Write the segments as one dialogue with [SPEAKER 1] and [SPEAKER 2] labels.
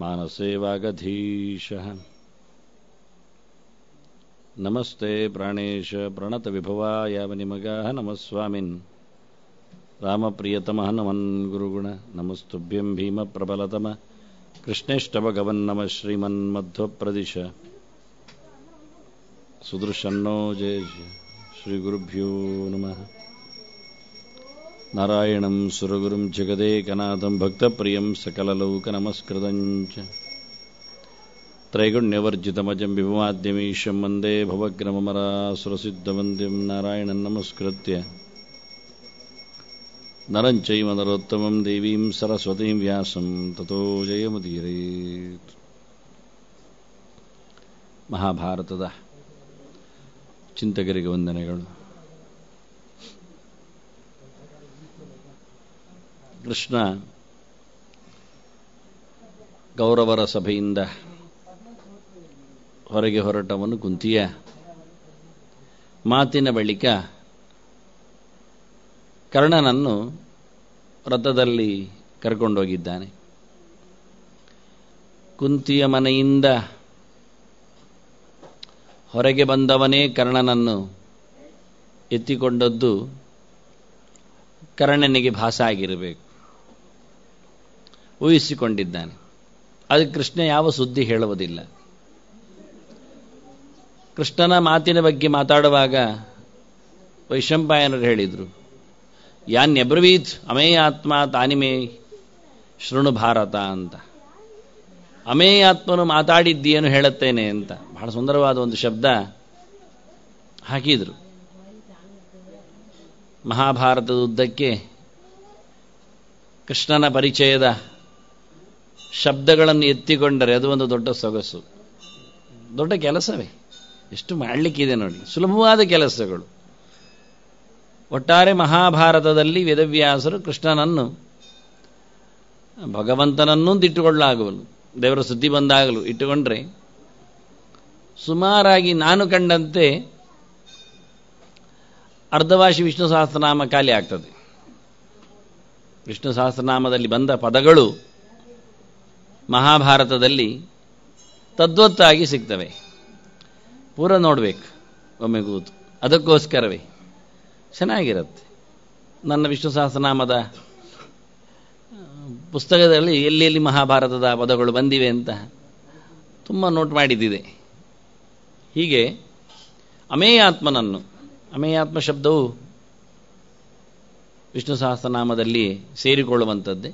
[SPEAKER 1] मानसेवागधीशः नमस्ते प्राणेश प्रणत प्रणतविभवायाव निमगाः नमः स्वामिन् रामप्रियतमः नमन् गुरुगुण नमस्तुभ्यं भीमप्रबलतम कृष्णेष्टभगवन्नमः श्रीमन्मध्वप्रदिश सुदृशन्नो जय श्रीगुरुभ्यो नमः नारायणं सुरगुरुं जगदेकनाथं भक्तप्रियं सकललोकनमस्कृतञ्च त्रैगुण्यवर्जितमजं विभुमाद्यमीशं वन्दे भवग्रममरासुरसिद्धवन्द्यं नारायणं नमस्कृत्य नरं चैव नरोत्तमं देवीं सरस्वतीं व्यासं ततो जयमुदीरेत् ಮಹಾಭಾರತದ ಚಿಂತಕರಿಗೆ ವಂದನೆಗಳು ಕೃಷ್ಣ ಗೌರವರ ಸಭೆಯಿಂದ ಹೊರಗೆ ಹೊರಟವನು ಕುಂತಿಯ ಮಾತಿನ ಬಳಿಕ ಕರ್ಣನನ್ನು ರಥದಲ್ಲಿ ಕರ್ಕೊಂಡೋಗಿದ್ದಾನೆ ಕುಂತಿಯ ಮನೆಯಿಂದ ಹೊರಗೆ ಬಂದವನೇ ಕರ್ಣನನ್ನು ಎತ್ತಿಕೊಂಡದ್ದು ಕರ್ಣನಿಗೆ ಭಾಸ ಆಗಿರಬೇಕು ಊಹಿಸಿಕೊಂಡಿದ್ದಾನೆ ಅದಕ್ಕೆ ಕೃಷ್ಣ ಯಾವ ಸುದ್ದಿ ಹೇಳುವುದಿಲ್ಲ ಕೃಷ್ಣನ ಮಾತಿನ ಬಗ್ಗೆ ಮಾತಾಡುವಾಗ ವೈಶಂಪಾಯನರು ಹೇಳಿದರು ಯಾನ್ಯಬ್ರವೀತ್ ಅಮೇಯ ಆತ್ಮ ತಾನಿಮೇ ಶೃಣು ಭಾರತ ಅಂತ ಅಮೇಯ ಆತ್ಮನು ಮಾತಾಡಿದ್ದೀಯೇನು ಹೇಳುತ್ತೇನೆ ಅಂತ ಬಹಳ ಸುಂದರವಾದ ಒಂದು ಶಬ್ದ ಹಾಕಿದರು ಮಹಾಭಾರತದ ಉದ್ದಕ್ಕೆ ಕೃಷ್ಣನ ಪರಿಚಯದ ಶಬ್ದಗಳನ್ನು ಎತ್ತಿಕೊಂಡರೆ ಅದು ಒಂದು ದೊಡ್ಡ ಸೊಗಸು ದೊಡ್ಡ ಕೆಲಸವೇ ಎಷ್ಟು ಮಾಡಲಿಕ್ಕಿದೆ ನೋಡಿ ಸುಲಭವಾದ ಕೆಲಸಗಳು ಒಟ್ಟಾರೆ ಮಹಾಭಾರತದಲ್ಲಿ ವೇದವ್ಯಾಸರು ಕೃಷ್ಣನನ್ನು ಭಗವಂತನನ್ನು ದೇವರ ಸುದ್ದಿ ಬಂದಾಗಲು ಇಟ್ಟುಕೊಂಡ್ರೆ ಸುಮಾರಾಗಿ ನಾನು ಕಂಡಂತೆ ಅರ್ಧವಾಶಿ ವಿಷ್ಣು ಸಹಸ್ರನಾಮ ಖಾಲಿ ಆಗ್ತದೆ ವಿಷ್ಣು ಸಹಸ್ರನಾಮದಲ್ಲಿ ಬಂದ ಪದಗಳು ಮಹಾಭಾರತದಲ್ಲಿ ತದ್ವತ್ತಾಗಿ ಸಿಗ್ತವೆ ಪೂರ ನೋಡಬೇಕು ಒಮ್ಮೆ ಕೂತು ಅದಕ್ಕೋಸ್ಕರವೇ ಚೆನ್ನಾಗಿರುತ್ತೆ ನನ್ನ ವಿಷ್ಣು ಸಹಸ್ರನಾಮದ ಪುಸ್ತಕದಲ್ಲಿ ಎಲ್ಲೆಲ್ಲಿ ಮಹಾಭಾರತದ ಪದಗಳು ಬಂದಿವೆ ಅಂತ ತುಂಬ ನೋಟ್ ಮಾಡಿದ್ದಿದೆ ಹೀಗೆ ಅಮೇಯಾತ್ಮನನ್ನು ಅಮೇಯಾತ್ಮ ಶಬ್ದವು ವಿಷ್ಣು ಸಹಸ್ರನಾಮದಲ್ಲಿ ಸೇರಿಕೊಳ್ಳುವಂಥದ್ದೇ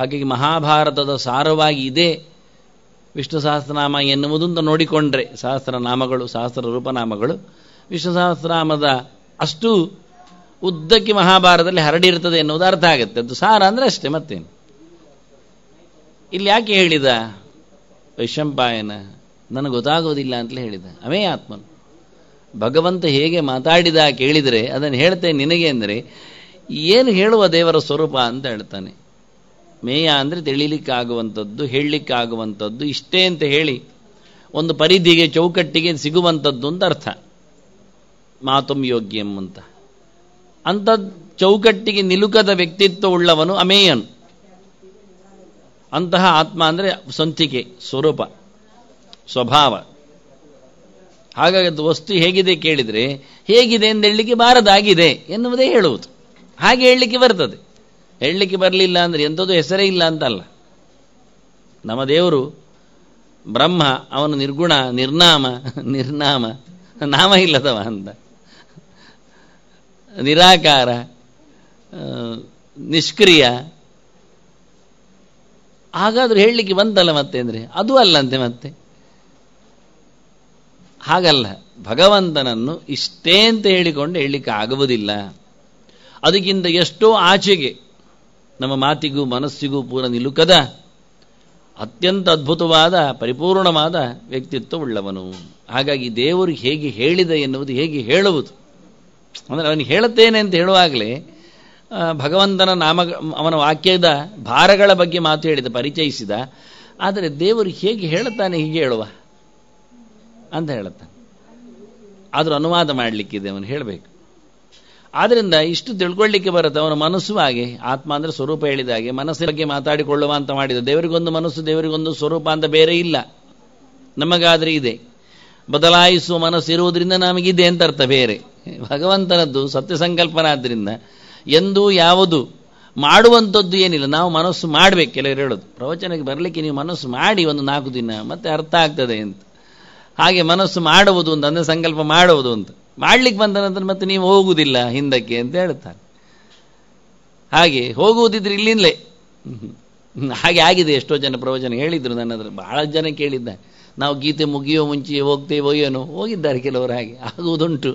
[SPEAKER 1] ಹಾಗಾಗಿ ಮಹಾಭಾರತದ ಸಾರವಾಗಿ ಇದೆ ವಿಷ್ಣು ಸಹಸ್ರನಾಮ ಎನ್ನುವುದನ್ನು ನೋಡಿಕೊಂಡ್ರೆ ಸಹಸ್ರನಾಮಗಳು ಸಹಸ್ರ ರೂಪನಾಮಗಳು ವಿಷ್ಣು ಸಹಸ್ರನಾಮದ ಅಷ್ಟು ಉದ್ದಕ್ಕೆ ಮಹಾಭಾರತದಲ್ಲಿ ಹರಡಿರ್ತದೆ ಎನ್ನುವುದು ಅರ್ಥ ಆಗುತ್ತೆ ಅದು ಸಾರ ಅಂದರೆ ಅಷ್ಟೇ ಮತ್ತೇನು ಇಲ್ಲಿ ಯಾಕೆ ಹೇಳಿದ ವೈಶಂಪಾಯನ ನನಗೆ ಗೊತ್ತಾಗೋದಿಲ್ಲ ಅಂತಲೇ ಹೇಳಿದ ಅವೇ ಆತ್ಮನು ಭಗವಂತ ಹೇಗೆ ಮಾತಾಡಿದ ಕೇಳಿದರೆ ಅದನ್ನು ಹೇಳ್ತೇನೆ ನಿನಗೆ ಅಂದರೆ ಏನು ಹೇಳುವ ದೇವರ ಸ್ವರೂಪ ಅಂತ ಹೇಳ್ತಾನೆ ಮೇಯ ಅಂದರೆ ತಿಳಿಲಿಕ್ಕಾಗುವಂಥದ್ದು ಹೇಳಲಿಕ್ಕಾಗುವಂಥದ್ದು ಇಷ್ಟೇ ಅಂತ ಹೇಳಿ ಒಂದು ಪರಿಧಿಗೆ ಚೌಕಟ್ಟಿಗೆ ಸಿಗುವಂಥದ್ದು ಅಂತ ಅರ್ಥ ಮಾತುಂ ಯೋಗ್ಯಂ ಅಂತ ಅಂಥದ್ದು ಚೌಕಟ್ಟಿಗೆ ನಿಲುಕದ ವ್ಯಕ್ತಿತ್ವ ಉಳ್ಳವನು ಅಮೇಯನು ಅಂತಹ ಆತ್ಮ ಅಂದರೆ ಸಂತಿಕೆ ಸ್ವರೂಪ ಸ್ವಭಾವ ಹಾಗಾಗಿ ಅದು ವಸ್ತು ಹೇಗಿದೆ ಕೇಳಿದರೆ ಹೇಗಿದೆ ಎಂದು ಹೇಳಲಿಕ್ಕೆ ಬಾರದಾಗಿದೆ ಎನ್ನುವುದೇ ಹೇಳುವುದು ಹಾಗೆ ಹೇಳಲಿಕ್ಕೆ ಬರ್ತದೆ ಹೇಳಲಿಕ್ಕೆ ಬರಲಿಲ್ಲ ಅಂದರೆ ಎಂಥದ್ದು ಹೆಸರೇ ಇಲ್ಲ ಅಂತಲ್ಲ ನಮ್ಮ ದೇವರು ಬ್ರಹ್ಮ ಅವನು ನಿರ್ಗುಣ ನಿರ್ನಾಮ ನಿರ್ನಾಮ ನಾಮ ಇಲ್ಲದವ ಅಂತ ನಿರಾಕಾರ ನಿಷ್ಕ್ರಿಯ ಹಾಗಾದ್ರೂ ಹೇಳಲಿಕ್ಕೆ ಬಂತಲ್ಲ ಮತ್ತೆ ಅಂದರೆ ಅದು ಅಲ್ಲಂತೆ ಮತ್ತೆ ಹಾಗಲ್ಲ ಭಗವಂತನನ್ನು ಇಷ್ಟೇ ಅಂತ ಹೇಳಿಕೊಂಡು ಹೇಳಲಿಕ್ಕೆ ಆಗುವುದಿಲ್ಲ ಅದಕ್ಕಿಂತ ಎಷ್ಟೋ ಆಚೆಗೆ ನಮ್ಮ ಮಾತಿಗೂ ಮನಸ್ಸಿಗೂ ಪೂರ ನಿಲುಕದ ಅತ್ಯಂತ ಅದ್ಭುತವಾದ ಪರಿಪೂರ್ಣವಾದ ವ್ಯಕ್ತಿತ್ವವುಳ್ಳವನು ಹಾಗಾಗಿ ದೇವರು ಹೇಗೆ ಹೇಳಿದ ಎನ್ನುವುದು ಹೇಗೆ ಹೇಳುವುದು ಅಂದರೆ ಅವನು ಹೇಳುತ್ತೇನೆ ಅಂತ ಹೇಳುವಾಗಲೇ ಭಗವಂತನ ನಾಮ ಅವನ ವಾಕ್ಯದ ಭಾರಗಳ ಬಗ್ಗೆ ಮಾತು ಹೇಳಿದ ಪರಿಚಯಿಸಿದ ಆದರೆ ದೇವರು ಹೇಗೆ ಹೇಳುತ್ತಾನೆ ಹೀಗೆ ಹೇಳುವ ಅಂತ ಹೇಳುತ್ತಾನೆ ಆದರೂ ಅನುವಾದ ಮಾಡಲಿಕ್ಕಿದೆ ಅವನು ಹೇಳಬೇಕು ಆದ್ರಿಂದ ಇಷ್ಟು ತಿಳ್ಕೊಳ್ಳಿಕ್ಕೆ ಬರುತ್ತೆ ಅವನ ಮನಸ್ಸು ಹಾಗೆ ಆತ್ಮ ಅಂದ್ರೆ ಸ್ವರೂಪ ಹೇಳಿದ ಹಾಗೆ ಮನಸ್ಸಿನ ಬಗ್ಗೆ ಮಾತಾಡಿಕೊಳ್ಳುವ ಅಂತ ಮಾಡಿದ ದೇವರಿಗೊಂದು ಮನಸ್ಸು ದೇವರಿಗೊಂದು ಸ್ವರೂಪ ಅಂತ ಬೇರೆ ಇಲ್ಲ ನಮಗಾದ್ರೆ ಇದೆ ಬದಲಾಯಿಸುವ ಮನಸ್ಸು ಇರುವುದರಿಂದ ನಮಗಿದೆ ಅಂತ ಅರ್ಥ ಬೇರೆ ಭಗವಂತನದ್ದು ಸತ್ಯ ಸಂಕಲ್ಪನಾದ್ದರಿಂದ ಎಂದೂ ಯಾವುದು ಮಾಡುವಂಥದ್ದು ಏನಿಲ್ಲ ನಾವು ಮನಸ್ಸು ಮಾಡಬೇಕು ಕೆಲವರು ಹೇಳೋದು ಪ್ರವಚನಕ್ಕೆ ಬರಲಿಕ್ಕೆ ನೀವು ಮನಸ್ಸು ಮಾಡಿ ಒಂದು ನಾಲ್ಕು ದಿನ ಮತ್ತೆ ಅರ್ಥ ಆಗ್ತದೆ ಅಂತ ಹಾಗೆ ಮನಸ್ಸು ಮಾಡುವುದು ಅಂತ ಅಂದರೆ ಸಂಕಲ್ಪ ಮಾಡುವುದು ಅಂತ ಮಾಡ್ಲಿಕ್ಕೆ ಬಂದ ನಂತರ ಮತ್ತೆ ನೀವು ಹೋಗುವುದಿಲ್ಲ ಹಿಂದಕ್ಕೆ ಅಂತ ಹೇಳ್ತಾರೆ ಹಾಗೆ ಹೋಗುವುದಿದ್ರೆ ಇಲ್ಲಿಂದಲೇ ಹಾಗೆ ಆಗಿದೆ ಎಷ್ಟೋ ಜನ ಪ್ರವಚನ ಹೇಳಿದ್ರು ನನ್ನ ಹತ್ರ ಬಹಳ ಜನ ಕೇಳಿದ್ದಾರೆ ನಾವು ಗೀತೆ ಮುಗಿಯೋ ಮುಂಚೆ ಹೋಗ್ತೇವೆ ಏನೋ ಹೋಗಿದ್ದಾರೆ ಕೆಲವರು ಹಾಗೆ ಆಗುವುದುಂಟು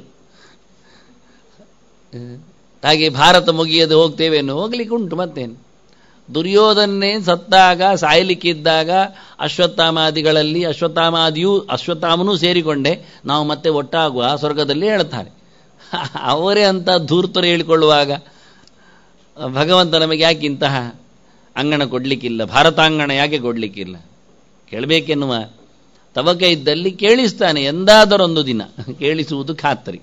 [SPEAKER 1] ಹಾಗೆ ಭಾರತ ಮುಗಿಯೋದು ಹೋಗ್ತೇವೇನೋ ಹೋಗ್ಲಿಕ್ಕೆ ಉಂಟು ಮತ್ತೇನು ದುರ್ಯೋಧನೆ ಸತ್ತಾಗ ಸಾಯಲಿಕ್ಕಿದ್ದಾಗ ಅಶ್ವತ್ಥಾಮಾದಿಗಳಲ್ಲಿ ಅಶ್ವತ್ಥಾಮಾದಿಯೂ ಅಶ್ವತ್ಥಾಮನೂ ಸೇರಿಕೊಂಡೆ ನಾವು ಮತ್ತೆ ಒಟ್ಟಾಗುವ ಸ್ವರ್ಗದಲ್ಲಿ ಹೇಳ್ತಾರೆ ಅವರೇ ಅಂತ ಧೂರ್ತರು ಹೇಳಿಕೊಳ್ಳುವಾಗ ಭಗವಂತ ನಮಗೆ ಯಾಕೆ ಇಂತಹ ಅಂಗಣ ಕೊಡಲಿಕ್ಕಿಲ್ಲ ಭಾರತಾಂಗಣ ಯಾಕೆ ಕೊಡಲಿಕ್ಕಿಲ್ಲ ಕೇಳಬೇಕೆನ್ನುವ ತವಕ ಇದ್ದಲ್ಲಿ ಕೇಳಿಸ್ತಾನೆ ಎಂದಾದರೊಂದು ದಿನ ಕೇಳಿಸುವುದು ಖಾತ್ರಿ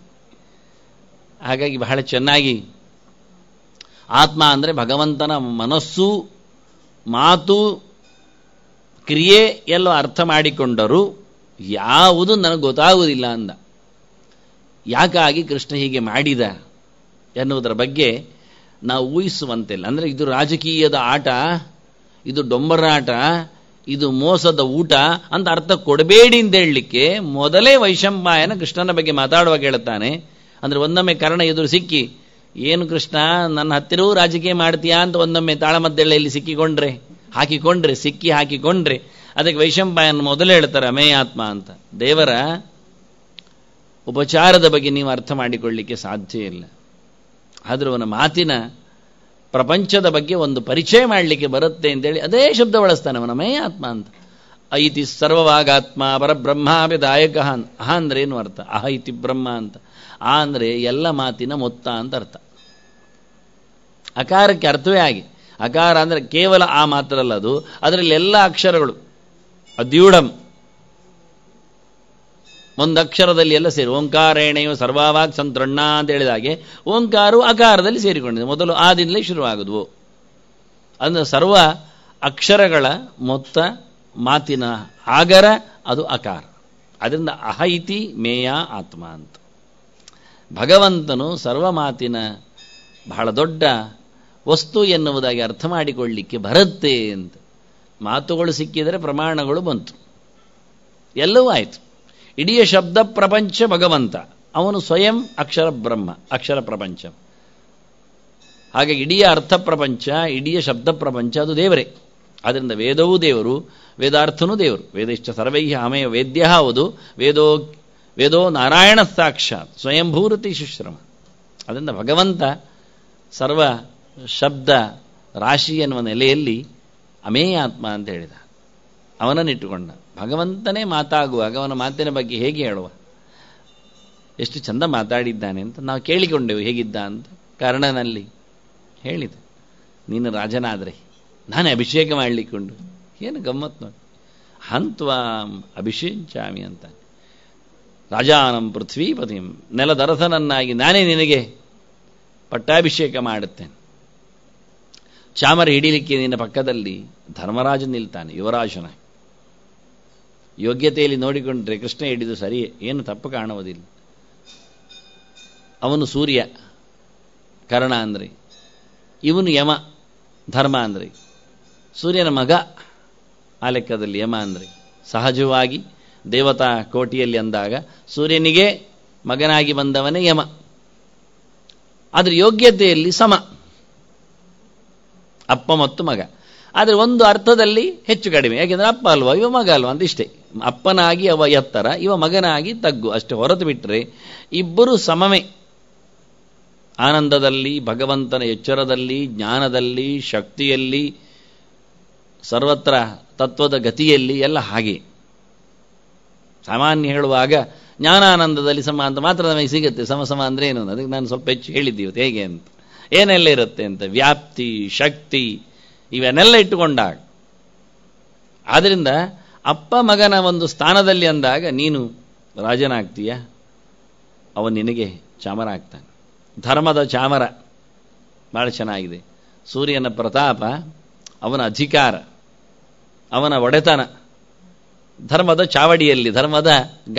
[SPEAKER 1] ಹಾಗಾಗಿ ಬಹಳ ಚೆನ್ನಾಗಿ ಆತ್ಮ ಅಂದರೆ ಭಗವಂತನ ಮನಸ್ಸು ಮಾತು ಕ್ರಿಯೆ ಎಲ್ಲ ಅರ್ಥ ಮಾಡಿಕೊಂಡರು ಯಾವುದು ನನಗೆ ಗೊತ್ತಾಗುವುದಿಲ್ಲ ಅಂದ ಯಾಕಾಗಿ ಕೃಷ್ಣ ಹೀಗೆ ಮಾಡಿದ ಎನ್ನುವುದರ ಬಗ್ಗೆ ನಾವು ಊಹಿಸುವಂತಿಲ್ಲ ಅಂದರೆ ಇದು ರಾಜಕೀಯದ ಆಟ ಇದು ಡೊಂಬರಾಟ ಇದು ಮೋಸದ ಊಟ ಅಂತ ಅರ್ಥ ಕೊಡಬೇಡಿ ಅಂತ ಹೇಳಲಿಕ್ಕೆ ಮೊದಲೇ ವೈಶಂಪಾಯನ ಕೃಷ್ಣನ ಬಗ್ಗೆ ಮಾತಾಡುವಾಗ ಹೇಳ್ತಾನೆ ಅಂದರೆ ಒಂದೊಮ್ಮೆ ಕರ್ಣ ಎದುರು ಸಿಕ್ಕಿ ಏನು ಕೃಷ್ಣ ನನ್ನ ಹತ್ತಿರವೂ ರಾಜಕೀಯ ಮಾಡ್ತೀಯಾ ಅಂತ ಒಂದೊಮ್ಮೆ ತಾಳಮದ್ದೆಳ್ಳೆಯಲ್ಲಿ ಸಿಕ್ಕಿಕೊಂಡ್ರೆ ಹಾಕಿಕೊಂಡ್ರೆ ಸಿಕ್ಕಿ ಹಾಕಿಕೊಂಡ್ರೆ ಅದಕ್ಕೆ ವೈಶಂಪಾಯನ್ ಮೊದಲು ಹೇಳ್ತಾರೆ ಆತ್ಮ ಅಂತ ದೇವರ ಉಪಚಾರದ ಬಗ್ಗೆ ನೀವು ಅರ್ಥ ಮಾಡಿಕೊಳ್ಳಿಕ್ಕೆ ಸಾಧ್ಯ ಇಲ್ಲ ಆದರೂ ಅವನ ಮಾತಿನ ಪ್ರಪಂಚದ ಬಗ್ಗೆ ಒಂದು ಪರಿಚಯ ಮಾಡಲಿಕ್ಕೆ ಬರುತ್ತೆ ಅಂತೇಳಿ ಅದೇ ಶಬ್ದ ಬಳಸ್ತಾನೆ ಅವನ ಮೇ ಆತ್ಮ ಅಂತ ಐತಿ ಸರ್ವವಾಗಾತ್ಮ ಪರಬ್ರಹ್ಮಾಭಿದಾಯಕ ಅಹ ಅಂದ್ರೆ ಏನು ಅರ್ಥ ಅಹ ಇತಿ ಬ್ರಹ್ಮ ಅಂತ ಆ ಅಂದರೆ ಎಲ್ಲ ಮಾತಿನ ಮೊತ್ತ ಅಂತ ಅರ್ಥ ಅಕಾರಕ್ಕೆ ಅರ್ಥವೇ ಆಗಿ ಅಕಾರ ಅಂದರೆ ಕೇವಲ ಆ ಮಾತ್ರ ಅಲ್ಲ ಅದು ಅದರಲ್ಲಿ ಎಲ್ಲ ಅಕ್ಷರಗಳು ಅದ್ಯೂಢಂ ಒಂದು ಅಕ್ಷರದಲ್ಲಿ ಎಲ್ಲ ಸೇರಿ ಓಂಕಾರೇಣೆಯು ಸರ್ವಾವಾಗ್ ಸಂತೃಣ್ಣ ಅಂತ ಹೇಳಿದಾಗೆ ಹಾಗೆ ಓಂಕಾರವು ಆಕಾರದಲ್ಲಿ ಸೇರಿಕೊಂಡಿದೆ ಮೊದಲು ಆ ದಿನಲೇ ಶುರುವಾಗದ್ವು ಅಂದರೆ ಸರ್ವ ಅಕ್ಷರಗಳ ಮೊತ್ತ ಮಾತಿನ ಆಗರ ಅದು ಅಕಾರ ಅದರಿಂದ ಅಹೈತಿ ಮೇಯ ಆತ್ಮ ಅಂತ ಭಗವಂತನು ಸರ್ವ ಮಾತಿನ ಬಹಳ ದೊಡ್ಡ ವಸ್ತು ಎನ್ನುವುದಾಗಿ ಅರ್ಥ ಮಾಡಿಕೊಳ್ಳಿಕ್ಕೆ ಬರುತ್ತೆ ಅಂತ ಮಾತುಗಳು ಸಿಕ್ಕಿದರೆ ಪ್ರಮಾಣಗಳು ಬಂತು ಎಲ್ಲವೂ ಆಯಿತು ಇಡೀ ಶಬ್ದ ಪ್ರಪಂಚ ಭಗವಂತ ಅವನು ಸ್ವಯಂ ಅಕ್ಷರ ಬ್ರಹ್ಮ ಅಕ್ಷರ ಪ್ರಪಂಚ ಹಾಗೆ ಇಡೀ ಅರ್ಥ ಪ್ರಪಂಚ ಇಡೀ ಶಬ್ದ ಪ್ರಪಂಚ ಅದು ದೇವರೇ ಆದ್ದರಿಂದ ವೇದವೂ ದೇವರು ವೇದಾರ್ಥನೂ ದೇವರು ವೇದ ಇಷ್ಟ ಸರ್ವೈಹ್ಯ ವೇದ್ಯ ಹೌದು ವೇದೋ ವೇದೋ ನಾರಾಯಣ ಸಾಕ್ಷಾತ್ ಸ್ವಯಂಭೂರತಿ ಶುಶ್ರಮ ಅದರಿಂದ ಭಗವಂತ ಸರ್ವ ಶಬ್ದ ರಾಶಿ ಎನ್ನುವ ನೆಲೆಯಲ್ಲಿ ಅಮೇಯ ಆತ್ಮ ಅಂತ ಹೇಳಿದ ಅವನನ್ನಿಟ್ಟುಕೊಂಡ ಭಗವಂತನೇ ಮಾತಾಗುವಾಗ ಅವನ ಮಾತಿನ ಬಗ್ಗೆ ಹೇಗೆ ಹೇಳುವ ಎಷ್ಟು ಚಂದ ಮಾತಾಡಿದ್ದಾನೆ ಅಂತ ನಾವು ಕೇಳಿಕೊಂಡೆವು ಹೇಗಿದ್ದ ಅಂತ ಕರ್ಣನಲ್ಲಿ ಹೇಳಿದ ನೀನು ರಾಜನಾದರೆ ನಾನೇ ಅಭಿಷೇಕ ಮಾಡಲಿಕ್ಕೊಂಡು ಏನು ಗಮ್ಮತ್ ನೋಡಿ ಹಂತ್ವಾಂ ಅಭಿಷೇಚಾಮಿ ಅಂತ ರಾಜಾನಂ ಪೃಥ್ವೀಪತಿಂ ನೆಲದರಸನನ್ನಾಗಿ ನಾನೇ ನಿನಗೆ ಪಟ್ಟಾಭಿಷೇಕ ಮಾಡುತ್ತೇನೆ ಚಾಮರ ಹಿಡೀಲಿಕ್ಕೆ ನಿನ್ನ ಪಕ್ಕದಲ್ಲಿ ಧರ್ಮರಾಜ ನಿಲ್ತಾನೆ ಯುವರಾಜನ ಯೋಗ್ಯತೆಯಲ್ಲಿ ನೋಡಿಕೊಂಡ್ರೆ ಕೃಷ್ಣ ಹಿಡಿದು ಸರಿ ಏನು ತಪ್ಪು ಕಾಣುವುದಿಲ್ಲ ಅವನು ಸೂರ್ಯ ಕರ್ಣ ಅಂದರೆ ಇವನು ಯಮ ಧರ್ಮ ಅಂದರೆ ಸೂರ್ಯನ ಮಗ ಆ ಲೆಕ್ಕದಲ್ಲಿ ಯಮ ಅಂದ್ರೆ ಸಹಜವಾಗಿ ದೇವತಾ ಕೋಟಿಯಲ್ಲಿ ಅಂದಾಗ ಸೂರ್ಯನಿಗೆ ಮಗನಾಗಿ ಬಂದವನೇ ಯಮ ಆದರೆ ಯೋಗ್ಯತೆಯಲ್ಲಿ ಸಮ ಅಪ್ಪ ಮತ್ತು ಮಗ ಆದರೆ ಒಂದು ಅರ್ಥದಲ್ಲಿ ಹೆಚ್ಚು ಕಡಿಮೆ ಯಾಕೆಂದರೆ ಅಪ್ಪ ಅಲ್ವಾ ಇವ ಮಗ ಅಲ್ವಾ ಅಂತ ಇಷ್ಟೇ ಅಪ್ಪನಾಗಿ ಅವ ಎತ್ತರ ಇವ ಮಗನಾಗಿ ತಗ್ಗು ಅಷ್ಟೇ ಹೊರತು ಬಿಟ್ಟರೆ ಇಬ್ಬರು ಸಮವೆ ಆನಂದದಲ್ಲಿ ಭಗವಂತನ ಎಚ್ಚರದಲ್ಲಿ ಜ್ಞಾನದಲ್ಲಿ ಶಕ್ತಿಯಲ್ಲಿ ಸರ್ವತ್ರ ತತ್ವದ ಗತಿಯಲ್ಲಿ ಎಲ್ಲ ಹಾಗೆ ಸಾಮಾನ್ಯ ಹೇಳುವಾಗ ಜ್ಞಾನಾನಂದದಲ್ಲಿ ಸಮ ಅಂತ ಮಾತ್ರ ನಮಗೆ ಸಿಗುತ್ತೆ ಸಮ ಸಮ ಅಂದರೆ ಏನು ಅದಕ್ಕೆ ನಾನು ಸ್ವಲ್ಪ ಹೆಚ್ಚು ಹೇಳಿದ್ದೀವಿ ಹೇಗೆ ಅಂತ ಏನೆಲ್ಲ ಇರುತ್ತೆ ಅಂತ ವ್ಯಾಪ್ತಿ ಶಕ್ತಿ ಇವನ್ನೆಲ್ಲ ಇಟ್ಟುಕೊಂಡಾಗ ಆದ್ದರಿಂದ ಅಪ್ಪ ಮಗನ ಒಂದು ಸ್ಥಾನದಲ್ಲಿ ಅಂದಾಗ ನೀನು ರಾಜನಾಗ್ತೀಯ ಅವನು ನಿನಗೆ ಚಾಮರ ಆಗ್ತಾನೆ ಧರ್ಮದ ಚಾಮರ ಭಾಳ ಚೆನ್ನಾಗಿದೆ ಸೂರ್ಯನ ಪ್ರತಾಪ ಅವನ ಅಧಿಕಾರ ಅವನ ಒಡೆತನ ಧರ್ಮದ ಚಾವಡಿಯಲ್ಲಿ ಧರ್ಮದ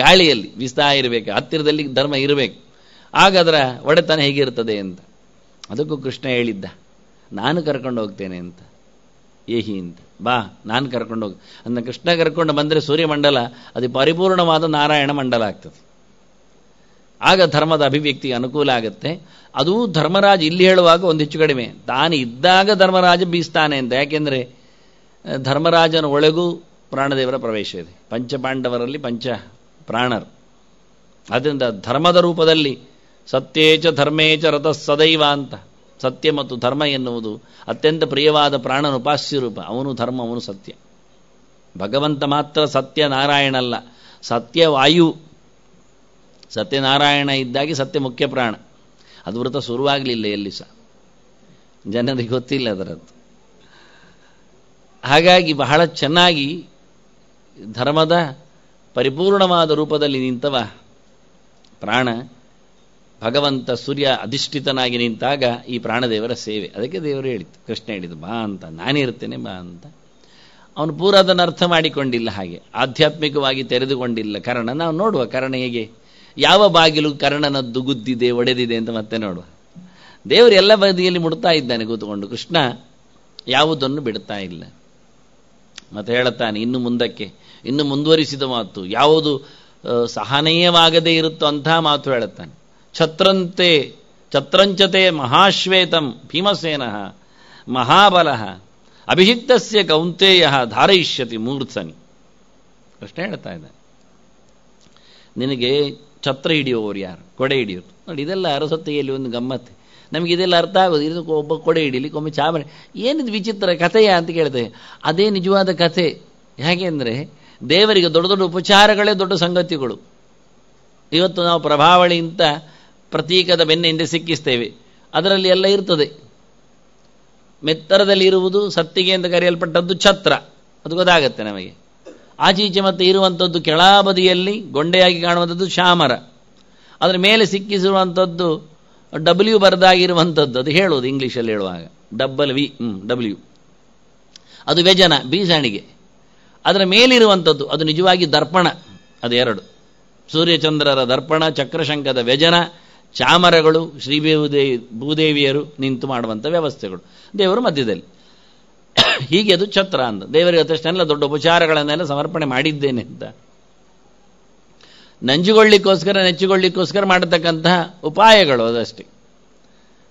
[SPEAKER 1] ಗಾಳಿಯಲ್ಲಿ ವಿಸ್ತಾರ ಇರಬೇಕು ಹತ್ತಿರದಲ್ಲಿ ಧರ್ಮ ಇರಬೇಕು ಆಗ ಅದರ ಒಡೆತನ ಹೇಗಿರ್ತದೆ ಅಂತ ಅದಕ್ಕೂ ಕೃಷ್ಣ ಹೇಳಿದ್ದ ನಾನು ಕರ್ಕೊಂಡು ಹೋಗ್ತೇನೆ ಅಂತ ಏಹಿ ಅಂತ ಬಾ ನಾನು ಕರ್ಕೊಂಡು ಹೋಗಿ ಅಂದ ಕೃಷ್ಣ ಕರ್ಕೊಂಡು ಬಂದರೆ ಸೂರ್ಯಮಂಡಲ ಅದು ಪರಿಪೂರ್ಣವಾದ ನಾರಾಯಣ ಮಂಡಲ ಆಗ್ತದೆ ಆಗ ಧರ್ಮದ ಅಭಿವ್ಯಕ್ತಿಗೆ ಅನುಕೂಲ ಆಗುತ್ತೆ ಅದು ಧರ್ಮರಾಜ ಇಲ್ಲಿ ಹೇಳುವಾಗ ಒಂದು ಹೆಚ್ಚು ಕಡಿಮೆ ತಾನು ಇದ್ದಾಗ ಧರ್ಮರಾಜ ಬೀಸ್ತಾನೆ ಅಂತ ಯಾಕೆಂದರೆ ಧರ್ಮರಾಜನ ಒಳಗೂ ಪ್ರಾಣದೇವರ ಪ್ರವೇಶ ಇದೆ ಪಂಚಪಾಂಡವರಲ್ಲಿ ಪಂಚ ಪ್ರಾಣರು ಆದ್ದರಿಂದ ಧರ್ಮದ ರೂಪದಲ್ಲಿ ಸತ್ಯೇಚ ಧರ್ಮೇಚ ರಥ ಸದೈವ ಅಂತ ಸತ್ಯ ಮತ್ತು ಧರ್ಮ ಎನ್ನುವುದು ಅತ್ಯಂತ ಪ್ರಿಯವಾದ ಪ್ರಾಣನುಪಾಸ್ಯ ರೂಪ ಅವನು ಧರ್ಮ ಅವನು ಸತ್ಯ ಭಗವಂತ ಮಾತ್ರ ಸತ್ಯ ನಾರಾಯಣ ನಾರಾಯಣಲ್ಲ ಸತ್ಯವಾಯು ಸತ್ಯನಾರಾಯಣ ಇದ್ದಾಗಿ ಸತ್ಯ ಮುಖ್ಯ ಪ್ರಾಣ ಅದು ವ್ರತ ಶುರುವಾಗಲಿಲ್ಲ ಎಲ್ಲಿ ಸಹ ಜನರಿಗೆ ಗೊತ್ತಿಲ್ಲ ಅದರದ್ದು ಹಾಗಾಗಿ ಬಹಳ ಚೆನ್ನಾಗಿ ಧರ್ಮದ ಪರಿಪೂರ್ಣವಾದ ರೂಪದಲ್ಲಿ ನಿಂತವ ಪ್ರಾಣ ಭಗವಂತ ಸೂರ್ಯ ಅಧಿಷ್ಠಿತನಾಗಿ ನಿಂತಾಗ ಈ ಪ್ರಾಣದೇವರ ಸೇವೆ ಅದಕ್ಕೆ ದೇವರು ಹೇಳಿತು ಕೃಷ್ಣ ಹೇಳಿದ್ದು ಬಾ ಅಂತ ನಾನೇ ಇರ್ತೇನೆ ಬಾ ಅಂತ ಅವನು ಪೂರ ಅದನ್ನು ಅರ್ಥ ಮಾಡಿಕೊಂಡಿಲ್ಲ ಹಾಗೆ ಆಧ್ಯಾತ್ಮಿಕವಾಗಿ ತೆರೆದುಕೊಂಡಿಲ್ಲ ಕರ್ಣ ನಾವು ನೋಡುವ ಕರ್ಣ ಹೇಗೆ ಯಾವ ಬಾಗಿಲು ಕರ್ಣನದ್ದು ಗುದ್ದಿದೆ ಒಡೆದಿದೆ ಅಂತ ಮತ್ತೆ ನೋಡುವ ದೇವರು ಎಲ್ಲ ಬದಿಯಲ್ಲಿ ಮುಡ್ತಾ ಇದ್ದಾನೆ ಕೂತುಕೊಂಡು ಕೃಷ್ಣ ಯಾವುದನ್ನು ಬಿಡ್ತಾ ಇಲ್ಲ ಮತ್ತೆ ಹೇಳುತ್ತಾನೆ ಇನ್ನು ಮುಂದಕ್ಕೆ ಇನ್ನು ಮುಂದುವರಿಸಿದ ಮಾತು ಯಾವುದು ಸಹನೀಯವಾಗದೇ ಇರುತ್ತೋ ಅಂತಹ ಮಾತು ಹೇಳುತ್ತಾನೆ ಛತ್ರಂತೆ ಛತ್ರಂಚತೆ ಮಹಾಶ್ವೇತಂ ಭೀಮಸೇನ ಮಹಾಬಲ ಅಭಿಷಿಕ್ತಸ್ಯ ಕೌಂತೆಯ ಧಾರಯಿಷ್ಯತಿ ಮೂರ್ಧನಿ ಪ್ರಶ್ನೆ ಹೇಳ್ತಾ ಇದ್ದಾನೆ ನಿನಗೆ ಛತ್ರ ಹಿಡಿಯುವವರು ಯಾರು ಕೊಡೆ ಹಿಡಿಯೋರು ನೋಡಿ ಇದೆಲ್ಲ ಅರಸತ್ತೆಯಲ್ಲಿ ಒಂದು ಗಮ್ಮತ್ತೆ ಇದೆಲ್ಲ ಅರ್ಥ ಆಗೋದು ಇದಕ್ಕೆ ಒಬ್ಬ ಕೊಡೆ ಹಿಡೀಲಿಕ್ಕೆ ಒಮ್ಮೆ ಚಾಮರೆ ಏನಿದು ವಿಚಿತ್ರ ಕಥೆಯ ಅಂತ ಕೇಳಿದೆ ಅದೇ ನಿಜವಾದ ಕಥೆ ಹೇಗೆಂದರೆ ದೇವರಿಗೆ ದೊಡ್ಡ ದೊಡ್ಡ ಉಪಚಾರಗಳೇ ದೊಡ್ಡ ಸಂಗತಿಗಳು ಇವತ್ತು ನಾವು ಪ್ರಭಾವಳಿ ಪ್ರಭಾವಳಿಯಿಂದ ಪ್ರತೀಕದ ಬೆನ್ನ ಹಿಂದೆ ಸಿಕ್ಕಿಸ್ತೇವೆ ಅದರಲ್ಲಿ ಎಲ್ಲ ಇರ್ತದೆ ಮೆತ್ತರದಲ್ಲಿ ಇರುವುದು ಸತ್ತಿಗೆ ಎಂದು ಕರೆಯಲ್ಪಟ್ಟದ್ದು ಛತ್ರ ಅದು ಗೊತ್ತಾಗತ್ತೆ ನಮಗೆ ಆಚೀಚೆ ಮತ್ತು ಇರುವಂಥದ್ದು ಕೆಳಬದಿಯಲ್ಲಿ ಗೊಂಡೆಯಾಗಿ ಕಾಣುವಂಥದ್ದು ಶಾಮರ ಅದರ ಮೇಲೆ ಸಿಕ್ಕಿಸಿರುವಂಥದ್ದು ಡಬ್ಲ್ಯೂ ಬರೆದಾಗಿರುವಂಥದ್ದು ಅದು ಹೇಳೋದು ಇಂಗ್ಲೀಷಲ್ಲಿ ಹೇಳುವಾಗ ಡಬ್ಬಲ್ ವಿ ಡಬ್ಲ್ಯೂ ಅದು ವ್ಯಜನ ಬೀಸಾಣಿಗೆ ಅದರ ಮೇಲಿರುವಂಥದ್ದು ಅದು ನಿಜವಾಗಿ ದರ್ಪಣ ಅದು ಎರಡು ಸೂರ್ಯಚಂದ್ರರ ದರ್ಪಣ ಚಕ್ರಶಂಕದ ವ್ಯಜನ ಚಾಮರಗಳು ಶ್ರೀ ಭೂದೇವಿಯರು ನಿಂತು ಮಾಡುವಂಥ ವ್ಯವಸ್ಥೆಗಳು ದೇವರು ಮಧ್ಯದಲ್ಲಿ ಹೀಗೆ ಅದು ಛತ್ರ ಅಂತ ದೇವರಿಗೆ ಅದಷ್ಟನೆಲ್ಲ ದೊಡ್ಡ ಉಪಚಾರಗಳನ್ನೆಲ್ಲ ಸಮರ್ಪಣೆ ಮಾಡಿದ್ದೇನೆ ಅಂತ ನಂಜುಗೊಳ್ಳಿಕ್ಕೋಸ್ಕರ ನೆಚ್ಚುಗೊಳ್ಳಿಕ್ಕೋಸ್ಕರ ಮಾಡತಕ್ಕಂತಹ ಉಪಾಯಗಳು ಅದಷ್ಟೇ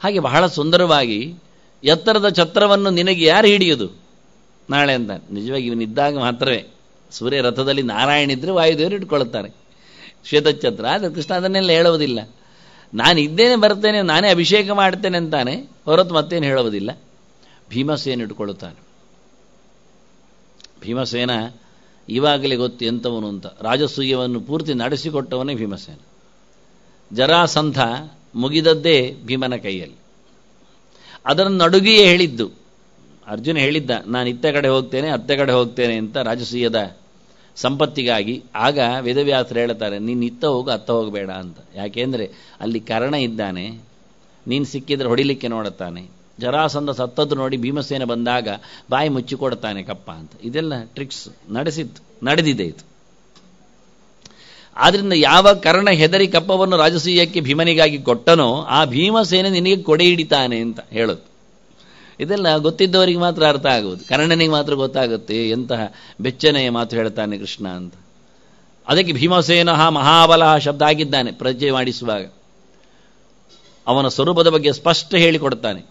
[SPEAKER 1] ಹಾಗೆ ಬಹಳ ಸುಂದರವಾಗಿ ಎತ್ತರದ ಛತ್ರವನ್ನು ನಿನಗೆ ಯಾರು ಹಿಡಿಯೋದು ನಾಳೆ ಅಂತ ನಿಜವಾಗಿ ಇವನಿದ್ದಾಗ ಮಾತ್ರವೇ ಸೂರ್ಯ ರಥದಲ್ಲಿ ನಾರಾಯಣಿದ್ರೆ ವಾಯುದೇವರು ಇಟ್ಕೊಳ್ತಾರೆ ಶ್ವೇತಛತ್ರ ಆದರೆ ಕೃಷ್ಣ ಅದನ್ನೆಲ್ಲ ಹೇಳುವುದಿಲ್ಲ ನಾನು ಇದ್ದೇನೆ ಬರ್ತೇನೆ ನಾನೇ ಅಭಿಷೇಕ ಮಾಡ್ತೇನೆ ಅಂತಾನೆ ಹೊರತು ಮತ್ತೇನು ಹೇಳುವುದಿಲ್ಲ ಭೀಮಸೇನ ಇಟ್ಕೊಳ್ಳುತ್ತಾನೆ ಭೀಮಸೇನ ಇವಾಗಲೇ ಗೊತ್ತು ಎಂಥವನು ಅಂತ ರಾಜಸೂಯವನ್ನು ಪೂರ್ತಿ ನಡೆಸಿಕೊಟ್ಟವನೇ ಭೀಮಸೇನ ಜರಾಸಂಧ ಮುಗಿದದ್ದೇ ಭೀಮನ ಕೈಯಲ್ಲಿ ಅದರ ನಡುಗಿಯೇ ಹೇಳಿದ್ದು ಅರ್ಜುನ ಹೇಳಿದ್ದ ನಾನು ಇತ್ತ ಕಡೆ ಹೋಗ್ತೇನೆ ಅತ್ತೆ ಕಡೆ ಹೋಗ್ತೇನೆ ಅಂತ ರಾಜಸೂಯದ ಸಂಪತ್ತಿಗಾಗಿ ಆಗ ವೇದವ್ಯಾಸರು ಹೇಳ್ತಾರೆ ನೀನು ಇತ್ತ ಹೋಗು ಅತ್ತ ಹೋಗಬೇಡ ಅಂತ ಯಾಕೆಂದರೆ ಅಲ್ಲಿ ಕರ್ಣ ಇದ್ದಾನೆ ನೀನು ಸಿಕ್ಕಿದ್ರೆ ಹೊಡಿಲಿಕ್ಕೆ ನೋಡುತ್ತಾನೆ ಜರಾಸಂದ ಸತ್ತದ್ದು ನೋಡಿ ಭೀಮಸೇನೆ ಬಂದಾಗ ಬಾಯಿ ಮುಚ್ಚಿಕೊಡ್ತಾನೆ ಕಪ್ಪ ಅಂತ ಇದೆಲ್ಲ ಟ್ರಿಕ್ಸ್ ನಡೆಸಿತ್ತು ನಡೆದಿದೆ ಇತ್ತು ಆದ್ರಿಂದ ಯಾವ ಕರ್ಣ ಹೆದರಿ ಕಪ್ಪವನ್ನು ರಾಜಸೀಯಕ್ಕೆ ಭೀಮನಿಗಾಗಿ ಕೊಟ್ಟನೋ ಆ ಭೀಮಸೇನೆ ನಿನಗೆ ಕೊಡೆ ಹಿಡಿತಾನೆ ಅಂತ ಹೇಳುತ್ತೆ ಇದೆಲ್ಲ ಗೊತ್ತಿದ್ದವರಿಗೆ ಮಾತ್ರ ಅರ್ಥ ಆಗುವುದು ಕರ್ಣನಿಗೆ ಮಾತ್ರ ಗೊತ್ತಾಗುತ್ತೆ ಎಂತಹ ಬೆಚ್ಚನೆಯ ಮಾತು ಹೇಳ್ತಾನೆ ಕೃಷ್ಣ ಅಂತ ಅದಕ್ಕೆ ಭೀಮಸೇನ ಮಹಾಬಲ ಶಬ್ದ ಆಗಿದ್ದಾನೆ ಪ್ರಜೆ ಮಾಡಿಸುವಾಗ ಅವನ ಸ್ವರೂಪದ ಬಗ್ಗೆ ಸ್ಪಷ್ಟ ಹೇಳಿಕೊಡ್ತಾನೆ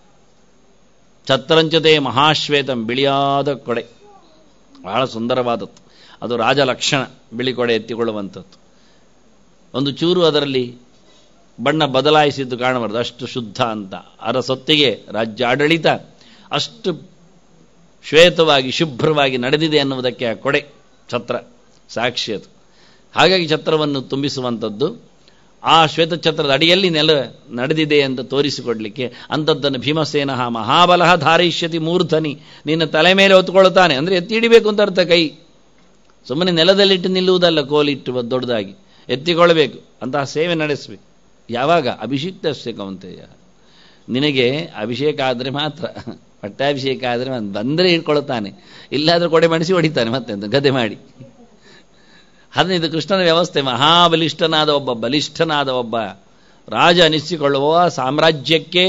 [SPEAKER 1] ಛತ್ರಂಚತೆ ಮಹಾಶ್ವೇತಂ ಬಿಳಿಯಾದ ಕೊಡೆ ಬಹಳ ಸುಂದರವಾದದ್ದು ಅದು ರಾಜ ಲಕ್ಷಣ ಬಿಳಿ ಕೊಡೆ ಎತ್ತಿಕೊಳ್ಳುವಂಥದ್ದು ಒಂದು ಚೂರು ಅದರಲ್ಲಿ ಬಣ್ಣ ಬದಲಾಯಿಸಿದ್ದು ಕಾಣಬಾರದು ಅಷ್ಟು ಶುದ್ಧ ಅಂತ ಅದರ ಸೊತ್ತಿಗೆ ರಾಜ್ಯ ಆಡಳಿತ ಅಷ್ಟು ಶ್ವೇತವಾಗಿ ಶುಭ್ರವಾಗಿ ನಡೆದಿದೆ ಅನ್ನುವುದಕ್ಕೆ ಆ ಕೊಡೆ ಛತ್ರ ಸಾಕ್ಷಿ ಅದು ಹಾಗಾಗಿ ಛತ್ರವನ್ನು ತುಂಬಿಸುವಂಥದ್ದು ಆ ಶ್ವೇತ ಛತ್ರದ ಅಡಿಯಲ್ಲಿ ನೆಲ ನಡೆದಿದೆ ಅಂತ ತೋರಿಸಿಕೊಡಲಿಕ್ಕೆ ಅಂಥದ್ದನ್ನು ಭೀಮಸೇನ ಮಹಾಬಲಹ ಧಾರಿಷ್ಯತಿ ಮೂರ್ಧನಿ ನಿನ್ನ ತಲೆ ಮೇಲೆ ಹೊತ್ಕೊಳ್ತಾನೆ ಅಂದರೆ ಎತ್ತಿಡಿಬೇಕು ಅಂತ ಅರ್ಥ ಕೈ ಸುಮ್ಮನೆ ನೆಲದಲ್ಲಿಟ್ಟು ನಿಲ್ಲುವುದಲ್ಲ ಕೋಲಿಟ್ಟು ದೊಡ್ಡದಾಗಿ ಎತ್ತಿಕೊಳ್ಳಬೇಕು ಅಂತಹ ಸೇವೆ ನಡೆಸಬೇಕು ಯಾವಾಗ ಅಭಿಷಿಕ್ತ ಕೌಂತೆಯ ನಿನಗೆ ಅಭಿಷೇಕ ಆದರೆ ಮಾತ್ರ ಪಟ್ಟಾಭಿಷೇಕ ಆದರೆ ಅವನು ಬಂದರೆ ಹಿಡ್ಕೊಳ್ತಾನೆ ಇಲ್ಲಾದರೂ ಕೊಡೆ ಮಣಿಸಿ ಹೊಡಿತಾನೆ ಮತ್ತೆಂದು ಗದೆ ಮಾಡಿ ಹದಿನೈದು ಕೃಷ್ಣನ ವ್ಯವಸ್ಥೆ ಮಹಾಬಲಿಷ್ಠನಾದ ಒಬ್ಬ ಬಲಿಷ್ಠನಾದ ಒಬ್ಬ ರಾಜ ಅನಿಸಿಕೊಳ್ಳುವ ಸಾಮ್ರಾಜ್ಯಕ್ಕೆ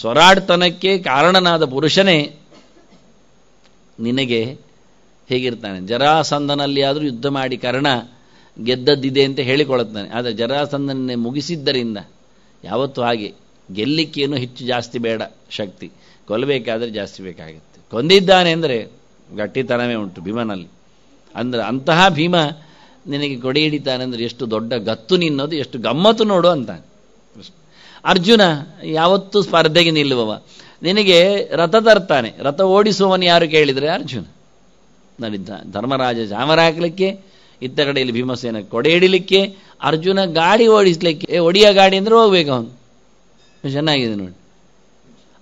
[SPEAKER 1] ಸ್ವರಾಡ್ತನಕ್ಕೆ ಕಾರಣನಾದ ಪುರುಷನೇ ನಿನಗೆ ಹೇಗಿರ್ತಾನೆ ಜರಾಸಂದನಲ್ಲಿ ಆದರೂ ಯುದ್ಧ ಮಾಡಿ ಕರ್ಣ ಗೆದ್ದದ್ದಿದೆ ಅಂತ ಹೇಳಿಕೊಳ್ಳುತ್ತಾನೆ ಆದರೆ ಜರಾಸಂದನನ್ನೇ ಮುಗಿಸಿದ್ದರಿಂದ ಯಾವತ್ತೂ ಹಾಗೆ ಗೆಲ್ಲಿಕ್ಕೇನು ಹೆಚ್ಚು ಜಾಸ್ತಿ ಬೇಡ ಶಕ್ತಿ ಕೊಲ್ಲಬೇಕಾದ್ರೆ ಜಾಸ್ತಿ ಬೇಕಾಗುತ್ತೆ ಕೊಂದಿದ್ದಾನೆ ಅಂದರೆ ಗಟ್ಟಿತನವೇ ಉಂಟು ಭೀಮನಲ್ಲಿ ಅಂದ್ರೆ ಅಂತಹ ಭೀಮ ನಿನಗೆ ಕೊಡೆ ಅಂದ್ರೆ ಎಷ್ಟು ದೊಡ್ಡ ಗತ್ತು ನಿನ್ನೋದು ಎಷ್ಟು ಗಮ್ಮತ್ತು ನೋಡು ಅಂತಾನೆ ಅರ್ಜುನ ಯಾವತ್ತೂ ಸ್ಪರ್ಧೆಗೆ ನಿಲ್ಲುವವ ನಿನಗೆ ರಥ ತರ್ತಾನೆ ರಥ ಓಡಿಸುವವನು ಯಾರು ಕೇಳಿದರೆ ಅರ್ಜುನ ನೋಡಿ ಧರ್ಮರಾಜ ಜಾಮರ ಹಾಕ್ಲಿಕ್ಕೆ ಇತ್ತ ಕಡೆಯಲ್ಲಿ ಭೀಮಸೇನ ಕೊಡೆ ಹಿಡಿಲಿಕ್ಕೆ ಅರ್ಜುನ ಗಾಡಿ ಓಡಿಸ್ಲಿಕ್ಕೆ ಒಡಿಯ ಗಾಡಿ ಅಂದರೆ ಹೋಗ್ಬೇಕು ಅವನು ಚೆನ್ನಾಗಿದೆ ನೋಡಿ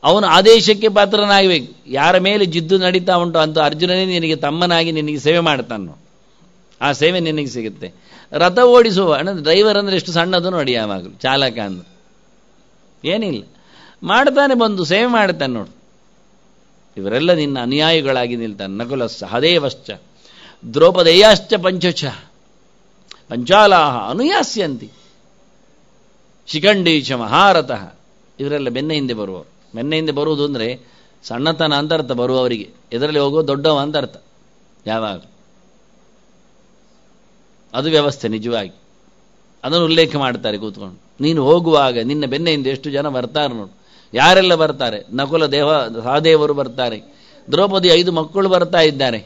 [SPEAKER 1] ಅವನು ಆದೇಶಕ್ಕೆ ಪಾತ್ರನಾಗಬೇಕು ಯಾರ ಮೇಲೆ ಜಿದ್ದು ನಡೀತಾ ಉಂಟು ಅಂತ ಅರ್ಜುನನೇ ನಿನಗೆ ತಮ್ಮನಾಗಿ ನಿನಗೆ ಸೇವೆ ಮಾಡ್ತಾನು ಆ ಸೇವೆ ನಿನಗೆ ಸಿಗುತ್ತೆ ರಥ ಓಡಿಸುವ ಅಂದರೆ ಡ್ರೈವರ್ ಅಂದ್ರೆ ಎಷ್ಟು ಸಣ್ಣದು ನೋಡಿ ಯಾವಾಗಲೂ ಚಾಲಕ ಅಂದ್ರೆ ಏನಿಲ್ಲ ಮಾಡ್ತಾನೆ ಬಂದು ಸೇವೆ ಮಾಡ್ತಾನೆ ನೋಡು ಇವರೆಲ್ಲ ನಿನ್ನ ಅನುಯಾಯಿಗಳಾಗಿ ನಿಲ್ತಾನೆ ನಕುಲ ಸಹದೇವಶ್ಚ ದ್ರೌಪದಯಾಶ್ಚ ಪಂಚಚ ಪಂಚಾಲಾಹ ಅನುಯಾಸ್ಯಂತಿ ಶಿಖಂಡೀಶ ಮಹಾರಥ ಇವರೆಲ್ಲ ಬೆನ್ನ ಹಿಂದೆ ಬರುವವರು ಮೆನ್ನೆಯಿಂದ ಬರುವುದು ಅಂದರೆ ಸಣ್ಣತನ ಅಂತ ಅರ್ಥ ಬರುವವರಿಗೆ ಎದರಲ್ಲಿ ಹೋಗೋ ದೊಡ್ಡವ ಅಂತ ಅರ್ಥ ಯಾವಾಗ ಅದು ವ್ಯವಸ್ಥೆ ನಿಜವಾಗಿ ಅದನ್ನು ಉಲ್ಲೇಖ ಮಾಡ್ತಾರೆ ಕೂತ್ಕೊಂಡು ನೀನು ಹೋಗುವಾಗ ನಿನ್ನ ಬೆನ್ನೆಯಿಂದ ಎಷ್ಟು ಜನ ಬರ್ತಾರೆ ನೋಡು ಯಾರೆಲ್ಲ ಬರ್ತಾರೆ ನಕುಲ ದೇವ ಸಹದೇವರು ಬರ್ತಾರೆ ದ್ರೌಪದಿ ಐದು ಮಕ್ಕಳು ಬರ್ತಾ ಇದ್ದಾರೆ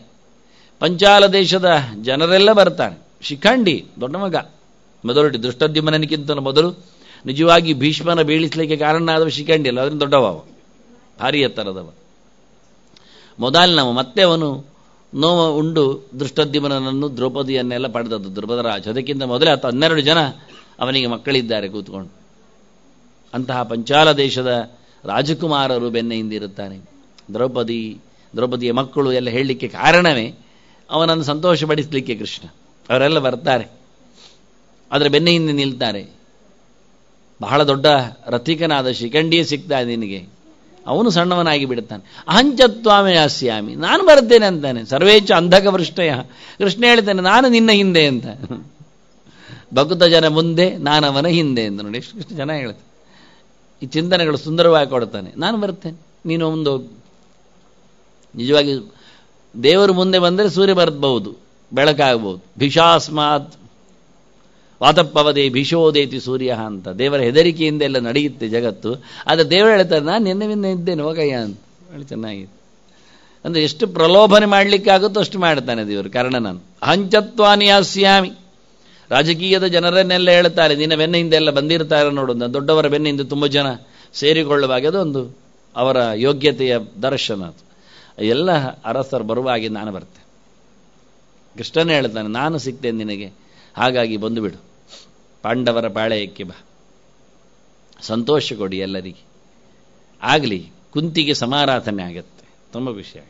[SPEAKER 1] ಪಂಚಾಲ ದೇಶದ ಜನರೆಲ್ಲ ಬರ್ತಾರೆ ಶಿಖಂಡಿ ದೊಡ್ಡ ಮಗ ಮೊದಲು ದುಷ್ಟದ್ಯುಮನನಿಗಿಂತ ಮೊದಲು ನಿಜವಾಗಿ ಭೀಷ್ಮನ ಬೀಳಿಸಲಿಕ್ಕೆ ಕಾರಣ ಆದವ ಶಿಖಂಡಿಯಲ್ಲ ಅದರಿಂದ ದೊಡ್ಡವ ಅವ ಭಾರಿ ಎತ್ತರದವ ಮೊದಲಿನವ ಮತ್ತೆ ಅವನು ನೋವು ಉಂಡು ದೃಷ್ಟದ್ಯುಮನನ್ನು ದ್ರೌಪದಿಯನ್ನೆಲ್ಲ ಪಡೆದದ್ದು ರಾಜ ಅದಕ್ಕಿಂತ ಮೊದಲೇ ಆತ ಹನ್ನೆರಡು ಜನ ಅವನಿಗೆ ಮಕ್ಕಳಿದ್ದಾರೆ ಕೂತ್ಕೊಂಡು ಅಂತಹ ಪಂಚಾಲ ದೇಶದ ರಾಜಕುಮಾರರು ಬೆನ್ನೆ ಹಿಂದಿರುತ್ತಾನೆ ದ್ರೌಪದಿ ದ್ರೌಪದಿಯ ಮಕ್ಕಳು ಎಲ್ಲ ಹೇಳಲಿಕ್ಕೆ ಕಾರಣವೇ ಅವನನ್ನು ಸಂತೋಷಪಡಿಸಲಿಕ್ಕೆ ಕೃಷ್ಣ ಅವರೆಲ್ಲ ಬರ್ತಾರೆ ಅದರ ಬೆನ್ನೆಯಿಂದ ಹಿಂದೆ ನಿಲ್ತಾರೆ ಬಹಳ ದೊಡ್ಡ ರಥಿಕನಾದ ಶಿಖಂಡಿ ಸಿಗ್ತಾ ನಿನಗೆ ಅವನು ಸಣ್ಣವನಾಗಿ ಬಿಡುತ್ತಾನೆ ಅಹಂಚತ್ವಾಮೆ ಹಾಸ್ಯಾಮಿ ನಾನು ಬರ್ತೇನೆ ಅಂತಾನೆ ಸರ್ವೇಚ್ಛ ಅಂಧಕ ವೃಷ್ಟಯ ಕೃಷ್ಣ ಹೇಳ್ತಾನೆ ನಾನು ನಿನ್ನ ಹಿಂದೆ ಅಂತ ಭಕ್ತ ಜನ ಮುಂದೆ ಅವನ ಹಿಂದೆ ಅಂತ ನೋಡಿ ಎಷ್ಟು ಜನ ಹೇಳ್ತಾನೆ ಈ ಚಿಂತನೆಗಳು ಸುಂದರವಾಗಿ ಕೊಡ್ತಾನೆ ನಾನು ಬರ್ತೇನೆ ನೀನು ಒಂದು ನಿಜವಾಗಿ ದೇವರು ಮುಂದೆ ಬಂದರೆ ಸೂರ್ಯ ಬರಬಹುದು ಬೆಳಕಾಗಬಹುದು ಭಿಷಾಸ್ಮಾತ್ ವಾತಪ್ಪವದೆ ಭೀಷೋದೇತಿ ಸೂರ್ಯ ಅಂತ ದೇವರ ಹೆದರಿಕೆಯಿಂದ ಎಲ್ಲ ನಡೆಯುತ್ತೆ ಜಗತ್ತು ಆದರೆ ದೇವರು ಹೇಳ್ತಾರೆ ನಾನು ನಿನ್ನೆ ನಿನ್ನೆ ಇದ್ದೇನೆ ಹೋಗಯ್ಯ ಅಂತ ಹೇಳಿ ಚೆನ್ನಾಗಿದೆ ಅಂದರೆ ಎಷ್ಟು ಪ್ರಲೋಭನೆ ಮಾಡಲಿಕ್ಕಾಗುತ್ತೋ ಅಷ್ಟು ಮಾಡ್ತಾನೆ ದೇವರು ಕಾರಣ ನಾನು ಹಾಸ್ಯಾಮಿ ರಾಜಕೀಯದ ಜನರನ್ನೆಲ್ಲ ಹೇಳ್ತಾರೆ ನಿನ್ನ ಬೆನ್ನ ಎಲ್ಲ ಬಂದಿರ್ತಾರೆ ನೋಡು ದೊಡ್ಡವರ ಬೆನ್ನ ಹಿಂದೆ ತುಂಬ ಜನ ಸೇರಿಕೊಳ್ಳುವಾಗ ಅದೊಂದು ಅವರ ಯೋಗ್ಯತೆಯ ದರ್ಶನ ಅದು ಎಲ್ಲ ಅರಸರು ಬರುವಾಗಿ ನಾನು ಬರ್ತೇನೆ ಕೃಷ್ಣನೇ ಹೇಳ್ತಾನೆ ನಾನು ಸಿಗ್ತೇನೆ ನಿನಗೆ ಹಾಗಾಗಿ ಬಂದುಬಿಡು ಪಾಂಡವರ ಪಾಳೆಯಕ್ಕೆ ಬಾ ಸಂತೋಷ ಕೊಡಿ ಎಲ್ಲರಿಗೆ ಆಗಲಿ ಕುಂತಿಗೆ ಸಮಾರಾಧನೆ ಆಗತ್ತೆ ತುಂಬ ವಿಷಯ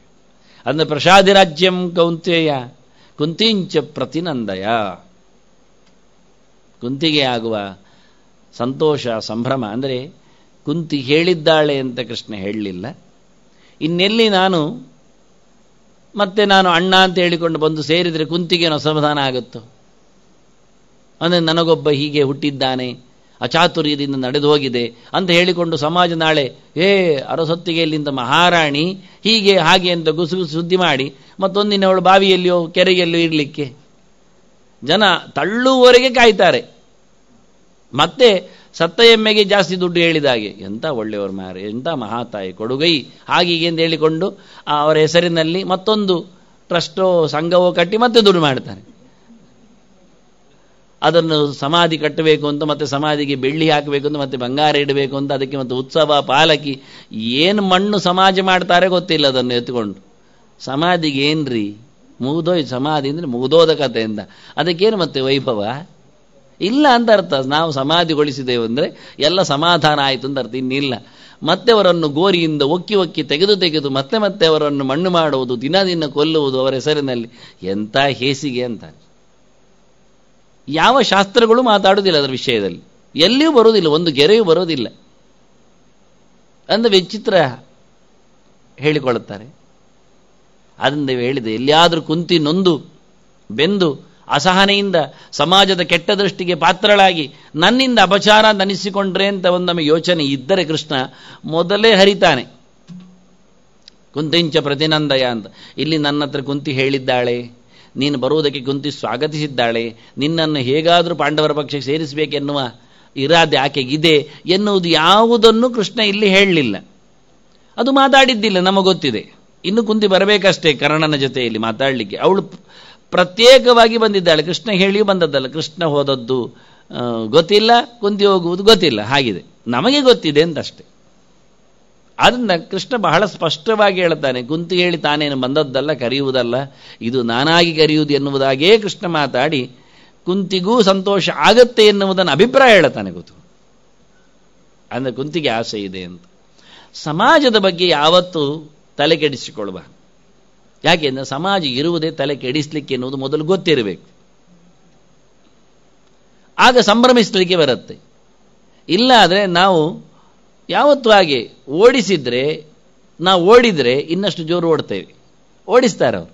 [SPEAKER 1] ಅಂದರೆ ರಾಜ್ಯಂ ಕೌಂತೆಯ ಕುಂತಿಂಚ ಪ್ರತಿನಂದಯ ಕುಂತಿಗೆ ಆಗುವ ಸಂತೋಷ ಸಂಭ್ರಮ ಅಂದರೆ ಕುಂತಿ ಹೇಳಿದ್ದಾಳೆ ಅಂತ ಕೃಷ್ಣ ಹೇಳಲಿಲ್ಲ ಇನ್ನೆಲ್ಲಿ ನಾನು ಮತ್ತೆ ನಾನು ಅಣ್ಣ ಅಂತ ಹೇಳಿಕೊಂಡು ಬಂದು ಸೇರಿದರೆ ಕುಂತಿಗೆ ಅಸಮಾಧಾನ ಆಗುತ್ತೋ ಅಂದರೆ ನನಗೊಬ್ಬ ಹೀಗೆ ಹುಟ್ಟಿದ್ದಾನೆ ಅಚಾತುರ್ಯದಿಂದ ನಡೆದು ಹೋಗಿದೆ ಅಂತ ಹೇಳಿಕೊಂಡು ಸಮಾಜ ನಾಳೆ ಏ ಅರಸೊತ್ತಿಗೆಯಲ್ಲಿಂದ ಮಹಾರಾಣಿ ಹೀಗೆ ಹಾಗೆ ಅಂತ ಗುಸುಗುಸು ಸುದ್ದಿ ಮಾಡಿ ಮತ್ತೊಂದಿನವಳು ಬಾವಿಯಲ್ಲಿಯೋ ಕೆರೆಯಲ್ಲಿಯೋ ಇರಲಿಕ್ಕೆ ಜನ ತಳ್ಳುವವರೆಗೆ ಕಾಯ್ತಾರೆ ಮತ್ತೆ ಸತ್ತ ಎಮ್ಮೆಗೆ ಜಾಸ್ತಿ ದುಡ್ಡು ಹೇಳಿದ ಹಾಗೆ ಎಂಥ ಮಾರ ಮಾರೆ ಎಂಥ ಮಹಾತಾಯಿ ಕೊಡುಗೈ ಹಾಗೀಗೆ ಅಂತ ಹೇಳಿಕೊಂಡು ಅವರ ಹೆಸರಿನಲ್ಲಿ ಮತ್ತೊಂದು ಟ್ರಸ್ಟೋ ಸಂಘವೋ ಕಟ್ಟಿ ಮತ್ತೆ ದುಡ್ಡು ಮಾಡ್ತಾರೆ ಅದನ್ನು ಸಮಾಧಿ ಕಟ್ಟಬೇಕು ಅಂತ ಮತ್ತೆ ಸಮಾಧಿಗೆ ಬೆಳ್ಳಿ ಹಾಕಬೇಕು ಅಂತ ಮತ್ತೆ ಬಂಗಾರ ಇಡಬೇಕು ಅಂತ ಅದಕ್ಕೆ ಮತ್ತೆ ಉತ್ಸವ ಪಾಲಕಿ ಏನು ಮಣ್ಣು ಸಮಾಜ ಮಾಡ್ತಾರೆ ಗೊತ್ತಿಲ್ಲ ಅದನ್ನು ಎತ್ಕೊಂಡು ಸಮಾಧಿಗೆ ಏನ್ರಿ ಮುಗಿದೋಯ್ ಸಮಾಧಿ ಅಂದ್ರೆ ಮುಗಿದೋದ ಕಥೆಯಿಂದ ಅದಕ್ಕೇನು ಮತ್ತೆ ವೈಭವ ಇಲ್ಲ ಅಂತ ಅರ್ಥ ನಾವು ಸಮಾಧಿಗೊಳಿಸಿದೆವು ಅಂದ್ರೆ ಎಲ್ಲ ಸಮಾಧಾನ ಆಯಿತು ಅಂತ ಅರ್ಥ ಇನ್ನಿಲ್ಲ ಮತ್ತೆ ಅವರನ್ನು ಗೋರಿಯಿಂದ ಒಕ್ಕಿ ಒಕ್ಕಿ ತೆಗೆದು ತೆಗೆದು ಮತ್ತೆ ಮತ್ತೆ ಅವರನ್ನು ಮಣ್ಣು ಮಾಡುವುದು ದಿನ ದಿನ ಕೊಲ್ಲುವುದು ಅವರ ಹೆಸರಿನಲ್ಲಿ ಎಂತ ಹೇಸಿಗೆ ಅಂತ ಯಾವ ಶಾಸ್ತ್ರಗಳು ಮಾತಾಡುವುದಿಲ್ಲ ಅದರ ವಿಷಯದಲ್ಲಿ ಎಲ್ಲಿಯೂ ಬರುವುದಿಲ್ಲ ಒಂದು ಗೆರೆಯೂ ಬರುವುದಿಲ್ಲ ಅಂದ ವಿಚಿತ್ರ ಹೇಳಿಕೊಳ್ಳುತ್ತಾರೆ ಅದರಿಂದ ಹೇಳಿದೆ ಎಲ್ಲಿಯಾದರೂ ಕುಂತಿ ನೊಂದು ಬೆಂದು ಅಸಹನೆಯಿಂದ ಸಮಾಜದ ಕೆಟ್ಟ ದೃಷ್ಟಿಗೆ ಪಾತ್ರಳಾಗಿ ನನ್ನಿಂದ ಅಪಚಾರ ನನಿಸಿಕೊಂಡ್ರೆ ಅಂತ ಒಂದು ಯೋಚನೆ ಇದ್ದರೆ ಕೃಷ್ಣ ಮೊದಲೇ ಹರಿತಾನೆ ಕುಂತಿಂಚ ಪ್ರತಿನಂದಯ ಅಂತ ಇಲ್ಲಿ ನನ್ನ ಹತ್ರ ಕುಂತಿ ಹೇಳಿದ್ದಾಳೆ ನೀನು ಬರುವುದಕ್ಕೆ ಕುಂತಿ ಸ್ವಾಗತಿಸಿದ್ದಾಳೆ ನಿನ್ನನ್ನು ಹೇಗಾದರೂ ಪಾಂಡವರ ಪಕ್ಷಕ್ಕೆ ಸೇರಿಸಬೇಕೆನ್ನುವ ಇರಾದೆ ಆಕೆಗಿದೆ ಎನ್ನುವುದು ಯಾವುದನ್ನು ಕೃಷ್ಣ ಇಲ್ಲಿ ಹೇಳಲಿಲ್ಲ ಅದು ಮಾತಾಡಿದ್ದಿಲ್ಲ ನಮಗೆ ಗೊತ್ತಿದೆ ಇನ್ನು ಕುಂತಿ ಬರಬೇಕಷ್ಟೇ ಕರ್ಣನ ಜೊತೆಯಲ್ಲಿ ಮಾತಾಡಲಿಕ್ಕೆ ಅವಳು ಪ್ರತ್ಯೇಕವಾಗಿ ಬಂದಿದ್ದಾಳೆ ಕೃಷ್ಣ ಹೇಳಿ ಬಂದದ್ದಲ್ಲ ಕೃಷ್ಣ ಹೋದದ್ದು ಗೊತ್ತಿಲ್ಲ ಕುಂತಿ ಹೋಗುವುದು ಗೊತ್ತಿಲ್ಲ ಹಾಗಿದೆ ನಮಗೆ ಗೊತ್ತಿದೆ ಅಂತಷ್ಟೇ ಅದನ್ನ ಕೃಷ್ಣ ಬಹಳ ಸ್ಪಷ್ಟವಾಗಿ ಹೇಳ್ತಾನೆ ಕುಂತಿ ಹೇಳಿ ತಾನೇನು ಬಂದದ್ದಲ್ಲ ಕರೆಯುವುದಲ್ಲ ಇದು ನಾನಾಗಿ ಕರೆಯುವುದು ಎನ್ನುವುದಾಗೇ ಕೃಷ್ಣ ಮಾತಾಡಿ ಕುಂತಿಗೂ ಸಂತೋಷ ಆಗತ್ತೆ ಎನ್ನುವುದನ್ನು ಅಭಿಪ್ರಾಯ ಹೇಳುತ್ತಾನೆ ಗೊತ್ತು ಅಂದರೆ ಕುಂತಿಗೆ ಆಸೆ ಇದೆ ಅಂತ ಸಮಾಜದ ಬಗ್ಗೆ ಯಾವತ್ತೂ ತಲೆ ಕೆಡಿಸಿಕೊಳ್ಳುವ ಯಾಕೆಂದ್ರೆ ಸಮಾಜ ಇರುವುದೇ ತಲೆ ಕೆಡಿಸ್ಲಿಕ್ಕೆ ಎನ್ನುವುದು ಮೊದಲು ಗೊತ್ತಿರಬೇಕು ಆಗ ಸಂಭ್ರಮಿಸಲಿಕ್ಕೆ ಬರುತ್ತೆ ಇಲ್ಲಾದ್ರೆ ನಾವು ಯಾವತ್ತೂ ಹಾಗೆ ಓಡಿಸಿದ್ರೆ ನಾವು ಓಡಿದ್ರೆ ಇನ್ನಷ್ಟು ಜೋರು ಓಡ್ತೇವೆ ಓಡಿಸ್ತಾರೆ ಅವರು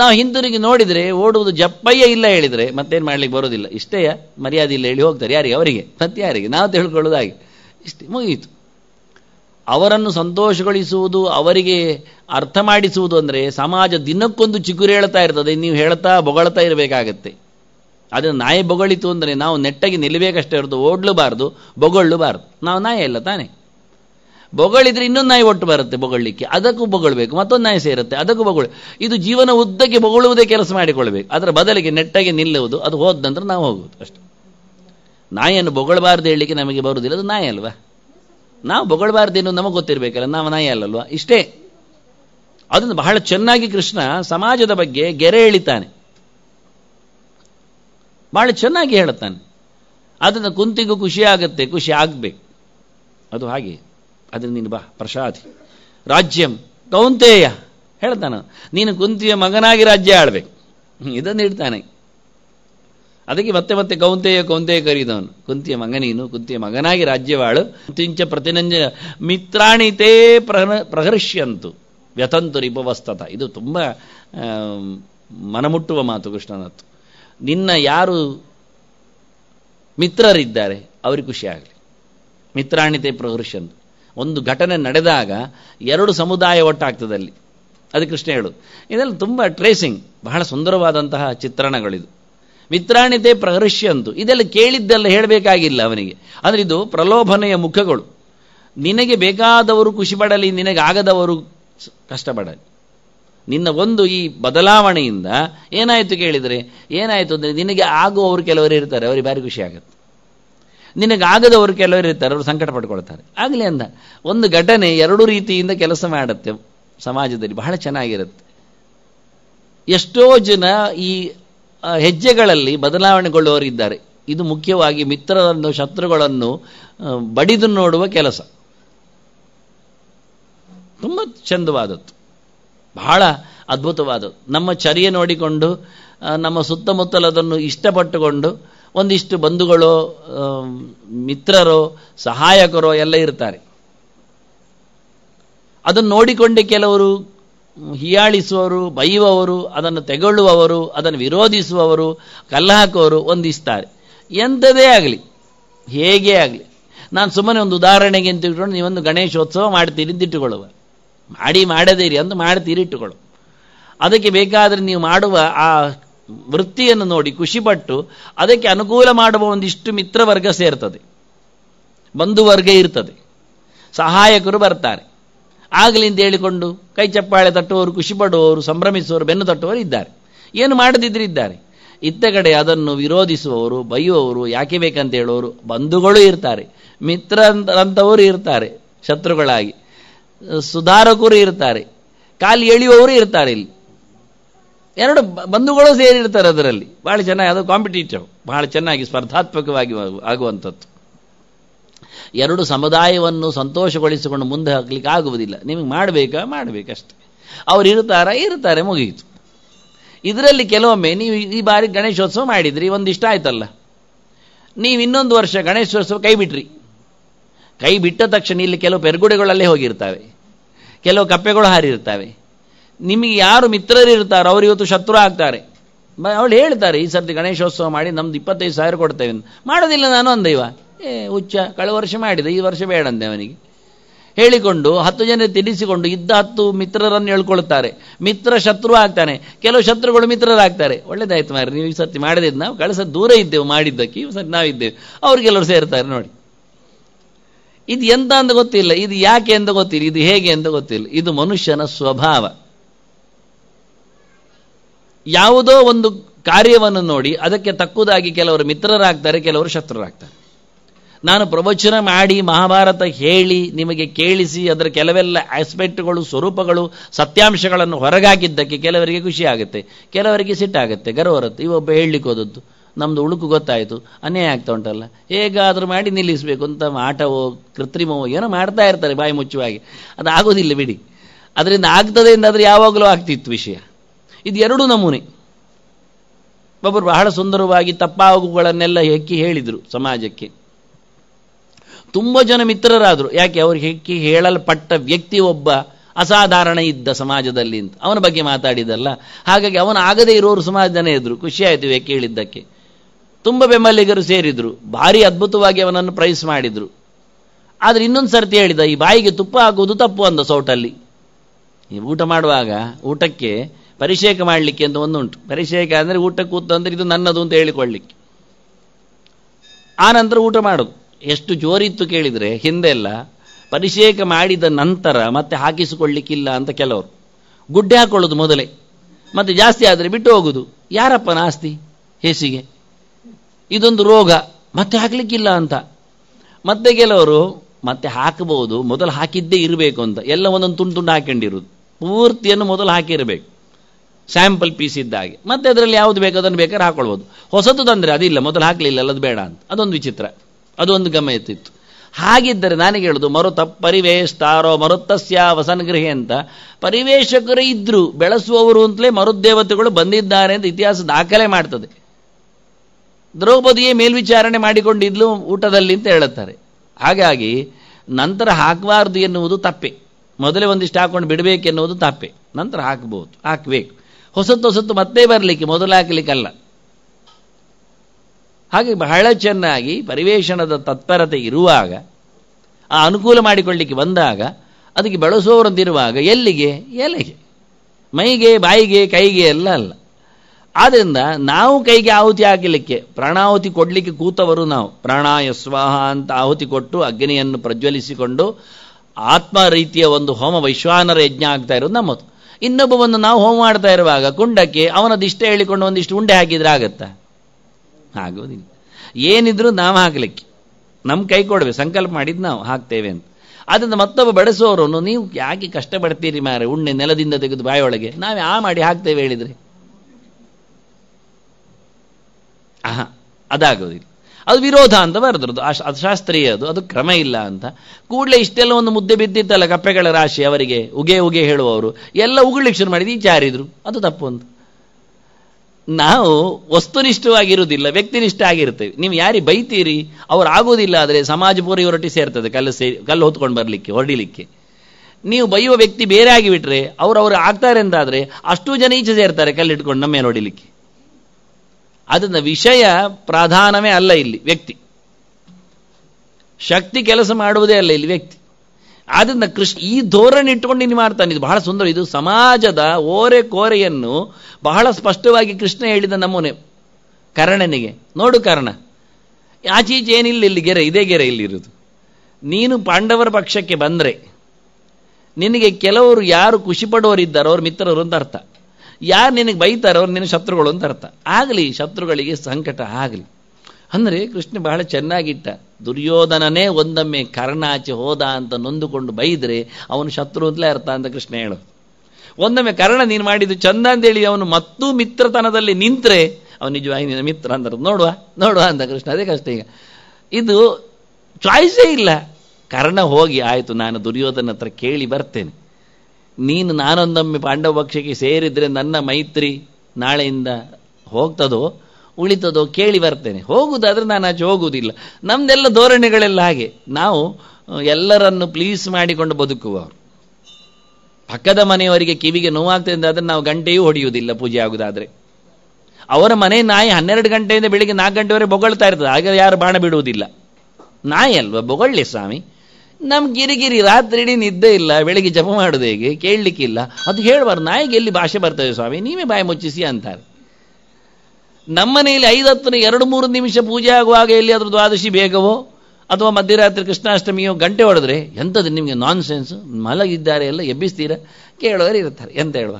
[SPEAKER 1] ನಾವು ಹಿಂದಿರುಗಿ ನೋಡಿದ್ರೆ ಓಡುವುದು ಜಪ್ಪಯ್ಯ ಇಲ್ಲ ಹೇಳಿದ್ರೆ ಮತ್ತೇನು ಮಾಡ್ಲಿಕ್ಕೆ ಬರೋದಿಲ್ಲ ಇಷ್ಟೇ ಮರ್ಯಾದೆ ಇಲ್ಲ ಹೇಳಿ ಹೋಗ್ತಾರೆ ಯಾರಿಗೆ ಅವರಿಗೆ ಮತ್ತೆ ಯಾರಿಗೆ ನಾವು ತಿಳ್ಕೊಳ್ಳೋದಾಗಿ ಇಷ್ಟೇ ಮುಗಿಯಿತು ಅವರನ್ನು ಸಂತೋಷಗೊಳಿಸುವುದು ಅವರಿಗೆ ಅರ್ಥ ಮಾಡಿಸುವುದು ಅಂದರೆ ಸಮಾಜ ದಿನಕ್ಕೊಂದು ಚಿಗುರು ಹೇಳ್ತಾ ಇರ್ತದೆ ನೀವು ಹೇಳ್ತಾ ಬೊಗಳ್ತಾ ಇರಬೇಕಾಗತ್ತೆ ಅದನ್ನು ನಾಯಿ ಬೊಗಳಿತು ಅಂದರೆ ನಾವು ನೆಟ್ಟಗೆ ನಿಲ್ಲಬೇಕಷ್ಟೇ ಹೊರತು ಓಡ್ಲಬಾರ್ದು ಬೊಗಳಬಾರ್ದು ನಾವು ನಾಯಿ ಅಲ್ಲ ತಾನೆ ಬೊಗಳಿದ್ರೆ ಇನ್ನೊಂದು ನಾಯಿ ಒಟ್ಟು ಬರುತ್ತೆ ಬೊಗೊಳ್ಳಿಕ್ಕೆ ಅದಕ್ಕೂ ಬೊಗಳ್ಬೇಕು ಮತ್ತೊಂದು ನಾಯಿ ಸೇರುತ್ತೆ ಅದಕ್ಕೂ ಬೊಗಳ ಇದು ಜೀವನ ಉದ್ದಕ್ಕೆ ಬೊಗಳುವುದೇ ಕೆಲಸ ಮಾಡಿಕೊಳ್ಬೇಕು ಅದರ ಬದಲಿಗೆ ನೆಟ್ಟಗೆ ನಿಲ್ಲುವುದು ಅದು ಹೋದ ನಂತರ ನಾವು ಹೋಗುವುದು ಅಷ್ಟೆ ನಾಯಿಯನ್ನು ಬೊಗಳಬಾರ್ದು ಹೇಳಲಿಕ್ಕೆ ನಮಗೆ ಬರುವುದಿಲ್ಲ ಅದು ನಾಯಿ ಅಲ್ವಾ ನಾವು ಬೊಗಳಬಾರ್ದು ಎನ್ನು ನಮಗೆ ಗೊತ್ತಿರಬೇಕಲ್ಲ ನಾವು ನಾಯಿ ಅಲ್ಲಲ್ವಾ ಇಷ್ಟೇ ಅದನ್ನು ಬಹಳ ಚೆನ್ನಾಗಿ ಕೃಷ್ಣ ಸಮಾಜದ ಬಗ್ಗೆ ಗೆರೆ ಎಳಿತಾನೆ ಭಾಳ ಚೆನ್ನಾಗಿ ಹೇಳ್ತಾನೆ ಅದನ್ನು ಕುಂತಿಗೂ ಖುಷಿ ಆಗುತ್ತೆ ಖುಷಿ ಆಗಬೇಕು ಅದು ಹಾಗೆ ಅದನ್ನು ನೀನು ಬಾ ಪ್ರಸಾದಿ ರಾಜ್ಯಂ ಕೌಂತೇಯ ಹೇಳ್ತಾನ ನೀನು ಕುಂತಿಯ ಮಗನಾಗಿ ರಾಜ್ಯ ಆಳ್ಬೇಕು ಇದನ್ನು ಇಡ್ತಾನೆ ಅದಕ್ಕೆ ಮತ್ತೆ ಮತ್ತೆ ಕೌಂತೆಯ ಕೌಂತೆಯ ಕರೀದವನು ಕುಂತಿಯ ಮಗನೀನು ಕುಂತಿಯ ಮಗನಾಗಿ ರಾಜ್ಯವಾಳು ಕುಂತಿಂಚ ಪ್ರತಿನಂಜ ಮಿತ್ರಾಣಿತೇ ಪ್ರಹ ಪ್ರಹರ್ಷ್ಯಂತು ವ್ಯತಂತು ರಿಪವಸ್ತತ ಇದು ತುಂಬ ಮನಮುಟ್ಟುವ ಮಾತು ಕೃಷ್ಣನತ್ತು ನಿನ್ನ ಯಾರು ಮಿತ್ರರಿದ್ದಾರೆ ಅವ್ರಿಗೆ ಖುಷಿಯಾಗಲಿ ಮಿತ್ರಾಣಿತೆ ಪ್ರಹರ್ಷನ್ ಒಂದು ಘಟನೆ ನಡೆದಾಗ ಎರಡು ಸಮುದಾಯ ಒಟ್ಟಾಗ್ತದೆ ಅಲ್ಲಿ ಅದು ಕೃಷ್ಣ ಹೇಳು ಇದರಲ್ಲಿ ತುಂಬ ಟ್ರೇಸಿಂಗ್ ಬಹಳ ಸುಂದರವಾದಂತಹ ಚಿತ್ರಣಗಳಿದು ಮಿತ್ರಾಣಿತೆ ಪ್ರಹರ್ಷ್ಯಂತು ಇದೆಲ್ಲ ಕೇಳಿದ್ದೆಲ್ಲ ಹೇಳಬೇಕಾಗಿಲ್ಲ ಅವನಿಗೆ ಅಂದರೆ ಇದು ಪ್ರಲೋಭನೆಯ ಮುಖಗಳು ನಿನಗೆ ಬೇಕಾದವರು ಖುಷಿ ಪಡಲಿ ನಿನಗೆ ಆಗದವರು ಕಷ್ಟಪಡಲಿ ನಿನ್ನ ಒಂದು ಈ ಬದಲಾವಣೆಯಿಂದ ಏನಾಯಿತು ಕೇಳಿದರೆ ಏನಾಯಿತು ಅಂದರೆ ನಿನಗೆ ಆಗುವವರು ಕೆಲವರು ಇರ್ತಾರೆ ಅವರಿಗೆ ಭಾರಿ ಖುಷಿ ಆಗುತ್ತೆ ನಿನಗಾಗದವರು ಕೆಲವರು ಇರ್ತಾರೆ ಅವರು ಸಂಕಟ ಪಡ್ಕೊಳ್ತಾರೆ ಆಗಲೇ ಅಂದ ಒಂದು ಘಟನೆ ಎರಡು ರೀತಿಯಿಂದ ಕೆಲಸ ಮಾಡುತ್ತೆ ಸಮಾಜದಲ್ಲಿ ಬಹಳ ಚೆನ್ನಾಗಿರುತ್ತೆ ಎಷ್ಟೋ ಜನ ಈ ಹೆಜ್ಜೆಗಳಲ್ಲಿ ಬದಲಾವಣೆಗೊಳ್ಳುವವರಿದ್ದಾರೆ ಇದು ಮುಖ್ಯವಾಗಿ ಮಿತ್ರರನ್ನು ಶತ್ರುಗಳನ್ನು ಬಡಿದು ನೋಡುವ ಕೆಲಸ ತುಂಬ ಚಂದವಾದದ್ದು ಬಹಳ ಅದ್ಭುತವಾದದ್ದು ನಮ್ಮ ಚರ್ಯ ನೋಡಿಕೊಂಡು ನಮ್ಮ ಸುತ್ತಮುತ್ತಲದನ್ನು ಇಷ್ಟಪಟ್ಟುಕೊಂಡು ಒಂದಿಷ್ಟು ಬಂಧುಗಳು ಮಿತ್ರರೋ ಸಹಾಯಕರೋ ಎಲ್ಲ ಇರ್ತಾರೆ ಅದನ್ನು ನೋಡಿಕೊಂಡೇ ಕೆಲವರು ಹೀಯಾಳಿಸುವವರು ಬೈಯುವವರು ಅದನ್ನು ತೆಗೊಳ್ಳುವವರು ಅದನ್ನು ವಿರೋಧಿಸುವವರು ಕಲ್ಲಹಾಕುವವರು ಒಂದಿಸ್ತಾರೆ ಎಂಥದೇ ಆಗಲಿ ಹೇಗೆ ಆಗಲಿ ನಾನು ಸುಮ್ಮನೆ ಒಂದು ಉದಾಹರಣೆಗೆ ಅಂತ ಇಟ್ಕೊಂಡು ನೀವೊಂದು ಗಣೇಶೋತ್ಸವ ಮಾಡ್ತೀರಿ ಅಂತ ಇಟ್ಟುಕೊಳ್ಳುವ ಮಾಡಿ ಮಾಡದಿರಿ ಅಂದು ಮಾಡ್ತೀರಿಟ್ಟುಗಳು ಅದಕ್ಕೆ ಬೇಕಾದರೆ ನೀವು ಮಾಡುವ ಆ ವೃತ್ತಿಯನ್ನು ನೋಡಿ ಖುಷಿಪಟ್ಟು ಅದಕ್ಕೆ ಅನುಕೂಲ ಮಾಡುವ ಒಂದಿಷ್ಟು ಮಿತ್ರವರ್ಗ ಸೇರ್ತದೆ ಬಂಧುವರ್ಗ ಇರ್ತದೆ ಸಹಾಯಕರು ಬರ್ತಾರೆ ಆಗಲಿಂದ ಹೇಳಿಕೊಂಡು ಕೈ ಚಪ್ಪಾಳೆ ತಟ್ಟುವವರು ಖುಷಿ ಪಡುವವರು ಸಂಭ್ರಮಿಸುವವರು ಬೆನ್ನು ತಟ್ಟುವವರು ಇದ್ದಾರೆ ಏನು ಮಾಡದಿದ್ದರೆ ಇದ್ದಾರೆ ಇತ್ತ ಕಡೆ ಅದನ್ನು ವಿರೋಧಿಸುವವರು ಬೈಯುವವರು ಯಾಕೆ ಬೇಕಂತ ಹೇಳುವವರು ಬಂಧುಗಳು ಇರ್ತಾರೆ ಮಿತ್ರ ಅಂತವರು ಇರ್ತಾರೆ ಶತ್ರುಗಳಾಗಿ ಸುಧಾರಕರು ಇರ್ತಾರೆ ಕಾಲಿ ಎಳೆಯುವವರು ಇರ್ತಾರೆ ಇಲ್ಲಿ ಎರಡು ಬಂಧುಗಳು ಸೇರಿರ್ತಾರೆ ಅದರಲ್ಲಿ ಭಾಳ ಚೆನ್ನಾಗಿ ಅದು ಕಾಂಪಿಟೇಟಿವ್ ಬಹಳ ಚೆನ್ನಾಗಿ ಸ್ಪರ್ಧಾತ್ಮಕವಾಗಿ ಆಗುವಂಥದ್ದು ಎರಡು ಸಮುದಾಯವನ್ನು ಸಂತೋಷಗೊಳಿಸಿಕೊಂಡು ಮುಂದೆ ಹಾಕ್ಲಿಕ್ಕೆ ಆಗುವುದಿಲ್ಲ ನಿಮಗೆ ಮಾಡಬೇಕಾ ಮಾಡಬೇಕಷ್ಟೆ ಅವ್ರು ಇರ್ತಾರ ಇರ್ತಾರೆ ಮುಗಿಯಿತು ಇದರಲ್ಲಿ ಕೆಲವೊಮ್ಮೆ ನೀವು ಈ ಬಾರಿ ಗಣೇಶೋತ್ಸವ ಮಾಡಿದ್ರಿ ಒಂದಿಷ್ಟ ಆಯ್ತಲ್ಲ ನೀವು ಇನ್ನೊಂದು ವರ್ಷ ಗಣೇಶೋತ್ಸವ ಕೈ ಬಿಟ್ರಿ ಕೈ ಬಿಟ್ಟ ತಕ್ಷಣ ಇಲ್ಲಿ ಕೆಲವು ಪೆರ್ಗುಡೆಗಳಲ್ಲೇ ಹೋಗಿರ್ತವೆ ಕೆಲವು ಕಪ್ಪೆಗಳು ಹಾರಿರ್ತವೆ ನಿಮಗೆ ಯಾರು ಮಿತ್ರರಿರ್ತಾರೋ ಅವರು ಇವತ್ತು ಶತ್ರು ಆಗ್ತಾರೆ ಅವಳು ಹೇಳ್ತಾರೆ ಈ ಸರ್ತಿ ಗಣೇಶೋತ್ಸವ ಮಾಡಿ ನಮ್ದು ಇಪ್ಪತ್ತೈದು ಸಾವಿರ ಕೊಡ್ತೇವೆ ಮಾಡೋದಿಲ್ಲ ನಾನು ಅಂದೈವ ಏ ಹುಚ್ಚ ಕಳೆದ ವರ್ಷ ಮಾಡಿದೆ ಈ ವರ್ಷ ಬೇಡಂದೆ ಅವನಿಗೆ ಹೇಳಿಕೊಂಡು ಹತ್ತು ಜನ ತಿಳಿಸಿಕೊಂಡು ಇದ್ದ ಹತ್ತು ಮಿತ್ರರನ್ನು ಹೇಳ್ಕೊಳ್ತಾರೆ ಮಿತ್ರ ಶತ್ರು ಆಗ್ತಾನೆ ಕೆಲವು ಶತ್ರುಗಳು ಮಿತ್ರರಾಗ್ತಾರೆ ಒಳ್ಳೇದಾಯ್ತು ಮಾರಿ ನೀವು ಈ ಸರ್ತಿ ಮಾಡದಿದ್ದು ನಾವು ಕಳಿಸ ದೂರ ಇದ್ದೆವು ಮಾಡಿದ್ದಕ್ಕೆ ಈ ಸರ್ತಿ ನಾವಿದ್ದೇವೆ ಅವ್ರು ಸೇರ್ತಾರೆ ನೋಡಿ ಇದು ಎಂತ ಅಂತ ಗೊತ್ತಿಲ್ಲ ಇದು ಯಾಕೆ ಅಂತ ಗೊತ್ತಿಲ್ಲ ಇದು ಹೇಗೆ ಅಂತ ಗೊತ್ತಿಲ್ಲ ಇದು ಮನುಷ್ಯನ ಸ್ವಭಾವ ಯಾವುದೋ ಒಂದು ಕಾರ್ಯವನ್ನು ನೋಡಿ ಅದಕ್ಕೆ ತಕ್ಕುದಾಗಿ ಕೆಲವರು ಮಿತ್ರರಾಗ್ತಾರೆ ಕೆಲವರು ಶತ್ರುರಾಗ್ತಾರೆ ನಾನು ಪ್ರವಚನ ಮಾಡಿ ಮಹಾಭಾರತ ಹೇಳಿ ನಿಮಗೆ ಕೇಳಿಸಿ ಅದರ ಕೆಲವೆಲ್ಲ ಆಸ್ಪೆಕ್ಟ್ಗಳು ಸ್ವರೂಪಗಳು ಸತ್ಯಾಂಶಗಳನ್ನು ಹೊರಗಾಕಿದ್ದಕ್ಕೆ ಕೆಲವರಿಗೆ ಖುಷಿ ಆಗುತ್ತೆ ಕೆಲವರಿಗೆ ಸಿಟ್ಟಾಗುತ್ತೆ ಗರ್ವ ಇವೊಬ್ಬ ಹೇಳಲಿಕ್ಕೆ ಹೋದದ್ದು ನಮ್ದು ಉಳುಕು ಗೊತ್ತಾಯಿತು ಅನ್ಯಾಯ ಆಗ್ತಾ ಉಂಟಲ್ಲ ಹೇಗಾದರೂ ಮಾಡಿ ನಿಲ್ಲಿಸಬೇಕು ಅಂತ ಆಟವೋ ಕೃತ್ರಿಮವೋ ಏನೋ ಮಾಡ್ತಾ ಇರ್ತಾರೆ ಬಾಯಿ ಮುಚ್ಚುವಾಗಿ ಅದು ಆಗೋದಿಲ್ಲ ಬಿಡಿ ಅದರಿಂದ ಆಗ್ತದೆ ಎಂದಾದರೆ ಯಾವಾಗಲೂ ಆಗ್ತಿತ್ತು ವಿಷಯ ಇದು ಎರಡು ನಮೂನೆ ಒಬ್ಬರು ಬಹಳ ಸುಂದರವಾಗಿ ತಪ್ಪಾಗುಗಳನ್ನೆಲ್ಲ ಹೆಕ್ಕಿ ಹೇಳಿದರು ಸಮಾಜಕ್ಕೆ ತುಂಬ ಜನ ಮಿತ್ರರಾದರು ಯಾಕೆ ಅವ್ರಿಗೆ ಹೆಕ್ಕಿ ಹೇಳಲ್ಪಟ್ಟ ವ್ಯಕ್ತಿ ಒಬ್ಬ ಅಸಾಧಾರಣ ಇದ್ದ ಸಮಾಜದಲ್ಲಿ ಅಂತ ಅವನ ಬಗ್ಗೆ ಮಾತಾಡಿದಲ್ಲ ಹಾಗಾಗಿ ಅವನು ಆಗದೇ ಇರೋರು ಸುಮಾರು ಜನ ಇದ್ರು ಖುಷಿಯಾಯಿತು ಹೇಳಿದ್ದಕ್ಕೆ ತುಂಬ ಬೆಂಬಲಿಗರು ಸೇರಿದರು ಭಾರಿ ಅದ್ಭುತವಾಗಿ ಅವನನ್ನು ಪ್ರೈಸ್ ಮಾಡಿದರು ಆದರೆ ಇನ್ನೊಂದು ಸರ್ತಿ ಹೇಳಿದ ಈ ಬಾಯಿಗೆ ತುಪ್ಪ ಹಾಕುವುದು ತಪ್ಪು ಅಂದ ಸೌಟಲ್ಲಿ ಊಟ ಮಾಡುವಾಗ ಊಟಕ್ಕೆ ಪರಿಷೇಕ ಮಾಡಲಿಕ್ಕೆ ಅಂತ ಒಂದುಂಟು ಪರಿಷೇಕ ಅಂದರೆ ಊಟ ಕೂತು ಅಂದರೆ ಇದು ನನ್ನದು ಅಂತ ಹೇಳಿಕೊಳ್ಳಿಕ್ಕೆ ಆನಂತರ ಊಟ ಮಾಡೋದು ಎಷ್ಟು ಜೋರಿತ್ತು ಕೇಳಿದರೆ ಹಿಂದೆಲ್ಲ ಪರಿಷೇಕ ಮಾಡಿದ ನಂತರ ಮತ್ತೆ ಹಾಕಿಸಿಕೊಳ್ಳಿಕ್ಕಿಲ್ಲ ಅಂತ ಕೆಲವರು ಗುಡ್ಡೆ ಹಾಕೊಳ್ಳೋದು ಮೊದಲೇ ಮತ್ತೆ ಜಾಸ್ತಿ ಆದರೆ ಬಿಟ್ಟು ಹೋಗುದು ಯಾರಪ್ಪ ನಾಸ್ತಿ ಹೇಸಿಗೆ ಇದೊಂದು ರೋಗ ಮತ್ತೆ ಹಾಕ್ಲಿಕ್ಕಿಲ್ಲ ಅಂತ ಮತ್ತೆ ಕೆಲವರು ಮತ್ತೆ ಹಾಕಬಹುದು ಮೊದಲು ಹಾಕಿದ್ದೇ ಇರಬೇಕು ಅಂತ ಎಲ್ಲ ಒಂದೊಂದು ತುಂಡು ತುಂಡು ಹಾಕೊಂಡಿರೋದು ಪೂರ್ತಿಯನ್ನು ಮೊದಲು ಹಾಕಿರಬೇಕು ಸ್ಯಾಂಪಲ್ ಪೀಸ್ ಇದ್ದಾಗೆ ಮತ್ತೆ ಅದರಲ್ಲಿ ಯಾವುದು ಬೇಕು ಅದನ್ನು ಬೇಕಾದ್ರೆ ಹಾಕೊಳ್ಬೋದು ಹೊಸತು ತಂದರೆ ಅದಿಲ್ಲ ಮೊದಲು ಹಾಕಲಿಲ್ಲ ಅಲ್ಲದು ಬೇಡ ಅಂತ ಅದೊಂದು ವಿಚಿತ್ರ ಅದೊಂದು ಗಮ ಎತ್ತಿತ್ತು ಹಾಗಿದ್ದರೆ ನಾನು ಹೇಳೋದು ಮರುತ ಪರಿವೇಶ ತಾರೋ ಮರುತಸ್ಯ ಗೃಹಿ ಅಂತ ಪರಿವೇಶಕರು ಇದ್ರು ಬೆಳೆಸುವವರು ಅಂತಲೇ ಮರುದೇವತೆಗಳು ಬಂದಿದ್ದಾರೆ ಅಂತ ಇತಿಹಾಸ ದಾಖಲೆ ಮಾಡ್ತದೆ ದ್ರೌಪದಿಯೇ ಮೇಲ್ವಿಚಾರಣೆ ಮಾಡಿಕೊಂಡಿದ್ಲು ಊಟದಲ್ಲಿ ಅಂತ ಹೇಳುತ್ತಾರೆ ಹಾಗಾಗಿ ನಂತರ ಹಾಕಬಾರ್ದು ಎನ್ನುವುದು ತಪ್ಪೆ ಮೊದಲೇ ಒಂದಿಷ್ಟು ಹಾಕೊಂಡು ಎನ್ನುವುದು ತಪ್ಪೆ ನಂತರ ಹಾಕಬಹುದು ಹಾಕಬೇಕು ಹೊಸತ್ತು ಹೊಸತ್ತು ಮತ್ತೆ ಬರಲಿಕ್ಕೆ ಮೊದಲು ಹಾಕಲಿಕ್ಕಲ್ಲ ಹಾಗೆ ಬಹಳ ಚೆನ್ನಾಗಿ ಪರಿವೇಷಣದ ತತ್ಪರತೆ ಇರುವಾಗ ಆ ಅನುಕೂಲ ಮಾಡಿಕೊಳ್ಳಿಕ್ಕೆ ಬಂದಾಗ ಅದಕ್ಕೆ ಬಳಸುವವರಂತಿರುವಾಗ ಎಲ್ಲಿಗೆ ಎಲೆಗೆ ಮೈಗೆ ಬಾಯಿಗೆ ಕೈಗೆ ಎಲ್ಲ ಅಲ್ಲ ಆದ್ರಿಂದ ನಾವು ಕೈಗೆ ಆಹುತಿ ಹಾಕಲಿಕ್ಕೆ ಪ್ರಾಣಾಹುತಿ ಕೊಡ್ಲಿಕ್ಕೆ ಕೂತವರು ನಾವು ಪ್ರಾಣಾಯ ಸ್ವಾಹ ಅಂತ ಆಹುತಿ ಕೊಟ್ಟು ಅಗ್ನಿಯನ್ನು ಪ್ರಜ್ವಲಿಸಿಕೊಂಡು ಆತ್ಮ ರೀತಿಯ ಒಂದು ಹೋಮ ವೈಶ್ವಾನರ ಯಜ್ಞ ಆಗ್ತಾ ಇರೋದು ನಮ್ಮದು ಇನ್ನೊಬ್ಬವನ್ನು ನಾವು ಹೋಮ ಮಾಡ್ತಾ ಇರುವಾಗ ಕುಂಡಕ್ಕೆ ಅವನದಿಷ್ಟೇ ಇಷ್ಟ ಹೇಳಿಕೊಂಡು ಒಂದಿಷ್ಟು ಉಂಡೆ ಹಾಕಿದ್ರೆ ಆಗತ್ತಾ ಆಗುವುದಿಲ್ಲ ಏನಿದ್ರು ನಾವು ಹಾಕಲಿಕ್ಕೆ ನಮ್ಮ ಕೈ ಕೊಡ್ಬೇಕು ಸಂಕಲ್ಪ ಮಾಡಿದ್ದು ನಾವು ಹಾಕ್ತೇವೆ ಅಂತ ಅದನ್ನು ಮತ್ತೊಬ್ಬ ಬಡಿಸುವವರನ್ನು ನೀವು ಯಾಕೆ ಕಷ್ಟಪಡ್ತೀರಿ ಮಾರೆ ಉಣ್ಣೆ ನೆಲದಿಂದ ತೆಗೆದು ಬಾಯೊಳಗೆ ನಾವು ಆ ಮಾಡಿ ಹಾಕ್ತೇವೆ ಹೇಳಿದರೆ ಆಹ ಅದಾಗೋದಿಲ್ಲ ಅದು ವಿರೋಧ ಅಂತ ಬರೆದ್ರದ್ದು ಆ ಅದು ಶಾಸ್ತ್ರೀಯ ಅದು ಅದು ಕ್ರಮ ಇಲ್ಲ ಅಂತ ಕೂಡಲೇ ಇಷ್ಟೆಲ್ಲ ಒಂದು ಮುದ್ದೆ ಬಿದ್ದಿತ್ತಲ್ಲ ಕಪ್ಪೆಗಳ ರಾಶಿ ಅವರಿಗೆ ಉಗೆ ಉಗೆ ಹೇಳುವವರು ಎಲ್ಲ ಉಗುಳಿಕ್ ಶುರು ಮಾಡಿದ್ರು ಈಚಾರಿದ್ರು ಅದು ತಪ್ಪು ಅಂತ ನಾವು ವಸ್ತುನಿಷ್ಠವಾಗಿರುವುದಿಲ್ಲ ವ್ಯಕ್ತಿನಿಷ್ಠ ಆಗಿರ್ತೇವೆ ನೀವು ಯಾರಿ ಬೈತೀರಿ ಅವ್ರು ಆಗೋದಿಲ್ಲ ಆದರೆ ಸಮಾಜ ಪೂರ್ವ ಇವರೊಟ್ಟಿ ಸೇರ್ತದೆ ಕಲ್ಲು ಸೇ ಕಲ್ಲು ಹೊತ್ಕೊಂಡು ಬರಲಿಕ್ಕೆ ಹೊರಡಿಲಿಕ್ಕೆ ನೀವು ಬೈಯುವ ವ್ಯಕ್ತಿ ಬೇರೆ ಆಗಿಬಿಟ್ರೆ ಅವ್ರು ಅವ್ರು ಆಗ್ತಾರೆ ಅಂತಾದರೆ ಅಷ್ಟು ಜನ ಈಚೆ ಸೇರ್ತಾರೆ ಕಲ್ಲು ಇಟ್ಕೊಂಡು ನಮ್ಮ ಮೇಲೆ ಹೊಡಿಲಿಕ್ಕೆ ಅದನ್ನ ವಿಷಯ ಪ್ರಾಧಾನವೇ ಅಲ್ಲ ಇಲ್ಲಿ ವ್ಯಕ್ತಿ ಶಕ್ತಿ ಕೆಲಸ ಮಾಡುವುದೇ ಅಲ್ಲ ಇಲ್ಲಿ ವ್ಯಕ್ತಿ ಆದ್ದರಿಂದ ಕೃಷ್ಣ ಈ ಧೋರಣೆ ಇಟ್ಕೊಂಡು ನೀನು ಮಾಡ್ತಾನೆ ಇದು ಬಹಳ ಸುಂದರ ಇದು ಸಮಾಜದ ಓರೆ ಕೋರೆಯನ್ನು ಬಹಳ ಸ್ಪಷ್ಟವಾಗಿ ಕೃಷ್ಣ ಹೇಳಿದ ನಮೂನೆ ಕರ್ಣನಿಗೆ ನೋಡು ಕರ್ಣ ಆಚೀಚೆ ಏನಿಲ್ಲ ಇಲ್ಲಿ ಗೆರೆ ಇದೇ ಗೆರೆ ಇಲ್ಲಿರೋದು ನೀನು ಪಾಂಡವರ ಪಕ್ಷಕ್ಕೆ ಬಂದರೆ ನಿನಗೆ ಕೆಲವರು ಯಾರು ಖುಷಿ ಪಡೋರಿದ್ದಾರೋ ಅವ್ರ ಮಿತ್ರರು ಅಂತ ಅರ್ಥ ಯಾರು ನಿನಗೆ ಬೈತಾರೋ ನಿನ್ನ ಶತ್ರುಗಳು ಅಂತ ಅರ್ಥ ಆಗಲಿ ಶತ್ರುಗಳಿಗೆ ಸಂಕಟ ಆಗಲಿ ಅಂದರೆ ಕೃಷ್ಣ ಬಹಳ ಚೆನ್ನಾಗಿಟ್ಟ ದುರ್ಯೋಧನನೇ ಒಂದೊಮ್ಮೆ ಕರ್ಣಾಚೆ ಹೋದ ಅಂತ ನೊಂದುಕೊಂಡು ಬೈದರೆ ಅವನು ಶತ್ರು ಅಂತಲೇ ಅರ್ಥ ಅಂತ ಕೃಷ್ಣ ಹೇಳು ಒಂದೊಮ್ಮೆ ಕರ್ಣ ನೀನು ಮಾಡಿದ್ದು ಚಂದ ಅಂತೇಳಿ ಅವನು ಮತ್ತೂ ಮಿತ್ರತನದಲ್ಲಿ ನಿಂತರೆ ಅವನು ನಿಜವಾಗಿ ನಿನ್ನ ಮಿತ್ರ ಅಂದರು ನೋಡುವ ನೋಡುವ ಅಂತ ಕೃಷ್ಣ ಅದೇ ಕಷ್ಟ ಈಗ ಇದು ಚಾಯ್ಸೇ ಇಲ್ಲ ಕರ್ಣ ಹೋಗಿ ಆಯಿತು ನಾನು ದುರ್ಯೋಧನ ಹತ್ರ ಕೇಳಿ ಬರ್ತೇನೆ ನೀನು ನಾನೊಂದೊಮ್ಮೆ ಪಾಂಡವ ಪಕ್ಷಕ್ಕೆ ಸೇರಿದ್ರೆ ನನ್ನ ಮೈತ್ರಿ ನಾಳೆಯಿಂದ ಹೋಗ್ತದೋ ಉಳಿತದೋ ಕೇಳಿ ಬರ್ತೇನೆ ಹೋಗುವುದಾದ್ರೆ ನಾನು ಆಚೆ ಹೋಗುವುದಿಲ್ಲ ನಮ್ದೆಲ್ಲ ಧೋರಣೆಗಳೆಲ್ಲ ಹಾಗೆ ನಾವು ಎಲ್ಲರನ್ನು ಪ್ಲೀಸ್ ಮಾಡಿಕೊಂಡು ಬದುಕುವವರು ಪಕ್ಕದ ಮನೆಯವರಿಗೆ ಕಿವಿಗೆ ನೋವಾಗ್ತದೆ ಆದ್ರೆ ನಾವು ಗಂಟೆಯೂ ಹೊಡೆಯುವುದಿಲ್ಲ ಪೂಜೆ ಆಗುದಾದ್ರೆ ಅವರ ಮನೆ ನಾಯಿ ಹನ್ನೆರಡು ಗಂಟೆಯಿಂದ ಬೆಳಿಗ್ಗೆ ನಾಲ್ಕು ಗಂಟೆವರೆಗೆ ಬೊಗಳ್ತಾ ಇರ್ತದೆ ಹಾಗೆ ಯಾರು ಬಾಣ ಬಿಡುವುದಿಲ್ಲ ನಾಯಿ ಅಲ್ವಾ ಬೊಗಳ್ಳಿ ಸ್ವಾಮಿ ನಮ್ ಗಿರಿಗಿರಿ ರಾತ್ರಿ ಇಡೀ ನಿದ್ದೆ ಇಲ್ಲ ಬೆಳಿಗ್ಗೆ ಜಪ ಮಾಡೋದು ಹೇಗೆ ಕೇಳಲಿಕ್ಕಿಲ್ಲ ಅದು ಹೇಳಬಾರ್ದು ನಾಯಿಗೆ ಎಲ್ಲಿ ಭಾಷೆ ಬರ್ತದೆ ಸ್ವಾಮಿ ನೀವೇ ಬಾಯಿ ಮುಚ್ಚಿಸಿ ಅಂತಾರೆ ನಮ್ಮ ಮನೆಯಲ್ಲಿ ಐದತ್ತು ಎರಡು ಮೂರು ನಿಮಿಷ ಪೂಜೆ ಆಗುವಾಗ ಎಲ್ಲಿ ಅದ್ರ ದ್ವಾದಶಿ ಬೇಗವೋ ಅಥವಾ ಮಧ್ಯರಾತ್ರಿ ಕೃಷ್ಣಾಷ್ಟಮಿಯೋ ಗಂಟೆ ಹೊಡೆದ್ರೆ ಎಂಥದ್ದು ನಿಮಗೆ ನಾನ್ ಸೆನ್ಸ್ ಮಲಗಿದ್ದಾರೆ ಎಲ್ಲ ಎಬ್ಬಿಸ್ತೀರ ಕೇಳೋರು ಇರ್ತಾರೆ ಎಂತ ಹೇಳುವ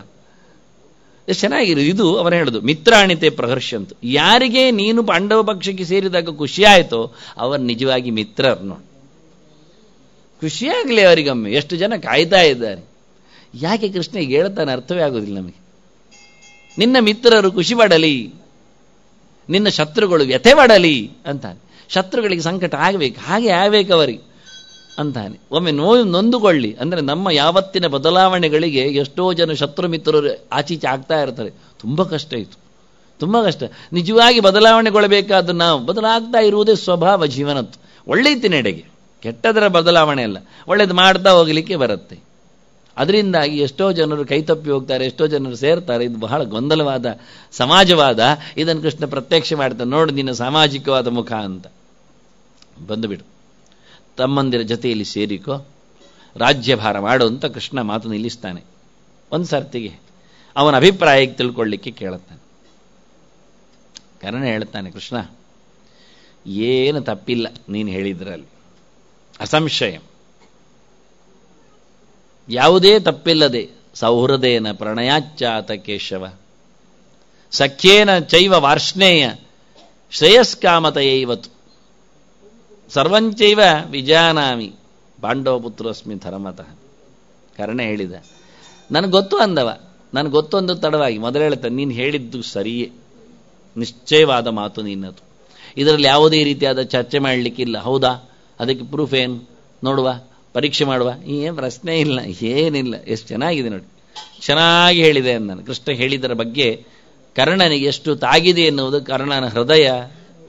[SPEAKER 1] ಚೆನ್ನಾಗಿರು ಇದು ಅವರು ಹೇಳೋದು ಮಿತ್ರಾಣಿತೆ ಪ್ರಹರ್ಷಂತು ಯಾರಿಗೆ ನೀನು ಪಾಂಡವ ಪಕ್ಷಕ್ಕೆ ಸೇರಿದಾಗ ಖುಷಿ ಅವರು ನಿಜವಾಗಿ ಮಿತ್ರರು ನೋಡಿ ಖುಷಿಯಾಗಲಿ ಅವರಿಗೊಮ್ಮೆ ಎಷ್ಟು ಜನ ಕಾಯ್ತಾ ಇದ್ದಾರೆ ಯಾಕೆ ಕೃಷ್ಣ ಹೇಳ್ತಾನೆ ಅರ್ಥವೇ ಆಗೋದಿಲ್ಲ ನಮಗೆ ನಿನ್ನ ಮಿತ್ರರು ಖುಷಿ ಪಡಲಿ ನಿನ್ನ ಶತ್ರುಗಳು ವ್ಯಥೆ ಮಾಡಲಿ ಅಂತಾನೆ ಶತ್ರುಗಳಿಗೆ ಸಂಕಟ ಆಗಬೇಕು ಹಾಗೆ ಆಗಬೇಕು ಅವರಿಗೆ ಅಂತಾನೆ ಒಮ್ಮೆ ನೋವು ನೊಂದುಕೊಳ್ಳಿ ಅಂದರೆ ನಮ್ಮ ಯಾವತ್ತಿನ ಬದಲಾವಣೆಗಳಿಗೆ ಎಷ್ಟೋ ಜನ ಶತ್ರು ಮಿತ್ರರು ಆಚೀಚೆ ಆಗ್ತಾ ಇರ್ತಾರೆ ತುಂಬ ಕಷ್ಟ ಇತ್ತು ತುಂಬ ಕಷ್ಟ ನಿಜವಾಗಿ ಬದಲಾವಣೆಗೊಳ್ಳಬೇಕಾದ ನಾವು ಬದಲಾಗ್ತಾ ಇರುವುದೇ ಸ್ವಭಾವ ಜೀವನದ್ದು ಒಳ್ಳೆಯ ತಿನ್ನಡೆಗೆ ಕೆಟ್ಟದರ ಬದಲಾವಣೆ ಅಲ್ಲ ಒಳ್ಳೇದು ಮಾಡ್ತಾ ಹೋಗಲಿಕ್ಕೆ ಬರುತ್ತೆ ಅದರಿಂದಾಗಿ ಎಷ್ಟೋ ಜನರು ಕೈತಪ್ಪಿ ಹೋಗ್ತಾರೆ ಎಷ್ಟೋ ಜನರು ಸೇರ್ತಾರೆ ಇದು ಬಹಳ ಗೊಂದಲವಾದ ಸಮಾಜವಾದ ಇದನ್ನು ಕೃಷ್ಣ ಪ್ರತ್ಯಕ್ಷ ಮಾಡ್ತಾನೆ ನೋಡು ನಿನ್ನ ಸಾಮಾಜಿಕವಾದ ಮುಖ ಅಂತ ಬಂದುಬಿಡು ತಮ್ಮಂದಿರ ಜೊತೆಯಲ್ಲಿ ಸೇರಿಕೋ ರಾಜ್ಯಭಾರ ಮಾಡು ಅಂತ ಕೃಷ್ಣ ಮಾತು ನಿಲ್ಲಿಸ್ತಾನೆ ಒಂದು ಸರ್ತಿಗೆ ಅವನ ಅಭಿಪ್ರಾಯಕ್ಕೆ ತಿಳ್ಕೊಳ್ಳಿಕ್ಕೆ ಕೇಳುತ್ತಾನೆ ಕಾರಣ ಹೇಳ್ತಾನೆ ಕೃಷ್ಣ ಏನು ತಪ್ಪಿಲ್ಲ ನೀನು ಹೇಳಿದ್ರಲ್ಲಿ ಅಸಂಶಯ ಯಾವುದೇ ತಪ್ಪಿಲ್ಲದೆ ಸೌಹೃದೇನ ಪ್ರಣಯಾಚ್ಚಾತ ಕೇಶವ ಸಖ್ಯೇನ ಚೈವ ವಾರ್ಷ್ಣೇಯ ಇವತ್ತು ಸರ್ವಂಚೈವ ವಿಜಾನಾಮಿ ಪುತ್ರಸ್ಮಿ ಧರ್ಮತಃ ಕರ್ಣ ಹೇಳಿದ ನನಗೆ ಗೊತ್ತು ಅಂದವ ನನಗೆ ಅಂದ ತಡವಾಗಿ ಮೊದಲು ಹೇಳ್ತಾನೆ ನೀನು ಹೇಳಿದ್ದು ಸರಿಯೇ ನಿಶ್ಚಯವಾದ ಮಾತು ನಿನ್ನದು ಇದರಲ್ಲಿ ಯಾವುದೇ ರೀತಿಯಾದ ಚರ್ಚೆ ಮಾಡಲಿಕ್ಕಿಲ್ಲ ಹೌದಾ ಅದಕ್ಕೆ ಪ್ರೂಫ್ ಏನು ನೋಡುವ ಪರೀಕ್ಷೆ ಮಾಡುವ ಏನು ಪ್ರಶ್ನೆ ಇಲ್ಲ ಏನಿಲ್ಲ ಎಷ್ಟು ಚೆನ್ನಾಗಿದೆ ನೋಡಿ ಚೆನ್ನಾಗಿ ಹೇಳಿದೆ ಅಂದನು ಕೃಷ್ಣ ಹೇಳಿದರ ಬಗ್ಗೆ ಕರ್ಣನಿಗೆ ಎಷ್ಟು ತಾಗಿದೆ ಎನ್ನುವುದು ಕರ್ಣನ ಹೃದಯ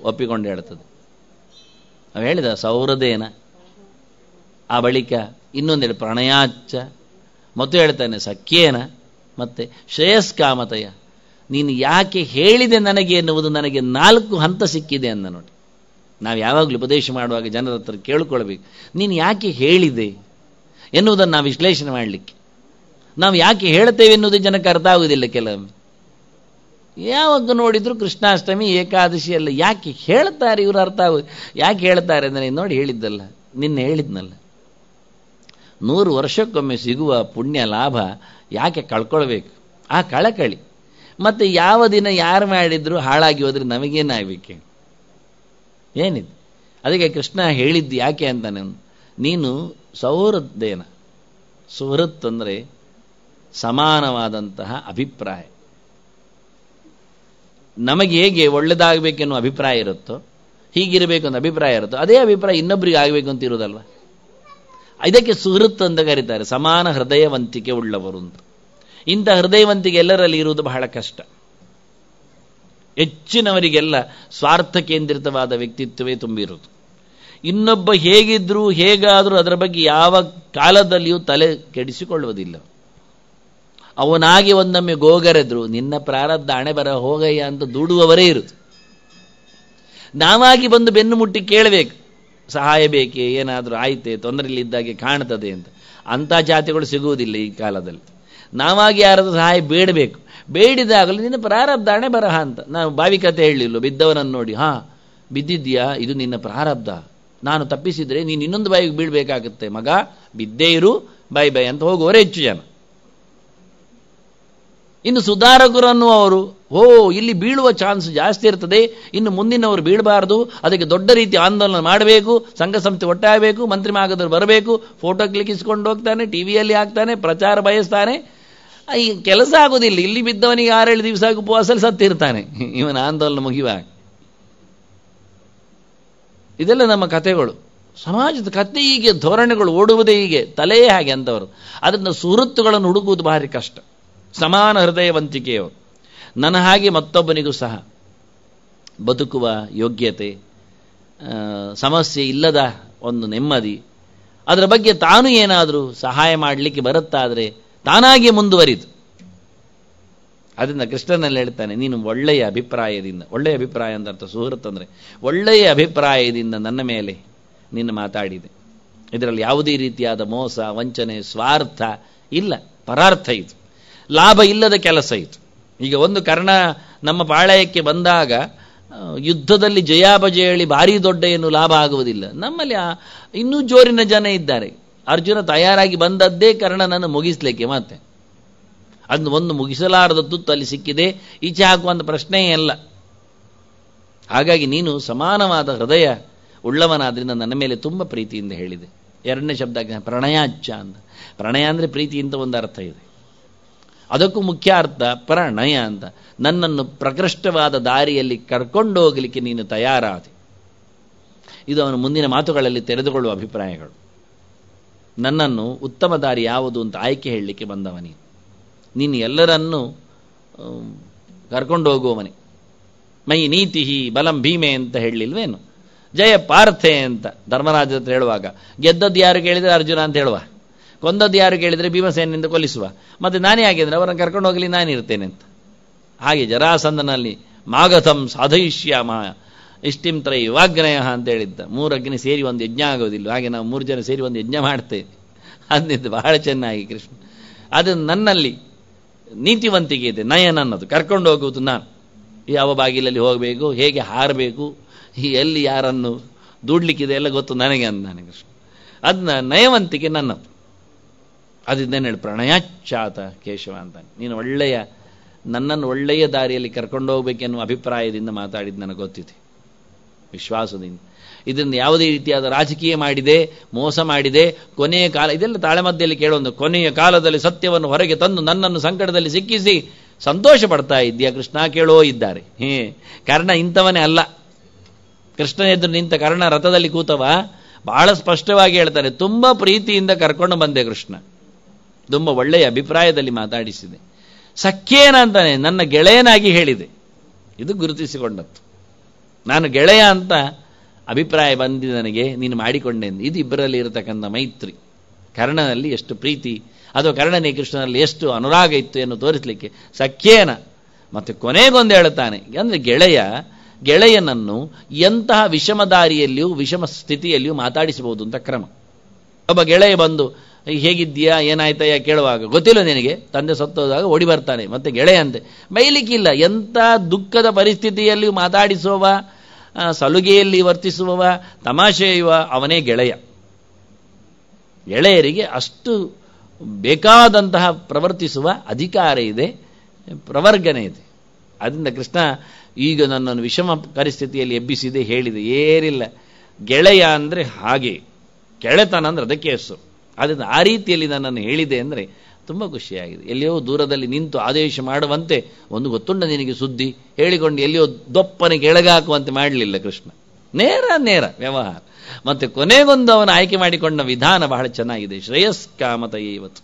[SPEAKER 1] ಒಪ್ಪಿಕೊಂಡು ಹೇಳ್ತದೆ ಅವ ಹೇಳಿದ ಸೌರದೇನ ಆ ಬಳಿಕ ಇನ್ನೊಂದೆಡೆ ಪ್ರಣಯಾಚ ಮತ್ತು ಹೇಳ್ತಾನೆ ಸಖ್ಯೇನ ಮತ್ತೆ ಶ್ರೇಯಸ್ಕಾಮತಯ ನೀನು ಯಾಕೆ ಹೇಳಿದೆ ನನಗೆ ಎನ್ನುವುದು ನನಗೆ ನಾಲ್ಕು ಹಂತ ಸಿಕ್ಕಿದೆ ಅಂದ ನೋಡಿ ನಾವು ಯಾವಾಗಲೂ ಉಪದೇಶ ಮಾಡುವಾಗ ಜನರ ಹತ್ರ ಕೇಳ್ಕೊಳ್ಬೇಕು ನೀನು ಯಾಕೆ ಹೇಳಿದೆ ಎನ್ನುವುದನ್ನು ನಾವು ವಿಶ್ಲೇಷಣೆ ಮಾಡಲಿಕ್ಕೆ ನಾವು ಯಾಕೆ ಹೇಳ್ತೇವೆ ಎನ್ನುವುದು ಜನಕ್ಕೆ ಅರ್ಥ ಆಗುವುದಿಲ್ಲ ಕೆಲವೊಮ್ಮೆ ಯಾವಾಗ ನೋಡಿದ್ರು ಕೃಷ್ಣಾಷ್ಟಮಿ ಏಕಾದಶಿ ಅಲ್ಲ ಯಾಕೆ ಹೇಳ್ತಾರೆ ಇವರು ಅರ್ಥ ಆಗುದು ಯಾಕೆ ಹೇಳ್ತಾರೆ ಅಂದರೆ ನೋಡಿ ಹೇಳಿದ್ದಲ್ಲ ನಿನ್ನೆ ಹೇಳಿದ್ನಲ್ಲ ನೂರು ವರ್ಷಕ್ಕೊಮ್ಮೆ ಸಿಗುವ ಪುಣ್ಯ ಲಾಭ ಯಾಕೆ ಕಳ್ಕೊಳ್ಬೇಕು ಆ ಕಳಕಳಿ ಮತ್ತು ಯಾವ ದಿನ ಯಾರು ಮಾಡಿದ್ರು ಹಾಳಾಗಿ ಹೋದ್ರೆ ನಮಗೇನಾಗಬೇಕು ಏನಿದೆ ಅದಕ್ಕೆ ಕೃಷ್ಣ ಹೇಳಿದ್ದು ಯಾಕೆ ಅಂತಾನೆ ನೀನು ಸೌಹೃದ್ದೇನ ಸುಹೃತ್ ಅಂದರೆ ಸಮಾನವಾದಂತಹ ಅಭಿಪ್ರಾಯ ನಮಗೆ ಹೇಗೆ ಒಳ್ಳೇದಾಗಬೇಕೆನ್ನುವ ಅಭಿಪ್ರಾಯ ಇರುತ್ತೋ ಹೀಗಿರಬೇಕು ಅಂತ ಅಭಿಪ್ರಾಯ ಇರುತ್ತೋ ಅದೇ ಅಭಿಪ್ರಾಯ ಇನ್ನೊಬ್ಬರಿಗೆ ಆಗಬೇಕು ಅಂತ ಇರುವುದಲ್ವ ಇದಕ್ಕೆ ಸುಹೃತ್ ಅಂತ ಕರೀತಾರೆ ಸಮಾನ ಹೃದಯವಂತಿಕೆ ಉಳ್ಳವರು ಅಂತ ಇಂಥ ಹೃದಯವಂತಿಕೆ ಎಲ್ಲರಲ್ಲಿ ಇರುವುದು ಬಹಳ ಕಷ್ಟ ಹೆಚ್ಚಿನವರಿಗೆಲ್ಲ ಸ್ವಾರ್ಥ ಕೇಂದ್ರಿತವಾದ ವ್ಯಕ್ತಿತ್ವವೇ ತುಂಬಿರುವುದು ಇನ್ನೊಬ್ಬ ಹೇಗಿದ್ರು ಹೇಗಾದರೂ ಅದರ ಬಗ್ಗೆ ಯಾವ ಕಾಲದಲ್ಲಿಯೂ ತಲೆ ಕೆಡಿಸಿಕೊಳ್ಳುವುದಿಲ್ಲ ಅವನಾಗಿ ಒಂದೊಮ್ಮೆ ಗೋಗರೆದ್ರು ನಿನ್ನ ಪ್ರಾರಬ್ಧ ಹಣೆ ಬರ ಹೋಗಯ್ಯ ಅಂತ ದೂಡುವವರೇ ಇರುತ್ತೆ ನಾವಾಗಿ ಬಂದು ಬೆನ್ನು ಮುಟ್ಟಿ ಕೇಳಬೇಕು ಸಹಾಯ ಬೇಕೇ ಏನಾದರೂ ಆಯ್ತೆ ತೊಂದರೆಯಲ್ಲಿದ್ದಾಗೆ ಕಾಣ್ತದೆ ಅಂತ ಅಂಥ ಜಾತಿಗಳು ಸಿಗುವುದಿಲ್ಲ ಈ ಕಾಲದಲ್ಲಿ ನಾವಾಗಿ ಯಾರದು ಸಹಾಯ ಬೇಡಬೇಕು ಬೇಡಿದಾಗಲೂ ನಿನ್ನ ಪ್ರಾರಬ್ಧಾಣೆ ಬರಹ ಅಂತ ನಾನು ಬಾವಿ ಕತೆ ಹೇಳಿಲ್ಲ ಬಿದ್ದವನನ್ನು ನೋಡಿ ಹಾ ಬಿದ್ದಿದ್ಯಾ ಇದು ನಿನ್ನ ಪ್ರಾರಬ್ಧ ನಾನು ತಪ್ಪಿಸಿದ್ರೆ ನೀನು ಇನ್ನೊಂದು ಬಾಯಿಗೆ ಬೀಳ್ಬೇಕಾಗುತ್ತೆ ಮಗ ಬಿದ್ದೇ ಇರು ಬೈ ಬೈ ಅಂತ ಹೋಗುವವರೇ ಹೆಚ್ಚು ಜನ ಇನ್ನು ಸುಧಾರಕರು ಅನ್ನುವರು ಓ ಇಲ್ಲಿ ಬೀಳುವ ಚಾನ್ಸ್ ಜಾಸ್ತಿ ಇರ್ತದೆ ಇನ್ನು ಮುಂದಿನವರು ಬೀಳಬಾರದು ಅದಕ್ಕೆ ದೊಡ್ಡ ರೀತಿ ಆಂದೋಲನ ಮಾಡಬೇಕು ಸಂಘ ಸಂಸ್ಥೆ ಒಟ್ಟಾಗಬೇಕು ಮಂತ್ರಿ ಮಾಗದರು ಬರಬೇಕು ಫೋಟೋ ಕ್ಲಿಕ್ಕಿಸ್ಕೊಂಡು ಹೋಗ್ತಾನೆ ಟಿವಿಯಲ್ಲಿ ಹಾಕ್ತಾನೆ ಪ್ರಚಾರ ಬಯಸ್ತಾನೆ ಈ ಕೆಲಸ ಆಗೋದಿಲ್ಲ ಇಲ್ಲಿ ಬಿದ್ದವನಿಗೆ ಆರೇಳು ದಿವಸ ಉಪವಾಸಲ್ಲಿ ಸತ್ತಿರ್ತಾನೆ ಇವನ ಆಂದೋಲನ ಮುಗಿಯುವಾಗ ಇದೆಲ್ಲ ನಮ್ಮ ಕಥೆಗಳು ಸಮಾಜದ ಕತೆ ಹೀಗೆ ಧೋರಣೆಗಳು ಓಡುವುದೇ ಹೀಗೆ ತಲೆಯೇ ಹಾಗೆ ಅಂತವರು ಅದರಿಂದ ಸುಹೃತ್ತುಗಳನ್ನು ಹುಡುಕುವುದು ಭಾರಿ ಕಷ್ಟ ಸಮಾನ ಹೃದಯವಂತಿಕೆಯವರು ನನ್ನ ಹಾಗೆ ಮತ್ತೊಬ್ಬನಿಗೂ ಸಹ ಬದುಕುವ ಯೋಗ್ಯತೆ ಸಮಸ್ಯೆ ಇಲ್ಲದ ಒಂದು ನೆಮ್ಮದಿ ಅದರ ಬಗ್ಗೆ ತಾನು ಏನಾದರೂ ಸಹಾಯ ಮಾಡಲಿಕ್ಕೆ ಬರುತ್ತಾದರೆ ತಾನಾಗಿ ಮುಂದುವರಿದು ಅದರಿಂದ ಕೃಷ್ಣನಲ್ಲಿ ಹೇಳ್ತಾನೆ ನೀನು ಒಳ್ಳೆಯ ಅಭಿಪ್ರಾಯದಿಂದ ಒಳ್ಳೆಯ ಅಭಿಪ್ರಾಯ ಅಂತ ಅರ್ಥ ಸುಹೃತ್ ಅಂದರೆ ಒಳ್ಳೆಯ ಅಭಿಪ್ರಾಯದಿಂದ ನನ್ನ ಮೇಲೆ ನಿನ್ನ ಮಾತಾಡಿದೆ ಇದರಲ್ಲಿ ಯಾವುದೇ ರೀತಿಯಾದ ಮೋಸ ವಂಚನೆ ಸ್ವಾರ್ಥ ಇಲ್ಲ ಪರಾರ್ಥ ಇದು ಲಾಭ ಇಲ್ಲದ ಕೆಲಸ ಇದು ಈಗ ಒಂದು ಕರ್ಣ ನಮ್ಮ ಪಾಳಯಕ್ಕೆ ಬಂದಾಗ ಯುದ್ಧದಲ್ಲಿ ಜಯಾಪಜಯಳಿ ಭಾರಿ ದೊಡ್ಡ ಏನು ಲಾಭ ಆಗುವುದಿಲ್ಲ ನಮ್ಮಲ್ಲಿ ಇನ್ನೂ ಜೋರಿನ ಜನ ಇದ್ದಾರೆ ಅರ್ಜುನ ತಯಾರಾಗಿ ಬಂದದ್ದೇ ಕರ್ಣನನ್ನು ಮುಗಿಸ್ಲಿಕ್ಕೆ ಮತ್ತೆ ಅದನ್ನು ಒಂದು ಮುಗಿಸಲಾರದ ತುತ್ತು ಅಲ್ಲಿ ಸಿಕ್ಕಿದೆ ಈಚೆ ಹಾಕುವಂಥ ಪ್ರಶ್ನೆಯೇ ಅಲ್ಲ ಹಾಗಾಗಿ ನೀನು ಸಮಾನವಾದ ಹೃದಯ ಉಳ್ಳವನಾದ್ರಿಂದ ನನ್ನ ಮೇಲೆ ತುಂಬ ಪ್ರೀತಿಯಿಂದ ಹೇಳಿದೆ ಎರಡನೇ ಶಬ್ದ ಪ್ರಣಯಾಚ್ಚ ಅಂತ ಪ್ರಣಯ ಅಂದರೆ ಪ್ರೀತಿ ಅಂತ ಒಂದು ಅರ್ಥ ಇದೆ ಅದಕ್ಕೂ ಮುಖ್ಯ ಅರ್ಥ ಪ್ರಣಯ ಅಂತ ನನ್ನನ್ನು ಪ್ರಕೃಷ್ಟವಾದ ದಾರಿಯಲ್ಲಿ ಕರ್ಕೊಂಡು ಹೋಗಲಿಕ್ಕೆ ನೀನು ತಯಾರಾದೆ ಇದು ಅವನು ಮುಂದಿನ ಮಾತುಗಳಲ್ಲಿ ತೆರೆದುಕೊಳ್ಳುವ ಅಭಿಪ್ರಾಯಗಳು ನನ್ನನ್ನು ಉತ್ತಮ ದಾರಿ ಯಾವುದು ಅಂತ ಆಯ್ಕೆ ಹೇಳಲಿಕ್ಕೆ ಬಂದವನೇ ನೀನು ಎಲ್ಲರನ್ನೂ ಕರ್ಕೊಂಡು ಹೋಗುವವನೇ ಮೈ ನೀತಿ ಬಲಂ ಭೀಮೆ ಅಂತ ಹೇಳಲಿಲ್ವೇನು ಜಯ ಪಾರ್ಥೆ ಅಂತ ಧರ್ಮರಾಜ ಹತ್ರ ಹೇಳುವಾಗ ಗೆದ್ದದ್ದು ಯಾರು ಕೇಳಿದರೆ ಅರ್ಜುನ ಅಂತ ಹೇಳುವ ಕೊಂದದ್ದು ಯಾರು ಕೇಳಿದರೆ ಭೀಮಸೇನಿಂದ ಕೊಲಿಸುವ ಮತ್ತು ನಾನೇ ಆಗಿದ್ರೆ ಅವರನ್ನು ಕರ್ಕೊಂಡು ಹೋಗಲಿ ನಾನಿರ್ತೇನೆ ಅಂತ ಹಾಗೆ ಜರಾಸಂದನಲ್ಲಿ ಮಾಗತಂ ಮಾ ಇಷ್ಟಿಂ ತ್ರೈ ವಾಗ್ನಯ ಅಂತ ಹೇಳಿದ್ದ ಮೂರು ಅಗ್ನಿ ಸೇರಿ ಒಂದು ಯಜ್ಞ ಆಗೋದಿಲ್ಲ ಹಾಗೆ ನಾವು ಮೂರು ಜನ ಸೇರಿ ಒಂದು ಯಜ್ಞ ಮಾಡ್ತೇವೆ ಅಂದಿದ್ದು ಬಹಳ ಚೆನ್ನಾಗಿ ಕೃಷ್ಣ ಅದು ನನ್ನಲ್ಲಿ ನೀತಿವಂತಿಕೆ ಇದೆ ನಯನ ಅನ್ನೋದು ಕರ್ಕೊಂಡು ಹೋಗುವುದು ನಾನು ಯಾವ ಬಾಗಿಲಲ್ಲಿ ಹೋಗಬೇಕು ಹೇಗೆ ಹಾರಬೇಕು ಎಲ್ಲಿ ಯಾರನ್ನು ದೂಡ್ಲಿಕ್ಕಿದೆ ಎಲ್ಲ ಗೊತ್ತು ನನಗೆ ಅಂದ ನನಗೆ ಕೃಷ್ಣ ಅದನ್ನ ನಯವಂತಿಕೆ ನನ್ನದು ಅದಿದ್ದೇನೆ ಹೇಳಿ ಪ್ರಣಯಾಚ್ಛಾತ ಕೇಶವ ಅಂತ ನೀನು ಒಳ್ಳೆಯ ನನ್ನನ್ನು ಒಳ್ಳೆಯ ದಾರಿಯಲ್ಲಿ ಕರ್ಕೊಂಡು ಹೋಗ್ಬೇಕೆನ್ನುವ ಅಭಿಪ್ರಾಯದಿಂದ ಮಾತಾಡಿದ್ದು ನನಗೆ ಗೊತ್ತಿದೆ ವಿಶ್ವಾಸದಿಂದ ಇದನ್ನು ಯಾವುದೇ ರೀತಿಯಾದ ರಾಜಕೀಯ ಮಾಡಿದೆ ಮೋಸ ಮಾಡಿದೆ ಕೊನೆಯ ಕಾಲ ಇದೆಲ್ಲ ತಾಳೆ ಮಧ್ಯದಲ್ಲಿ ಕೇಳೊಂದು ಕೊನೆಯ ಕಾಲದಲ್ಲಿ ಸತ್ಯವನ್ನು ಹೊರಗೆ ತಂದು ನನ್ನನ್ನು ಸಂಕಟದಲ್ಲಿ ಸಿಕ್ಕಿಸಿ ಸಂತೋಷ ಪಡ್ತಾ ಇದ್ದೀಯ ಕೃಷ್ಣ ಕೇಳೋ ಇದ್ದಾರೆ ಹೇ ಕರ್ಣ ಇಂಥವನೇ ಅಲ್ಲ ಕೃಷ್ಣನೆದುರು ನಿಂತ ಕರ್ಣ ರಥದಲ್ಲಿ ಕೂತವ ಬಹಳ ಸ್ಪಷ್ಟವಾಗಿ ಹೇಳ್ತಾನೆ ತುಂಬ ಪ್ರೀತಿಯಿಂದ ಕರ್ಕೊಂಡು ಬಂದೆ ಕೃಷ್ಣ ತುಂಬ ಒಳ್ಳೆಯ ಅಭಿಪ್ರಾಯದಲ್ಲಿ ಮಾತಾಡಿಸಿದೆ ಸಖ್ಯೇನ ಅಂತಾನೆ ನನ್ನ ಗೆಳೆಯನಾಗಿ ಹೇಳಿದೆ ಇದು ಗುರುತಿಸಿಕೊಂಡದ್ದು ನಾನು ಗೆಳೆಯ ಅಂತ ಅಭಿಪ್ರಾಯ ಬಂದಿ ನನಗೆ ನೀನು ಮಾಡಿಕೊಂಡೆ ಇದು ಇಬ್ಬರಲ್ಲಿ ಇರತಕ್ಕಂಥ ಮೈತ್ರಿ ಕರ್ಣನಲ್ಲಿ ಎಷ್ಟು ಪ್ರೀತಿ ಅಥವಾ ಕರ್ಣನೇ ಕೃಷ್ಣನಲ್ಲಿ ಎಷ್ಟು ಅನುರಾಗ ಇತ್ತು ಎಂದು ತೋರಿಸಲಿಕ್ಕೆ ಸಖ್ಯೇನ ಮತ್ತು ಕೊನೆಗೊಂದು ಹೇಳುತ್ತಾನೆ ಅಂದರೆ ಗೆಳೆಯ ಗೆಳೆಯನನ್ನು ಎಂತಹ ವಿಷಮ ದಾರಿಯಲ್ಲಿಯೂ ವಿಷಮ ಸ್ಥಿತಿಯಲ್ಲಿಯೂ ಮಾತಾಡಿಸಬಹುದು ಅಂತ ಕ್ರಮ ಒಬ್ಬ ಗೆಳೆಯ ಬಂದು ಹೇಗಿದ್ದೀಯಾ ಏನಾಯ್ತಯ್ಯ ಕೇಳುವಾಗ ಗೊತ್ತಿಲ್ಲ ನಿನಗೆ ತಂದೆ ಸತ್ತೋದಾಗ ಓಡಿ ಬರ್ತಾನೆ ಮತ್ತೆ ಗೆಳೆಯಂತೆ ಬೈಲಿಕ್ಕಿಲ್ಲ ಎಂಥ ದುಃಖದ ಪರಿಸ್ಥಿತಿಯಲ್ಲಿ ಮಾತಾಡಿಸುವವ ಸಲುಗೆಯಲ್ಲಿ ವರ್ತಿಸುವವ ತಮಾಷೆಯುವ ಅವನೇ ಗೆಳೆಯ ಗೆಳೆಯರಿಗೆ ಅಷ್ಟು ಬೇಕಾದಂತಹ ಪ್ರವರ್ತಿಸುವ ಅಧಿಕಾರ ಇದೆ ಪ್ರವರ್ಗನೆ ಇದೆ ಅದರಿಂದ ಕೃಷ್ಣ ಈಗ ನನ್ನನ್ನು ವಿಷಮ ಪರಿಸ್ಥಿತಿಯಲ್ಲಿ ಎಬ್ಬಿಸಿದೆ ಹೇಳಿದೆ ಏರಿಲ್ಲ ಗೆಳೆಯ ಅಂದರೆ ಹಾಗೆ ಕೆಳೆತನ ಅಂದರೆ ಅದಕ್ಕೆ ಹೆಸರು ಆದ್ದರಿಂದ ಆ ರೀತಿಯಲ್ಲಿ ನನ್ನನ್ನು ಹೇಳಿದೆ ಅಂದರೆ ತುಂಬ ಖುಷಿಯಾಗಿದೆ ಎಲ್ಲಿಯೋ ದೂರದಲ್ಲಿ ನಿಂತು ಆದೇಶ ಮಾಡುವಂತೆ ಒಂದು ಗೊತ್ತುಂಡ ನಿನಗೆ ಸುದ್ದಿ ಹೇಳಿಕೊಂಡು ಎಲ್ಲಿಯೋ ದೊಪ್ಪನೆ ಕೆಳಗಾಕುವಂತೆ ಮಾಡಲಿಲ್ಲ ಕೃಷ್ಣ ನೇರ ನೇರ ವ್ಯವಹಾರ ಮತ್ತೆ ಕೊನೆಗೊಂದು ಅವನು ಆಯ್ಕೆ ಮಾಡಿಕೊಂಡ ವಿಧಾನ ಬಹಳ ಚೆನ್ನಾಗಿದೆ ಶ್ರೇಯಸ್ ಇವತ್ತು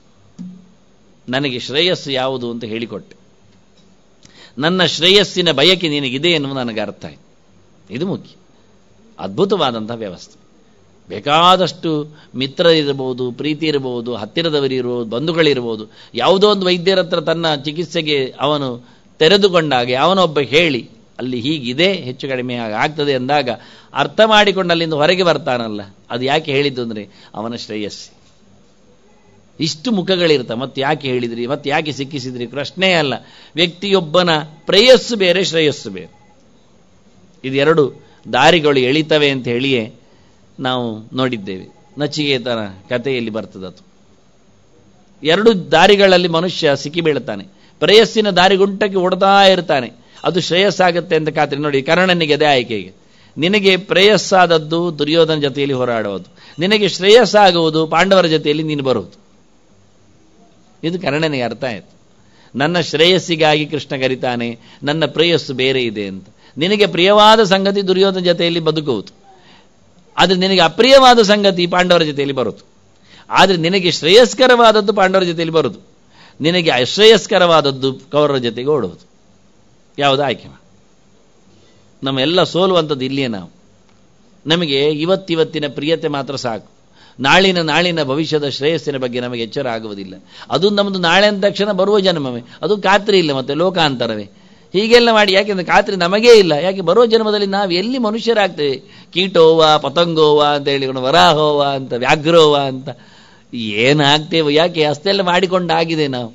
[SPEAKER 1] ನನಗೆ ಶ್ರೇಯಸ್ಸು ಯಾವುದು ಅಂತ ಹೇಳಿಕೊಟ್ಟೆ ನನ್ನ ಶ್ರೇಯಸ್ಸಿನ ಬಯಕೆ ನಿನಗಿದೆ ಎನ್ನುವುದು ನನಗೆ ಅರ್ಥ ಇದು ಮುಖ್ಯ ಅದ್ಭುತವಾದಂತಹ ವ್ಯವಸ್ಥೆ ಬೇಕಾದಷ್ಟು ಮಿತ್ರರಿರ್ಬೋದು ಪ್ರೀತಿ ಇರಬಹುದು ಹತ್ತಿರದವರಿರ್ಬೋದು ಬಂಧುಗಳಿರ್ಬೋದು ಯಾವುದೋ ಒಂದು ವೈದ್ಯರ ಹತ್ರ ತನ್ನ ಚಿಕಿತ್ಸೆಗೆ ಅವನು ತೆರೆದುಕೊಂಡಾಗೆ ಅವನೊಬ್ಬ ಹೇಳಿ ಅಲ್ಲಿ ಹೀಗಿದೆ ಹೆಚ್ಚು ಕಡಿಮೆ ಆಗ್ತದೆ ಅಂದಾಗ ಅರ್ಥ ಮಾಡಿಕೊಂಡು ಅಲ್ಲಿಂದ ಹೊರಗೆ ಬರ್ತಾನಲ್ಲ ಅದು ಯಾಕೆ ಹೇಳಿದ್ದು ಅಂದರೆ ಅವನ ಶ್ರೇಯಸ್ಸಿ ಇಷ್ಟು ಮುಖಗಳಿರ್ತ ಮತ್ತೆ ಯಾಕೆ ಹೇಳಿದ್ರಿ ಮತ್ತೆ ಯಾಕೆ ಸಿಕ್ಕಿಸಿದ್ರಿ ಪ್ರಶ್ನೆ ಅಲ್ಲ ವ್ಯಕ್ತಿಯೊಬ್ಬನ ಪ್ರೇಯಸ್ಸು ಬೇರೆ ಶ್ರೇಯಸ್ಸು ಬೇರೆ ಇದೆರಡು ದಾರಿಗಳು ಎಳಿತವೆ ಅಂತ ಹೇಳಿಯೇ ನಾವು ನೋಡಿದ್ದೇವೆ ನಚಿಕೇತನ ಕಥೆಯಲ್ಲಿ ಬರ್ತದದು ಎರಡು ದಾರಿಗಳಲ್ಲಿ ಮನುಷ್ಯ ಸಿಕ್ಕಿಬೀಳ್ತಾನೆ ಪ್ರೇಯಸ್ಸಿನ ದಾರಿಗುಂಟಕ್ಕೆ ಓಡ್ತಾ ಇರ್ತಾನೆ ಅದು ಶ್ರೇಯಸ್ಸಾಗುತ್ತೆ ಅಂತ ಖಾತ್ರಿ ನೋಡಿ ಕರ್ಣನಿಗೆ ಅದೇ ಆಯ್ಕೆಗೆ ನಿನಗೆ ಪ್ರೇಯಸ್ಸಾದದ್ದು ದುರ್ಯೋಧನ ಜೊತೆಯಲ್ಲಿ ಹೋರಾಡುವುದು ನಿನಗೆ ಶ್ರೇಯಸ್ಸಾಗುವುದು ಪಾಂಡವರ ಜೊತೆಯಲ್ಲಿ ನೀನು ಬರುವುದು ಇದು ಕರ್ಣನಿಗೆ ಅರ್ಥ ಆಯಿತು ನನ್ನ ಶ್ರೇಯಸ್ಸಿಗಾಗಿ ಕೃಷ್ಣ ಕರಿತಾನೆ ನನ್ನ ಪ್ರೇಯಸ್ಸು ಬೇರೆ ಇದೆ ಅಂತ ನಿನಗೆ ಪ್ರಿಯವಾದ ಸಂಗತಿ ದುರ್ಯೋಧನ ಜೊತೆಯಲ್ಲಿ ಬದುಕುವುದು ಆದರೆ ನಿನಗೆ ಅಪ್ರಿಯವಾದ ಸಂಗತಿ ಪಾಂಡವರ ಜೊತೆಯಲ್ಲಿ ಬರುತ್ತೆ ಆದರೆ ನಿನಗೆ ಶ್ರೇಯಸ್ಕರವಾದದ್ದು ಪಾಂಡವರ ಜೊತೆಯಲ್ಲಿ ಬರುದು ನಿನಗೆ ಅಶ್ರೇಯಸ್ಕರವಾದದ್ದು ಕೌರರ ಜೊತೆಗೆ ಓಡುವುದು ಯಾವುದು ಆಯ್ಕೆ ನಮ್ಮೆಲ್ಲ ಸೋಲುವಂಥದ್ದು ಇಲ್ಲಿಯೇ ನಾವು ನಮಗೆ ಇವತ್ತಿವತ್ತಿನ ಪ್ರಿಯತೆ ಮಾತ್ರ ಸಾಕು ನಾಳಿನ ನಾಳಿನ ಭವಿಷ್ಯದ ಶ್ರೇಯಸ್ಸಿನ ಬಗ್ಗೆ ನಮಗೆ ಎಚ್ಚರ ಆಗುವುದಿಲ್ಲ ಅದು ನಮ್ಮದು ನಾಳೆ ಅಂದ ತಕ್ಷಣ ಬರುವ ಜನ್ಮವೇ ಅದು ಖಾತ್ರಿ ಇಲ್ಲ ಮತ್ತೆ ಲೋಕಾಂತರವೇ ಹೀಗೆಲ್ಲ ಮಾಡಿ ಯಾಕೆಂದರೆ ಖಾತ್ರಿ ನಮಗೇ ಇಲ್ಲ ಯಾಕೆ ಬರೋ ಜನ್ಮದಲ್ಲಿ ನಾವು ಎಲ್ಲಿ ಮನುಷ್ಯರಾಗ್ತೇವೆ ಕೀಟೋವ ಪತಂಗೋವ ಅಂತ ಹೇಳಿಕೊಂಡು ವರಾಹೋವ ಅಂತ ವ್ಯಾಘ್ರೋವ ಅಂತ ಏನಾಗ್ತೇವೆ ಯಾಕೆ ಅಷ್ಟೆಲ್ಲ ಮಾಡಿಕೊಂಡಾಗಿದೆ ನಾವು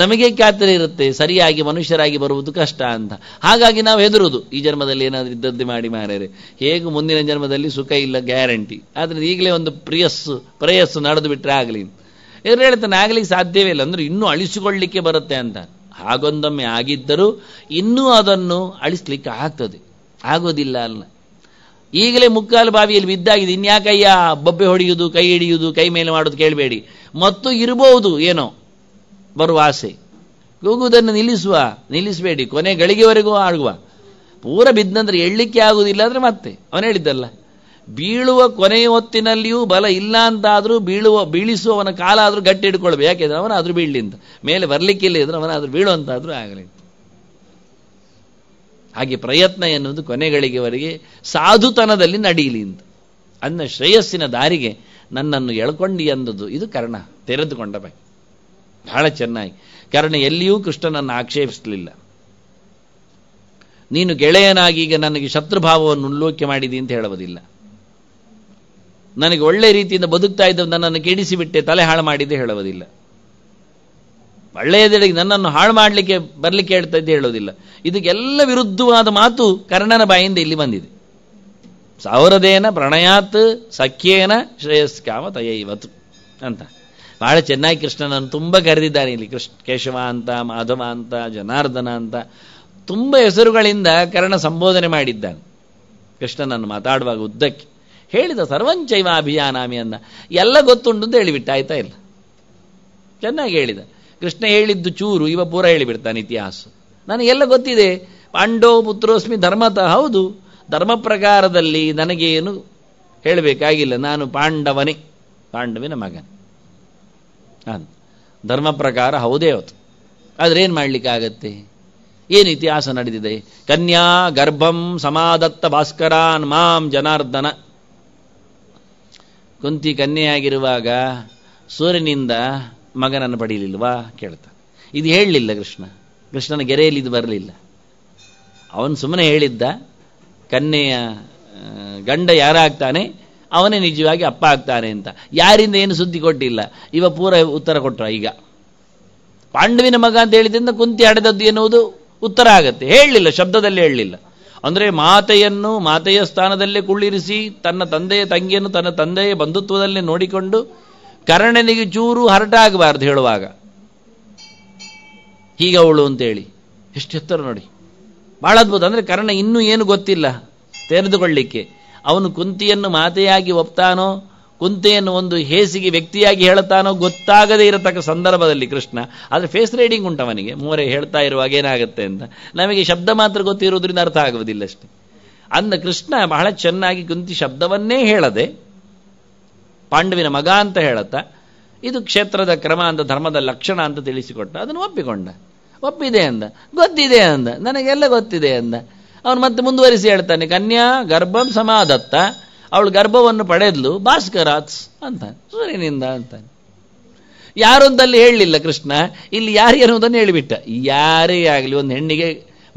[SPEAKER 1] ನಮಗೆ ಖ್ಯಾತರಿ ಇರುತ್ತೆ ಸರಿಯಾಗಿ ಮನುಷ್ಯರಾಗಿ ಬರುವುದು ಕಷ್ಟ ಅಂತ ಹಾಗಾಗಿ ನಾವು ಹೆದರುದು ಈ ಜನ್ಮದಲ್ಲಿ ಏನಾದರೂ ಇದ್ದದ್ದು ಮಾಡಿ ಮಾರೇರೆ ಹೇಗೂ ಮುಂದಿನ ಜನ್ಮದಲ್ಲಿ ಸುಖ ಇಲ್ಲ ಗ್ಯಾರಂಟಿ ಆದರೆ ಈಗಲೇ ಒಂದು ಪ್ರಿಯಸ್ಸು ಪ್ರೇಯಸ್ಸು ನಡೆದು ಬಿಟ್ಟರೆ ಆಗಲಿ ಎದುರು ಹೇಳ್ತಾನೆ ಆಗಲಿಕ್ಕೆ ಸಾಧ್ಯವೇ ಇಲ್ಲ ಅಂದ್ರೆ ಇನ್ನೂ ಅಳಿಸಿಕೊಳ್ಳಲಿಕ್ಕೆ ಬರುತ್ತೆ ಅಂತ ಹಾಗೊಂದೊಮ್ಮೆ ಆಗಿದ್ದರೂ ಇನ್ನೂ ಅದನ್ನು ಅಳಿಸ್ಲಿಕ್ಕೆ ಆಗ್ತದೆ ಆಗೋದಿಲ್ಲ ಅಲ್ಲ ಈಗಲೇ ಮುಕ್ಕಾಲು ಬಾವಿಯಲ್ಲಿ ಬಿದ್ದಾಗಿದೆ ಇನ್ಯಾಕಯ್ಯ ಬೊಬ್ಬೆ ಹೊಡೆಯುವುದು ಕೈ ಹಿಡಿಯುವುದು ಕೈ ಮೇಲೆ ಮಾಡೋದು ಕೇಳಬೇಡಿ ಮತ್ತು ಇರಬಹುದು ಏನೋ ಬರುವ ಆಸೆ ಕೂಗುವುದನ್ನು ನಿಲ್ಲಿಸುವ ನಿಲ್ಲಿಸಬೇಡಿ ಕೊನೆ ಗಳಿಗೆವರೆಗೂ ಆಡುವ ಪೂರ ಬಿದ್ದಂದ್ರೆ ಎಳ್ಳಿಕ್ಕೆ ಆಗುವುದಿಲ್ಲ ಅಂದ್ರೆ ಮತ್ತೆ ಅವನು ಹೇಳಿದ್ದಲ್ಲ ಬೀಳುವ ಕೊನೆಯ ಹೊತ್ತಿನಲ್ಲಿಯೂ ಬಲ ಇಲ್ಲ ಅಂತಾದ್ರೂ ಬೀಳುವ ಬೀಳಿಸುವವನ ಕಾಲ ಆದರೂ ಗಟ್ಟಿ ಹಿಡ್ಕೊಳ್ಬೇಕು ಯಾಕೆಂದ್ರೆ ಬೀಳಲಿ ಅಂತ ಮೇಲೆ ಬರಲಿಕ್ಕಿಲ್ಲ ಇದ್ರೆ ಅವನಾದ್ರೂ ಬೀಳುವಂತಾದ್ರೂ ಆಗಲಿ ಹಾಗೆ ಪ್ರಯತ್ನ ಎನ್ನುವುದು ಕೊನೆಗಳಿಗೆವರೆಗೆ ಸಾಧುತನದಲ್ಲಿ ನಡೆಯಲಿ ಅಂತ ಅನ್ನ ಶ್ರೇಯಸ್ಸಿನ ದಾರಿಗೆ ನನ್ನನ್ನು ಎಳ್ಕೊಂಡಿ ಎಂದದು ಇದು ಕರ್ಣ ತೆರೆದುಕೊಂಡ ಬಹಳ ಚೆನ್ನಾಗಿ ಕರ್ಣ ಎಲ್ಲಿಯೂ ಕೃಷ್ಣನನ್ನು ಆಕ್ಷೇಪಿಸಲಿಲ್ಲ ನೀನು ಗೆಳೆಯನಾಗಿ ಈಗ ನನಗೆ ಶತ್ರುಭಾವವನ್ನು ಉಲ್ಲೋಕ್ಯ ಮಾಡಿದಿ ಅಂತ ಹೇಳುವುದಿಲ್ಲ ನನಗೆ ಒಳ್ಳೆ ರೀತಿಯಿಂದ ಬದುಕ್ತಾ ಇದ್ದವು ನನ್ನನ್ನು ಕೆಡಿಸಿಬಿಟ್ಟೆ ತಲೆ ಹಾಳು ಮಾಡಿದ್ದೆ ಹೇಳುವುದಿಲ್ಲ ಒಳ್ಳೆಯದೆಡೆಗೆ ನನ್ನನ್ನು ಹಾಳು ಮಾಡಲಿಕ್ಕೆ ಬರಲಿಕ್ಕೆ ಇದ್ದೆ ಹೇಳೋದಿಲ್ಲ ಇದಕ್ಕೆಲ್ಲ ವಿರುದ್ಧವಾದ ಮಾತು ಕರ್ಣನ ಬಾಯಿಂದ ಇಲ್ಲಿ ಬಂದಿದೆ ಸಾವಿರದೇನ ಪ್ರಣಯಾತ್ ಸಖ್ಯೇನ ಶ್ರೇಯಸ್ಕಾಮ ತಯೈವತ್ತು ಅಂತ ಬಹಳ ಚೆನ್ನಾಗಿ ಕೃಷ್ಣನನ್ನು ತುಂಬ ಕರೆದಿದ್ದಾನೆ ಇಲ್ಲಿ ಕೃಷ್ಣ ಕೇಶವ ಅಂತ ಮಾಧವ ಅಂತ ಜನಾರ್ದನ ಅಂತ ತುಂಬ ಹೆಸರುಗಳಿಂದ ಕರ್ಣ ಸಂಬೋಧನೆ ಮಾಡಿದ್ದಾನೆ ಕೃಷ್ಣನನ್ನು ಮಾತಾಡುವಾಗ ಉದ್ದಕ್ಕೆ ಹೇಳಿದ ಸರ್ವಂಚೈವ ಅಭಿಯಾನಾಮಿ ಎಲ್ಲ ಗೊತ್ತುಂಟು ಅಂತ ಹೇಳಿಬಿಟ್ಟ ಆಯ್ತಾ ಇಲ್ಲ ಚೆನ್ನಾಗಿ ಹೇಳಿದ ಕೃಷ್ಣ ಹೇಳಿದ್ದು ಚೂರು ಇವ ಪೂರ ಹೇಳಿಬಿಡ್ತಾನೆ ಇತಿಹಾಸ ನನಗೆಲ್ಲ ಗೊತ್ತಿದೆ ಪಾಂಡೋ ಪುತ್ರೋಸ್ಮಿ ಧರ್ಮತ ಹೌದು ಧರ್ಮ ಪ್ರಕಾರದಲ್ಲಿ ನನಗೇನು ಹೇಳಬೇಕಾಗಿಲ್ಲ ನಾನು ಪಾಂಡವನೇ ಪಾಂಡವಿನ ಮಗನ್ ಧರ್ಮ ಪ್ರಕಾರ ಹೌದೇ ಹೌದು ಆದರೆ ಏನು ಮಾಡಲಿಕ್ಕಾಗತ್ತೆ ಏನು ಇತಿಹಾಸ ನಡೆದಿದೆ ಕನ್ಯಾ ಗರ್ಭಂ ಸಮಾದತ್ತ ಭಾಸ್ಕರಾನ್ ಮಾಂ ಜನಾರ್ದನ ಕುಂತಿ ಕನ್ಯೆಯಾಗಿರುವಾಗ ಸೂರ್ಯನಿಂದ ಮಗನನ್ನು ಪಡೀಲಿಲ್ವಾ ಕೇಳ್ತಾನೆ ಇದು ಹೇಳಲಿಲ್ಲ ಕೃಷ್ಣ ಕೃಷ್ಣನ ಗೆರೆಯಲ್ಲಿ ಇದು ಬರಲಿಲ್ಲ ಅವನು ಸುಮ್ಮನೆ ಹೇಳಿದ್ದ ಕನ್ನೆಯ ಗಂಡ ಯಾರಾಗ್ತಾನೆ ಅವನೇ ನಿಜವಾಗಿ ಅಪ್ಪ ಆಗ್ತಾನೆ ಅಂತ ಯಾರಿಂದ ಏನು ಸುದ್ದಿ ಕೊಟ್ಟಿಲ್ಲ ಇವ ಪೂರ ಉತ್ತರ ಕೊಟ್ಟ ಈಗ ಪಾಂಡವಿನ ಮಗ ಅಂತ ಹೇಳಿದ್ರಿಂದ ಕುಂತಿ ಹಡೆದದ್ದು ಎನ್ನುವುದು ಉತ್ತರ ಆಗತ್ತೆ ಹೇಳಲಿಲ್ಲ ಶಬ್ದದಲ್ಲಿ ಹೇಳಲಿಲ್ಲ ಅಂದರೆ ಮಾತೆಯನ್ನು ಮಾತೆಯ ಸ್ಥಾನದಲ್ಲೇ ಕುಳ್ಳಿರಿಸಿ ತನ್ನ ತಂದೆಯ ತಂಗಿಯನ್ನು ತನ್ನ ತಂದೆಯ ಬಂಧುತ್ವದಲ್ಲೇ ನೋಡಿಕೊಂಡು ಕರ್ಣನಿಗೆ ಚೂರು ಹರಟಾಗಬಾರ್ದು ಹೇಳುವಾಗ ಹೀಗೆ ಅವಳು ಅಂತೇಳಿ ಎಷ್ಟು ಎತ್ತರ ನೋಡಿ ಬಹಳ ಅದ್ಭುತ ಅಂದರೆ ಕರ್ಣ ಇನ್ನೂ ಏನು ಗೊತ್ತಿಲ್ಲ ತೆರೆದುಕೊಳ್ಳಿಕ್ಕೆ ಅವನು ಕುಂತಿಯನ್ನು ಮಾತೆಯಾಗಿ ಒಪ್ತಾನೋ ಕುಂತೆಯನ್ನು ಒಂದು ಹೇಸಿಗೆ ವ್ಯಕ್ತಿಯಾಗಿ ಹೇಳ್ತಾನೋ ಗೊತ್ತಾಗದೇ ಇರತಕ್ಕ ಸಂದರ್ಭದಲ್ಲಿ ಕೃಷ್ಣ ಆದರೆ ಫೇಸ್ ರೈಡಿಂಗ್ ಉಂಟು ಅವನಿಗೆ ಮೂರೆ ಹೇಳ್ತಾ ಇರುವಾಗ ಏನಾಗುತ್ತೆ ಅಂತ ನಮಗೆ ಶಬ್ದ ಮಾತ್ರ ಗೊತ್ತಿರುವುದರಿಂದ ಅರ್ಥ ಆಗುವುದಿಲ್ಲ ಅಷ್ಟೇ ಅಂದ ಕೃಷ್ಣ ಬಹಳ ಚೆನ್ನಾಗಿ ಕುಂತಿ ಶಬ್ದವನ್ನೇ ಹೇಳದೆ ಪಾಂಡವಿನ ಮಗ ಅಂತ ಹೇಳುತ್ತಾ ಇದು ಕ್ಷೇತ್ರದ ಕ್ರಮ ಅಂತ ಧರ್ಮದ ಲಕ್ಷಣ ಅಂತ ತಿಳಿಸಿಕೊಟ್ಟ ಅದನ್ನು ಒಪ್ಪಿಕೊಂಡ ಒಪ್ಪಿದೆ ಅಂದ ಗೊತ್ತಿದೆ ಅಂದ ನನಗೆಲ್ಲ ಗೊತ್ತಿದೆ ಅಂದ ಅವನು ಮತ್ತೆ ಮುಂದುವರಿಸಿ ಹೇಳ್ತಾನೆ ಕನ್ಯಾ ಗರ್ಭಂ ಸಮಾದತ್ತ ಅವಳು ಗರ್ಭವನ್ನು ಪಡೆದ್ಲು ಭಾಸ್ಕರಾತ್ಸ್ ಅಂತ ಸೂರ್ಯನಿಂದ ಅಂತಾನೆ ಯಾರೊಂದಲ್ಲಿ ಹೇಳಲಿಲ್ಲ ಕೃಷ್ಣ ಇಲ್ಲಿ ಯಾರು ಅನ್ನೋದನ್ನು ಹೇಳಿಬಿಟ್ಟ ಯಾರೇ ಆಗಲಿ ಒಂದು ಹೆಣ್ಣಿಗೆ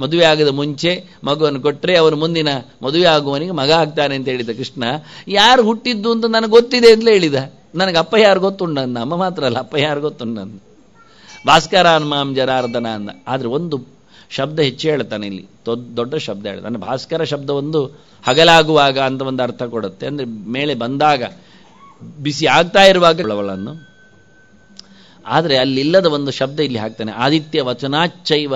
[SPEAKER 1] ಮದುವೆ ಆಗದ ಮುಂಚೆ ಮಗುವನ್ನು ಕೊಟ್ಟರೆ ಅವನು ಮುಂದಿನ ಮದುವೆ ಆಗುವವನಿಗೆ ಮಗ ಆಗ್ತಾನೆ ಅಂತ ಹೇಳಿದ ಕೃಷ್ಣ ಯಾರು ಹುಟ್ಟಿದ್ದು ಅಂತ ನನಗೆ ಗೊತ್ತಿದೆ ಅಂತ ಹೇಳಿದ ನನಗೆ ಅಪ್ಪ ಯಾರು ಗೊತ್ತುಂಡ ಅಮ್ಮ ಮಾತ್ರ ಅಲ್ಲ ಅಪ್ಪ ಯಾರು ಗೊತ್ತುಂಡ ಭಾಸ್ಕರ ಮಾಮ್ ಜನಾರ್ದನ ಅಂದ ಆದ್ರೆ ಒಂದು ಶಬ್ದ ಹೆಚ್ಚು ಹೇಳ್ತಾನೆ ಇಲ್ಲಿ ದೊಡ್ಡ ಶಬ್ದ ಹೇಳ್ತಾನೆ ಭಾಸ್ಕರ ಶಬ್ದ ಒಂದು ಹಗಲಾಗುವಾಗ ಅಂತ ಒಂದು ಅರ್ಥ ಕೊಡುತ್ತೆ ಅಂದ್ರೆ ಮೇಲೆ ಬಂದಾಗ ಬಿಸಿ ಆಗ್ತಾ ಇರುವಾಗ ಅವಳನ್ನು ಆದರೆ ಅಲ್ಲಿಲ್ಲದ ಒಂದು ಶಬ್ದ ಇಲ್ಲಿ ಹಾಕ್ತಾನೆ ಆದಿತ್ಯ ವಚನಾಚೈವ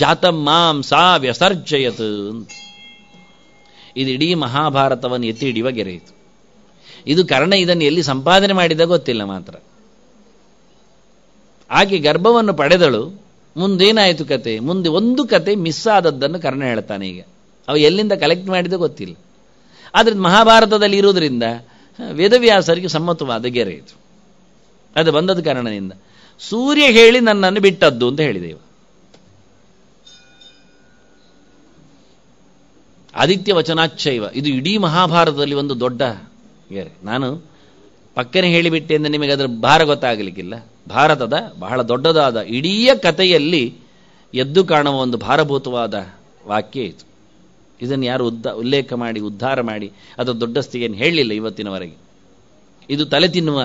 [SPEAKER 1] ಜಾತಂ ಮಾಂ ಸಾ ವ್ಯಸರ್ಜಯತ್ ಇದು ಇಡೀ ಮಹಾಭಾರತವನ್ನು ಎತ್ತಿ ಹಿಡಿಯುವ ಗೆರೆಯಿತು ಇದು ಕರ್ಣ ಇದನ್ನು ಎಲ್ಲಿ ಸಂಪಾದನೆ ಮಾಡಿದ ಗೊತ್ತಿಲ್ಲ ಮಾತ್ರ ಆಕೆ ಗರ್ಭವನ್ನು ಪಡೆದಳು ಮುಂದೇನಾಯಿತು ಕತೆ ಮುಂದೆ ಒಂದು ಕತೆ ಮಿಸ್ ಆದದ್ದನ್ನು ಕರ್ಣ ಹೇಳ್ತಾನೆ ಈಗ ಅವ ಎಲ್ಲಿಂದ ಕಲೆಕ್ಟ್ ಮಾಡಿದ ಗೊತ್ತಿಲ್ಲ ಆದ್ರೆ ಮಹಾಭಾರತದಲ್ಲಿ ಇರುವುದರಿಂದ ವೇದವ್ಯಾಸರಿಗೆ ಸಮ್ಮತವಾದ ಗೆರೆಯಿತು ಅದು ಬಂದದ ಕಾರಣದಿಂದ ಸೂರ್ಯ ಹೇಳಿ ನನ್ನನ್ನು ಬಿಟ್ಟದ್ದು ಅಂತ ಹೇಳಿದೆವು ಆದಿತ್ಯ ವಚನಾಚೈವ ಇದು ಇಡೀ ಮಹಾಭಾರತದಲ್ಲಿ ಒಂದು ದೊಡ್ಡ ನಾನು ಪಕ್ಕನೆ ಹೇಳಿಬಿಟ್ಟೆ ಅಂದರೆ ನಿಮಗೆ ಅದರ ಭಾರ ಗೊತ್ತಾಗಲಿಕ್ಕಿಲ್ಲ ಭಾರತದ ಬಹಳ ದೊಡ್ಡದಾದ ಇಡೀ ಕಥೆಯಲ್ಲಿ ಎದ್ದು ಕಾಣುವ ಒಂದು ಭಾರಭೂತವಾದ ವಾಕ್ಯ ಇತ್ತು ಇದನ್ನು ಯಾರು ಉದ್ದ ಉಲ್ಲೇಖ ಮಾಡಿ ಉದ್ಧಾರ ಮಾಡಿ ಅದರ ದೊಡ್ಡ ಸ್ಥಿತಿಯನ್ನು ಹೇಳಲಿಲ್ಲ ಇವತ್ತಿನವರೆಗೆ ಇದು ತಲೆ ತಿನ್ನುವ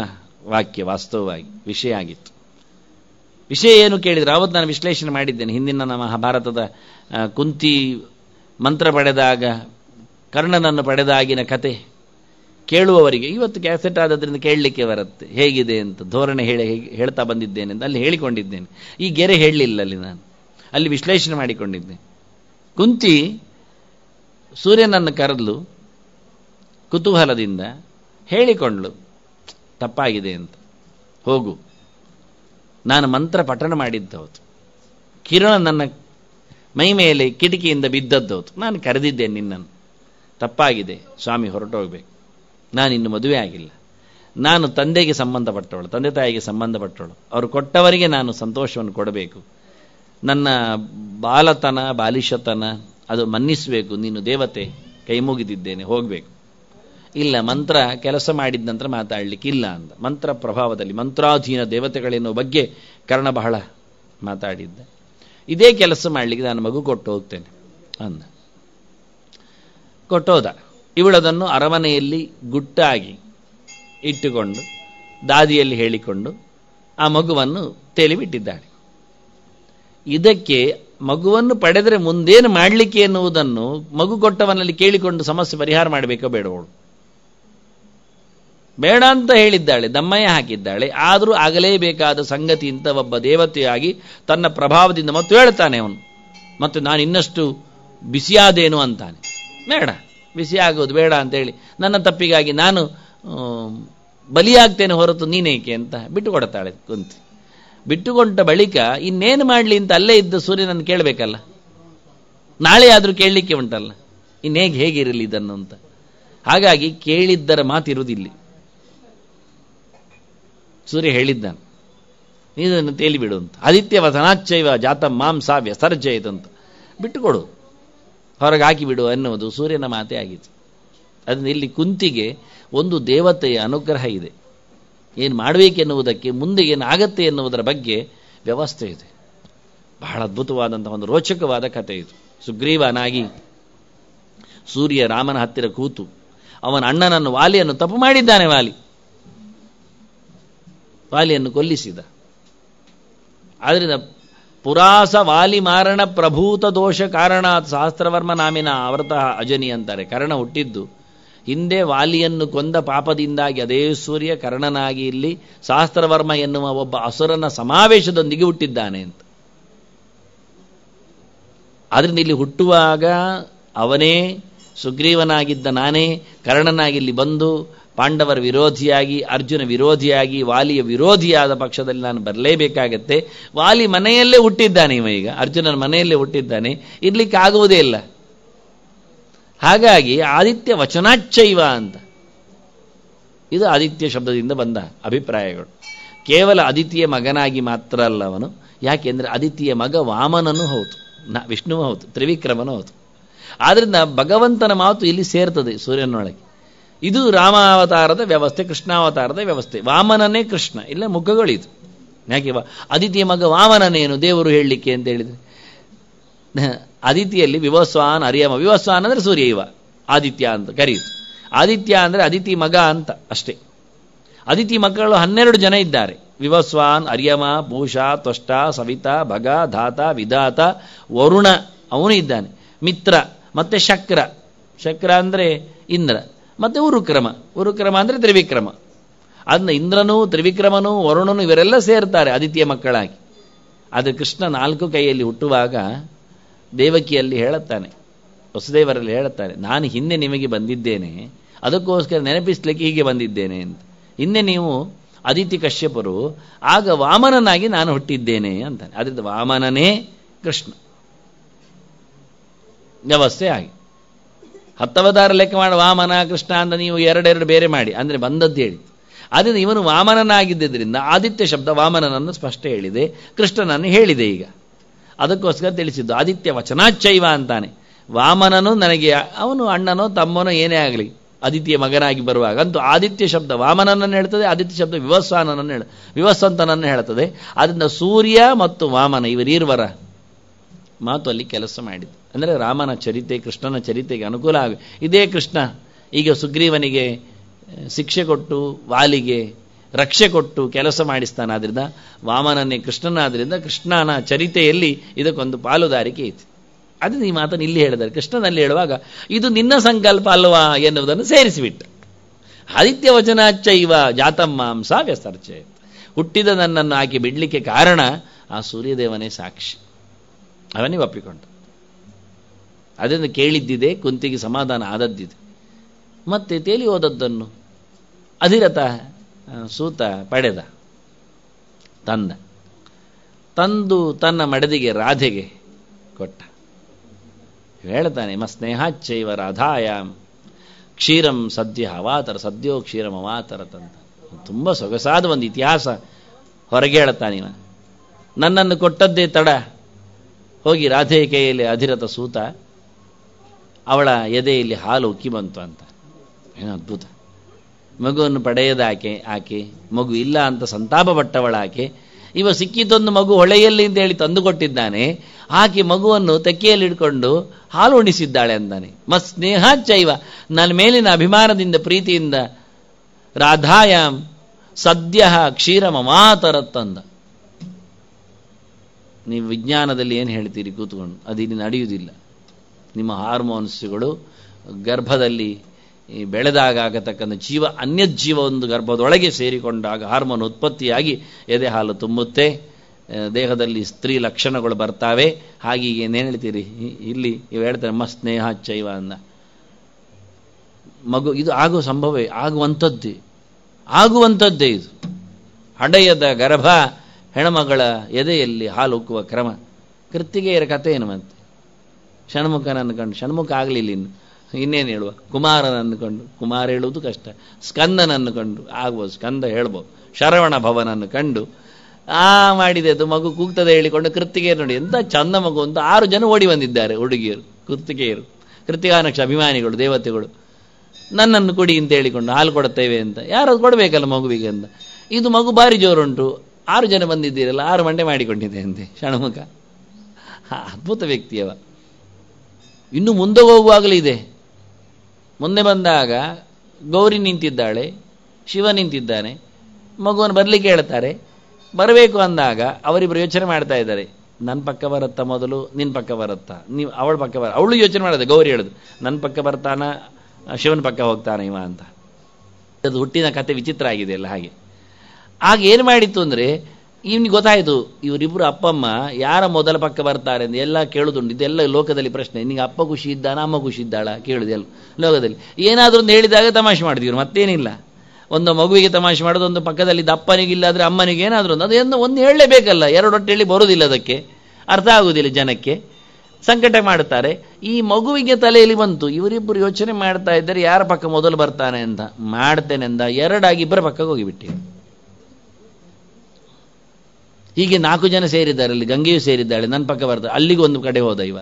[SPEAKER 1] ವಾಕ್ಯ ವಾಸ್ತವವಾಗಿ ವಿಷಯ ಆಗಿತ್ತು ವಿಷಯ ಏನು ಕೇಳಿದ್ರೆ ಅವತ್ತು ನಾನು ವಿಶ್ಲೇಷಣೆ ಮಾಡಿದ್ದೇನೆ ಹಿಂದಿನ ನಮ್ಮ ಭಾರತದ ಕುಂತಿ ಮಂತ್ರ ಪಡೆದಾಗ ಕರ್ಣನನ್ನು ಪಡೆದಾಗಿನ ಕತೆ ಕೇಳುವವರಿಗೆ ಇವತ್ತು ಕ್ಯಾಸೆಟ್ ಆದದ್ರಿಂದ ಕೇಳಲಿಕ್ಕೆ ಬರುತ್ತೆ ಹೇಗಿದೆ ಅಂತ ಧೋರಣೆ ಹೇಳಿ ಹೇಳ್ತಾ ಬಂದಿದ್ದೇನೆ ಅಂತ ಅಲ್ಲಿ ಹೇಳಿಕೊಂಡಿದ್ದೇನೆ ಈ ಗೆರೆ ಹೇಳಲಿಲ್ಲ ಅಲ್ಲಿ ನಾನು ಅಲ್ಲಿ ವಿಶ್ಲೇಷಣೆ ಮಾಡಿಕೊಂಡಿದ್ದೆ ಕುಂತಿ ಸೂರ್ಯನನ್ನು ಕರೆದ್ಲು ಕುತೂಹಲದಿಂದ ಹೇಳಿಕೊಂಡ್ಲು ತಪ್ಪಾಗಿದೆ ಅಂತ ಹೋಗು ನಾನು ಮಂತ್ರ ಪಠಣ ಮಾಡಿದ್ದವತ್ತು ಕಿರಣ ನನ್ನ ಮೈ ಮೇಲೆ ಕಿಟಕಿಯಿಂದ ಬಿದ್ದದ್ದು ನಾನು ಕರೆದಿದ್ದೇನೆ ನಿನ್ನನ್ನು ತಪ್ಪಾಗಿದೆ ಸ್ವಾಮಿ ಹೊರಟೋಗ್ಬೇಕು ಇನ್ನು ಮದುವೆ ಆಗಿಲ್ಲ ನಾನು ತಂದೆಗೆ ಸಂಬಂಧಪಟ್ಟವಳು ತಂದೆ ತಾಯಿಗೆ ಸಂಬಂಧಪಟ್ಟವಳು ಅವರು ಕೊಟ್ಟವರಿಗೆ ನಾನು ಸಂತೋಷವನ್ನು ಕೊಡಬೇಕು ನನ್ನ ಬಾಲತನ ಬಾಲಿಶತನ ಅದು ಮನ್ನಿಸಬೇಕು ನೀನು ದೇವತೆ ಕೈ ಮುಗಿದಿದ್ದೇನೆ ಹೋಗಬೇಕು ಇಲ್ಲ ಮಂತ್ರ ಕೆಲಸ ಮಾಡಿದ ನಂತರ ಮಾತಾಡಲಿಕ್ಕಿಲ್ಲ ಅಂತ ಮಂತ್ರ ಪ್ರಭಾವದಲ್ಲಿ ಮಂತ್ರಾಧೀನ ದೇವತೆಗಳೆನ್ನುವ ಬಗ್ಗೆ ಕರ್ಣ ಬಹಳ ಮಾತಾಡಿದ್ದ ಇದೇ ಕೆಲಸ ಮಾಡಲಿಕ್ಕೆ ನಾನು ಮಗು ಕೊಟ್ಟು ಹೋಗ್ತೇನೆ ಅಂದ ಕೊಟ್ಟೋದ ಇವಳದನ್ನು ಅರಮನೆಯಲ್ಲಿ ಗುಟ್ಟಾಗಿ ಇಟ್ಟುಕೊಂಡು ದಾದಿಯಲ್ಲಿ ಹೇಳಿಕೊಂಡು ಆ ಮಗುವನ್ನು ತೇಲಿಬಿಟ್ಟಿದ್ದಾಳೆ ಇದಕ್ಕೆ ಮಗುವನ್ನು ಪಡೆದರೆ ಮುಂದೇನು ಮಾಡಲಿಕ್ಕೆ ಎನ್ನುವುದನ್ನು ಮಗು ಕೊಟ್ಟವನಲ್ಲಿ ಕೇಳಿಕೊಂಡು ಸಮಸ್ಯೆ ಪರಿಹಾರ ಮಾಡಬೇಕೋ ಬೇಡವಳು ಬೇಡ ಅಂತ ಹೇಳಿದ್ದಾಳೆ ದಮ್ಮಯ್ಯ ಹಾಕಿದ್ದಾಳೆ ಆದರೂ ಆಗಲೇಬೇಕಾದ ಸಂಗತಿ ಇಂಥ ಒಬ್ಬ ದೇವತೆಯಾಗಿ ತನ್ನ ಪ್ರಭಾವದಿಂದ ಮತ್ತು ಹೇಳ್ತಾನೆ ಅವನು ಮತ್ತು ನಾನು ಇನ್ನಷ್ಟು ಬಿಸಿಯಾದೇನು ಅಂತಾನೆ ಬೇಡ ಬಿಸಿ ಆಗೋದು ಬೇಡ ಅಂತೇಳಿ ನನ್ನ ತಪ್ಪಿಗಾಗಿ ನಾನು ಬಲಿಯಾಗ್ತೇನೆ ಹೊರತು ನೀನೇಕೆ ಅಂತ ಬಿಟ್ಟು ಕೊಡ್ತಾಳೆ ಕುಂತಿ ಬಿಟ್ಟುಕೊಂಡ ಬಳಿಕ ಇನ್ನೇನು ಮಾಡಲಿ ಅಂತ ಅಲ್ಲೇ ಇದ್ದ ಸೂರ್ಯನನ್ ಕೇಳಬೇಕಲ್ಲ ನಾಳೆ ಆದರೂ ಕೇಳಲಿಕ್ಕೆ ಉಂಟಲ್ಲ ಇನ್ನೇಗೆ ಹೇಗಿರಲಿ ಇದನ್ನು ಅಂತ ಹಾಗಾಗಿ ಕೇಳಿದ್ದರ ಮಾತಿರುವುದಿಲ್ಲ ಸೂರ್ಯ ಹೇಳಿದ್ದಾನೆ ನೀನು ತೇಲಿ ತೇಲಿಬಿಡು ಅಂತ ಆದಿತ್ಯ ವಸನಾಚೈವ ಜಾತ ಮಾಂಸ ಅಂತ ಬಿಟ್ಟುಕೊಡು ಹೊರಗೆ ಹಾಕಿಬಿಡು ಅನ್ನುವುದು ಸೂರ್ಯನ ಮಾತೆ ಆಗಿತ್ತು ಅದನ್ನು ಇಲ್ಲಿ ಕುಂತಿಗೆ ಒಂದು ದೇವತೆಯ ಅನುಗ್ರಹ ಇದೆ ಏನು ಮಾಡಬೇಕೆನ್ನುವುದಕ್ಕೆ ಮುಂದೆ ಏನಾಗತ್ತೆ ಎನ್ನುವುದರ ಬಗ್ಗೆ ವ್ಯವಸ್ಥೆ ಇದೆ ಬಹಳ ಅದ್ಭುತವಾದಂಥ ಒಂದು ರೋಚಕವಾದ ಕಥೆ ಇದು ಸುಗ್ರೀವನಾಗಿ ಸೂರ್ಯ ರಾಮನ ಹತ್ತಿರ ಕೂತು ಅವನ ಅಣ್ಣನನ್ನು ವಾಲಿಯನ್ನು ತಪ್ಪು ಮಾಡಿದ್ದಾನೆ ವಾಲಿ ವಾಲಿಯನ್ನು ಕೊಲ್ಲಿಸಿದ ಆದ್ರಿಂದ ಪುರಾಸ ವಾಲಿ ಮಾರಣ ಪ್ರಭೂತ ದೋಷ ಕಾರಣ ಶಾಸ್ತ್ರವರ್ಮ ನಾಮಿನ ಅವರತಃ ಅಜನಿ ಅಂತಾರೆ ಕರ್ಣ ಹುಟ್ಟಿದ್ದು ಹಿಂದೆ ವಾಲಿಯನ್ನು ಕೊಂದ ಪಾಪದಿಂದಾಗಿ ಅದೇ ಸೂರ್ಯ ಕರ್ಣನಾಗಿ ಇಲ್ಲಿ ಶಾಸ್ತ್ರವರ್ಮ ಎನ್ನುವ ಒಬ್ಬ ಅಸುರನ ಸಮಾವೇಶದೊಂದಿಗೆ ಹುಟ್ಟಿದ್ದಾನೆ ಅಂತ ಆದ್ರಿಂದ ಇಲ್ಲಿ ಹುಟ್ಟುವಾಗ ಅವನೇ ಸುಗ್ರೀವನಾಗಿದ್ದ ನಾನೇ ಕರ್ಣನಾಗಿ ಇಲ್ಲಿ ಬಂದು ಪಾಂಡವರ ವಿರೋಧಿಯಾಗಿ ಅರ್ಜುನ ವಿರೋಧಿಯಾಗಿ ವಾಲಿಯ ವಿರೋಧಿಯಾದ ಪಕ್ಷದಲ್ಲಿ ನಾನು ಬರಲೇಬೇಕಾಗತ್ತೆ ವಾಲಿ ಮನೆಯಲ್ಲೇ ಹುಟ್ಟಿದ್ದಾನೆ ಇವ ಈಗ ಅರ್ಜುನನ ಮನೆಯಲ್ಲೇ ಹುಟ್ಟಿದ್ದಾನೆ ಇರ್ಲಿಕ್ಕೆ ಆಗುವುದೇ ಇಲ್ಲ ಹಾಗಾಗಿ ಆದಿತ್ಯ ವಚನಾಚ್ಚೈವ ಅಂತ ಇದು ಆದಿತ್ಯ ಶಬ್ದದಿಂದ ಬಂದ ಅಭಿಪ್ರಾಯಗಳು ಕೇವಲ ಅದಿತಿಯ ಮಗನಾಗಿ ಮಾತ್ರ ಅಲ್ಲ ಅವನು ಯಾಕೆಂದ್ರೆ ಅದಿತಿಯ ಮಗ ವಾಮನನೂ ಹೌದು ನ ವಿಷ್ಣುವು ಹೌದು ತ್ರಿವಿಕ್ರಮನೂ ಹೌದು ಆದ್ರಿಂದ ಭಗವಂತನ ಮಾತು ಇಲ್ಲಿ ಸೇರ್ತದೆ ಸೂರ್ಯನೊಳಗೆ ಇದು ರಾಮಾವತಾರದ ವ್ಯವಸ್ಥೆ ಕೃಷ್ಣಾವತಾರದ ವ್ಯವಸ್ಥೆ ವಾಮನನೇ ಕೃಷ್ಣ ಇಲ್ಲ ಮುಖಗಳಿದು ಯಾಕೆ ಅದಿತಿಯ ಮಗ ವಾಮನನೇನು ದೇವರು ಹೇಳಲಿಕ್ಕೆ ಅಂತ ಹೇಳಿದರೆ ಅದಿತಿಯಲ್ಲಿ ವಿವಸ್ವಾನ್ ಅರಿಯಮ ವಿವಸ್ವಾನ್ ಅಂದ್ರೆ ಸೂರ್ಯ ಇವ ಆದಿತ್ಯ ಅಂತ ಕರೀತು ಆದಿತ್ಯ ಅಂದ್ರೆ ಅದಿತಿ ಮಗ ಅಂತ ಅಷ್ಟೇ ಅದಿತಿ ಮಕ್ಕಳು ಹನ್ನೆರಡು ಜನ ಇದ್ದಾರೆ ವಿವಸ್ವಾನ್ ಅರಿಯಮ ಭೂಷಾ ತ್ವಷ್ಟ ಸವಿತಾ ಭಗ ಧಾತ ವಿಧಾತ ವರುಣ ಅವನು ಇದ್ದಾನೆ ಮಿತ್ರ ಮತ್ತೆ ಶಕ್ರ ಶಕ್ರ ಅಂದ್ರೆ ಇಂದ್ರ ಮತ್ತೆ ಉರುಕ್ರಮ ಉರುಕ್ರಮ ಅಂದ್ರೆ ತ್ರಿವಿಕ್ರಮ ಅದನ್ನ ಇಂದ್ರನು ತ್ರಿವಿಕ್ರಮನು ವರುಣನು ಇವರೆಲ್ಲ ಸೇರ್ತಾರೆ ಆದಿತ್ಯ ಮಕ್ಕಳಾಗಿ ಆದರೆ ಕೃಷ್ಣ ನಾಲ್ಕು ಕೈಯಲ್ಲಿ ಹುಟ್ಟುವಾಗ ದೇವಕಿಯಲ್ಲಿ ಹೇಳುತ್ತಾನೆ ವಸುದೇವರಲ್ಲಿ ಹೇಳುತ್ತಾನೆ ನಾನು ಹಿಂದೆ ನಿಮಗೆ ಬಂದಿದ್ದೇನೆ ಅದಕ್ಕೋಸ್ಕರ ನೆನಪಿಸ್ಲಿಕ್ಕೆ ಹೀಗೆ ಬಂದಿದ್ದೇನೆ ಅಂತ ಹಿಂದೆ ನೀವು ಅದಿತಿ ಕಶ್ಯಪರು ಆಗ ವಾಮನನಾಗಿ ನಾನು ಹುಟ್ಟಿದ್ದೇನೆ ಅಂತಾನೆ ಅದರಿಂದ ವಾಮನನೇ ಕೃಷ್ಣ ವ್ಯವಸ್ಥೆ ಆಗಿ ಹತ್ತವತಾರ ಲೆಕ್ಕ ಮಾಡಿ ವಾಮನ ಕೃಷ್ಣ ಅಂತ ನೀವು ಎರಡೆರಡು ಬೇರೆ ಮಾಡಿ ಅಂದರೆ ಬಂದದ್ದು ಹೇಳಿ ಆದ್ದರಿಂದ ಇವನು ವಾಮನನಾಗಿದ್ದರಿಂದ ಆದಿತ್ಯ ಶಬ್ದ ವಾಮನನನ್ನು ಸ್ಪಷ್ಟ ಹೇಳಿದೆ ಕೃಷ್ಣನನ್ನು ಹೇಳಿದೆ ಈಗ ಅದಕ್ಕೋಸ್ಕರ ತಿಳಿಸಿದ್ದು ಆದಿತ್ಯ ವಚನಾಚೈವ ಅಂತಾನೆ ವಾಮನನು ನನಗೆ ಅವನು ಅಣ್ಣನೋ ತಮ್ಮನೋ ಏನೇ ಆಗಲಿ ಆದಿತ್ಯ ಮಗನಾಗಿ ಬರುವಾಗ ಅಂತೂ ಆದಿತ್ಯ ಶಬ್ದ ವಾಮನನ್ನು ಹೇಳ್ತದೆ ಆದಿತ್ಯ ಶಬ್ದ ವಿವಸ್ವಾನನನ್ನು ಹೇಳ ವಿವಸ್ವಂತನನ್ನು ಹೇಳ್ತದೆ ಆದ್ದರಿಂದ ಸೂರ್ಯ ಮತ್ತು ವಾಮನ ಇವರೀರ್ವರ ಮಾತು ಅಲ್ಲಿ ಕೆಲಸ ಮಾಡಿದ್ದು ಅಂದರೆ ರಾಮನ ಚರಿತೆ ಕೃಷ್ಣನ ಚರಿತೆಗೆ ಅನುಕೂಲ ಆಗ ಇದೇ ಕೃಷ್ಣ ಈಗ ಸುಗ್ರೀವನಿಗೆ ಶಿಕ್ಷೆ ಕೊಟ್ಟು ವಾಲಿಗೆ ರಕ್ಷೆ ಕೊಟ್ಟು ಕೆಲಸ ಮಾಡಿಸ್ತಾನಾದ್ರಿಂದ ವಾಮನನ್ನೇ ಕೃಷ್ಣನಾದ್ರಿಂದ ಕೃಷ್ಣನ ಚರಿತೆಯಲ್ಲಿ ಇದಕ್ಕೊಂದು ಪಾಲುದಾರಿಕೆ ಇತ್ತು ಅದು ಈ ಮಾತನ್ನು ಇಲ್ಲಿ ಹೇಳಿದ್ದಾರೆ ಕೃಷ್ಣನಲ್ಲಿ ಹೇಳುವಾಗ ಇದು ನಿನ್ನ ಸಂಕಲ್ಪ ಅಲ್ವಾ ಎನ್ನುವುದನ್ನು ಸೇರಿಸಿಬಿಟ್ಟ ಆದಿತ್ಯ ವಚನಾಚ್ಚ ಇವ ಮಾಂಸ ವ್ಯಸರ್ಚೆ ಹುಟ್ಟಿದ ನನ್ನನ್ನು ಆಕೆ ಬಿಡ್ಲಿಕ್ಕೆ ಕಾರಣ ಆ ಸೂರ್ಯದೇವನೇ ಸಾಕ್ಷಿ ಅವನೇ ಒಪ್ಪಿಕೊಂಡ ಅದರಿಂದ ಕೇಳಿದ್ದಿದೆ ಕುಂತಿಗೆ ಸಮಾಧಾನ ಆದದ್ದಿದೆ ಮತ್ತೆ ತೇಲಿ ಹೋದದ್ದನ್ನು ಅಧಿರತ ಸೂತ ಪಡೆದ ತಂದ ತಂದು ತನ್ನ ಮಡದಿಗೆ ರಾಧೆಗೆ ಕೊಟ್ಟ ಹೇಳ್ತಾನೆ ಮ ಸ್ನೇಹಾಚ್ಚೈವ ರಾಧಾಯಾಮ್ ಕ್ಷೀರಂ ಸದ್ಯ ಅವಾತರ ಸದ್ಯೋ ಕ್ಷೀರಂ ಅವಾತರ ತಂತ ತುಂಬ ಸೊಗಸಾದ ಒಂದು ಇತಿಹಾಸ ಹೊರಗೆ ಹೇಳ್ತಾನೆ ನನ್ನನ್ನು ಕೊಟ್ಟದ್ದೇ ತಡ ಹೋಗಿ ರಾಧೆ ಕೈಯಲ್ಲಿ ಅಧಿರತ ಸೂತ ಅವಳ ಎದೆಯಲ್ಲಿ ಹಾಲು ಉಕ್ಕಿ ಬಂತು ಅಂತ ಏನೋ ಅದ್ಭುತ ಮಗುವನ್ನು ಪಡೆಯದಾಕೆ ಆಕೆ ಮಗು ಇಲ್ಲ ಅಂತ ಸಂತಾಪ ಆಕೆ ಇವ ಸಿಕ್ಕಿದ್ದೊಂದು ಮಗು ಹೊಳೆಯಲ್ಲಿ ಅಂತ ಹೇಳಿ ತಂದುಕೊಟ್ಟಿದ್ದಾನೆ ಆಕೆ ಮಗುವನ್ನು ತೆಕ್ಕೆಯಲ್ಲಿ ಹಾಲು ಉಣಿಸಿದ್ದಾಳೆ ಅಂದಾನೆ ಮತ್ ಸ್ನೇಹ ಚೈವ ನನ್ನ ಮೇಲಿನ ಅಭಿಮಾನದಿಂದ ಪ್ರೀತಿಯಿಂದ ರಾಧಾಯಾಮ್ ಸದ್ಯ ಕ್ಷೀರ ಮಮಾತರತ್ತಂದ ನೀವು ವಿಜ್ಞಾನದಲ್ಲಿ ಏನು ಹೇಳ್ತೀರಿ ಕೂತ್ಕೊಂಡು ಇಲ್ಲಿ ನಡೆಯುವುದಿಲ್ಲ ನಿಮ್ಮ ಹಾರ್ಮೋನ್ಸ್ಗಳು ಗರ್ಭದಲ್ಲಿ ಬೆಳೆದಾಗ ಆಗತಕ್ಕಂಥ ಜೀವ ಅನ್ಯ ಜೀವ ಒಂದು ಗರ್ಭದೊಳಗೆ ಸೇರಿಕೊಂಡಾಗ ಹಾರ್ಮೋನ್ ಉತ್ಪತ್ತಿಯಾಗಿ ಎದೆ ಹಾಲು ತುಂಬುತ್ತೆ ದೇಹದಲ್ಲಿ ಸ್ತ್ರೀ ಲಕ್ಷಣಗಳು ಬರ್ತಾವೆ ಹಾಗೀಗೆ ಏನು ಹೇಳ್ತೀರಿ ಇಲ್ಲಿ ಇವು ಹೇಳ್ತಾರೆ ಮ ಸ್ನೇಹ ಚೈವ ಅನ್ನ ಮಗು ಇದು ಆಗುವ ಸಂಭವೇ ಆಗುವಂಥದ್ದೇ ಆಗುವಂಥದ್ದೇ ಇದು ಹಡೆಯದ ಗರ್ಭ ಹೆಣಮಗಳ ಎದೆಯಲ್ಲಿ ಹಾಲು ಉಕ್ಕುವ ಕ್ರಮ ಕೃತ್ತಿಗೆಯರ ಕಥೆ ಏನು ಮತ್ತೆ ಷಣ್ಮುಖನನ್ನು ಕಂಡು ಷಣ್ಮುಖ ಆಗಲಿಲ್ಲ ಇನ್ನು ಇನ್ನೇನು ಹೇಳುವ ಕುಮಾರನ ಕಂಡು ಕುಮಾರ ಹೇಳುವುದು ಕಷ್ಟ ಸ್ಕಂದನನ್ನು ಕಂಡು ಆಗ್ಬೋದು ಸ್ಕಂದ ಹೇಳ್ಬೋದು ಶರವಣ ಭವನನ್ನು ಕಂಡು ಆ ಮಾಡಿದೆ ಅದು ಮಗು ಕೂಗ್ತದೆ ಹೇಳಿಕೊಂಡು ಕೃತ್ತಿಗೆಯರು ನೋಡಿ ಎಂತ ಚಂದ ಮಗು ಅಂತ ಆರು ಜನ ಓಡಿ ಬಂದಿದ್ದಾರೆ ಹುಡುಗಿಯರು ಕೃತ್ತಿಗೆಯರು ಕೃತಿಕಾನಕ್ಷ ಅಭಿಮಾನಿಗಳು ದೇವತೆಗಳು ನನ್ನನ್ನು ಕೊಡಿ ಅಂತ ಹೇಳಿಕೊಂಡು ಹಾಲು ಕೊಡುತ್ತೇವೆ ಅಂತ ಯಾರು ಕೊಡಬೇಕಲ್ಲ ಮಗುವಿಗೆ ಅಂತ ಇದು ಮಗು ಭಾರಿ ಜೋರುಂಟು ಆರು ಜನ ಬಂದಿದ್ದೀರಲ್ಲ ಆರು ಮಂಡೆ ಮಾಡಿಕೊಂಡಿದೆ ಅಂತೆ ಷಣ್ಮುಖ ಅದ್ಭುತ ವ್ಯಕ್ತಿಯವ ಇನ್ನು ಮುಂದೆ ಹೋಗುವಾಗಲೂ ಇದೆ ಮುಂದೆ ಬಂದಾಗ ಗೌರಿ ನಿಂತಿದ್ದಾಳೆ ಶಿವ ನಿಂತಿದ್ದಾನೆ ಮಗುವನ್ನು ಬರಲಿಕ್ಕೆ ಹೇಳ್ತಾರೆ ಬರಬೇಕು ಅಂದಾಗ ಅವರಿಬ್ಬರು ಯೋಚನೆ ಮಾಡ್ತಾ ಇದ್ದಾರೆ ನನ್ನ ಪಕ್ಕ ಬರುತ್ತಾ ಮೊದಲು ನಿನ್ನ ಪಕ್ಕ ಬರುತ್ತಾ ನೀವು ಅವಳ ಪಕ್ಕ ಬರ ಅವಳು ಯೋಚನೆ ಮಾಡಿದೆ ಗೌರಿ ಹೇಳೋದು ನನ್ನ ಪಕ್ಕ ಬರ್ತಾನ ಶಿವನ ಪಕ್ಕ ಹೋಗ್ತಾನ ಇವ ಅಂತ ಅದು ಹುಟ್ಟಿನ ಕತೆ ವಿಚಿತ್ರ ಆಗಿದೆ ಅಲ್ಲ ಹಾಗೆ ಆಗ ಏನು ಮಾಡಿತ್ತು ಅಂದರೆ ಇವನಿಗೆ ಗೊತ್ತಾಯಿತು ಇವರಿಬ್ಬರು ಅಪ್ಪಮ್ಮ ಯಾರ ಮೊದಲ ಪಕ್ಕ ಬರ್ತಾರೆ ಅಂತ ಎಲ್ಲ ಕೇಳೋದುಂಡು ಇದೆಲ್ಲ ಲೋಕದಲ್ಲಿ ಪ್ರಶ್ನೆ ನಿನಗೆ ಅಪ್ಪ ಖುಷಿ ಇದ್ದಾನ ಅಮ್ಮ ಖುಷಿ ಇದ್ದಾಳ ಕೇಳಿದೆ ಎಲ್ಲ ಲೋಕದಲ್ಲಿ ಏನಾದರೂ ಒಂದು ಹೇಳಿದಾಗ ತಮಾಷೆ ಮಾಡಿದ್ವಿ ಮತ್ತೇನಿಲ್ಲ ಒಂದು ಮಗುವಿಗೆ ತಮಾಷೆ ಮಾಡೋದು ಒಂದು ಪಕ್ಕದಲ್ಲಿ ಅಪ್ಪನಿಗಿಲ್ಲ ಆದರೆ ಅಮ್ಮನಿಗೆ ಏನಾದರೂ ಒಂದು ಅದು ಏನು ಒಂದು ಹೇಳಲೇಬೇಕಲ್ಲ ಎರಡು ಹೇಳಿ ಬರೋದಿಲ್ಲ ಅದಕ್ಕೆ ಅರ್ಥ ಆಗುವುದಿಲ್ಲ ಜನಕ್ಕೆ ಸಂಕಟ ಮಾಡ್ತಾರೆ ಈ ಮಗುವಿಗೆ ತಲೆಯಲ್ಲಿ ಬಂತು ಇವರಿಬ್ಬರು ಯೋಚನೆ ಮಾಡ್ತಾ ಇದ್ದಾರೆ ಯಾರ ಪಕ್ಕ ಮೊದಲು ಬರ್ತಾನೆ ಅಂತ ಮಾಡ್ತೇನೆ ಅಂದ ಎರಡಾಗಿ ಇಬ್ಬರ ಪಕ್ಕಕ್ಕೆ ಹೋಗಿಬಿಟ್ಟೆ ಹೀಗೆ ನಾಲ್ಕು ಜನ ಸೇರಿದ್ದಾರೆ ಅಲ್ಲಿ ಗಂಗೆಯು ಸೇರಿದ್ದಾಳೆ ನನ್ನ ಪಕ್ಕ ಬರ್ತದೆ ಅಲ್ಲಿಗೆ ಒಂದು ಕಡೆ ಹೋದ ಇವ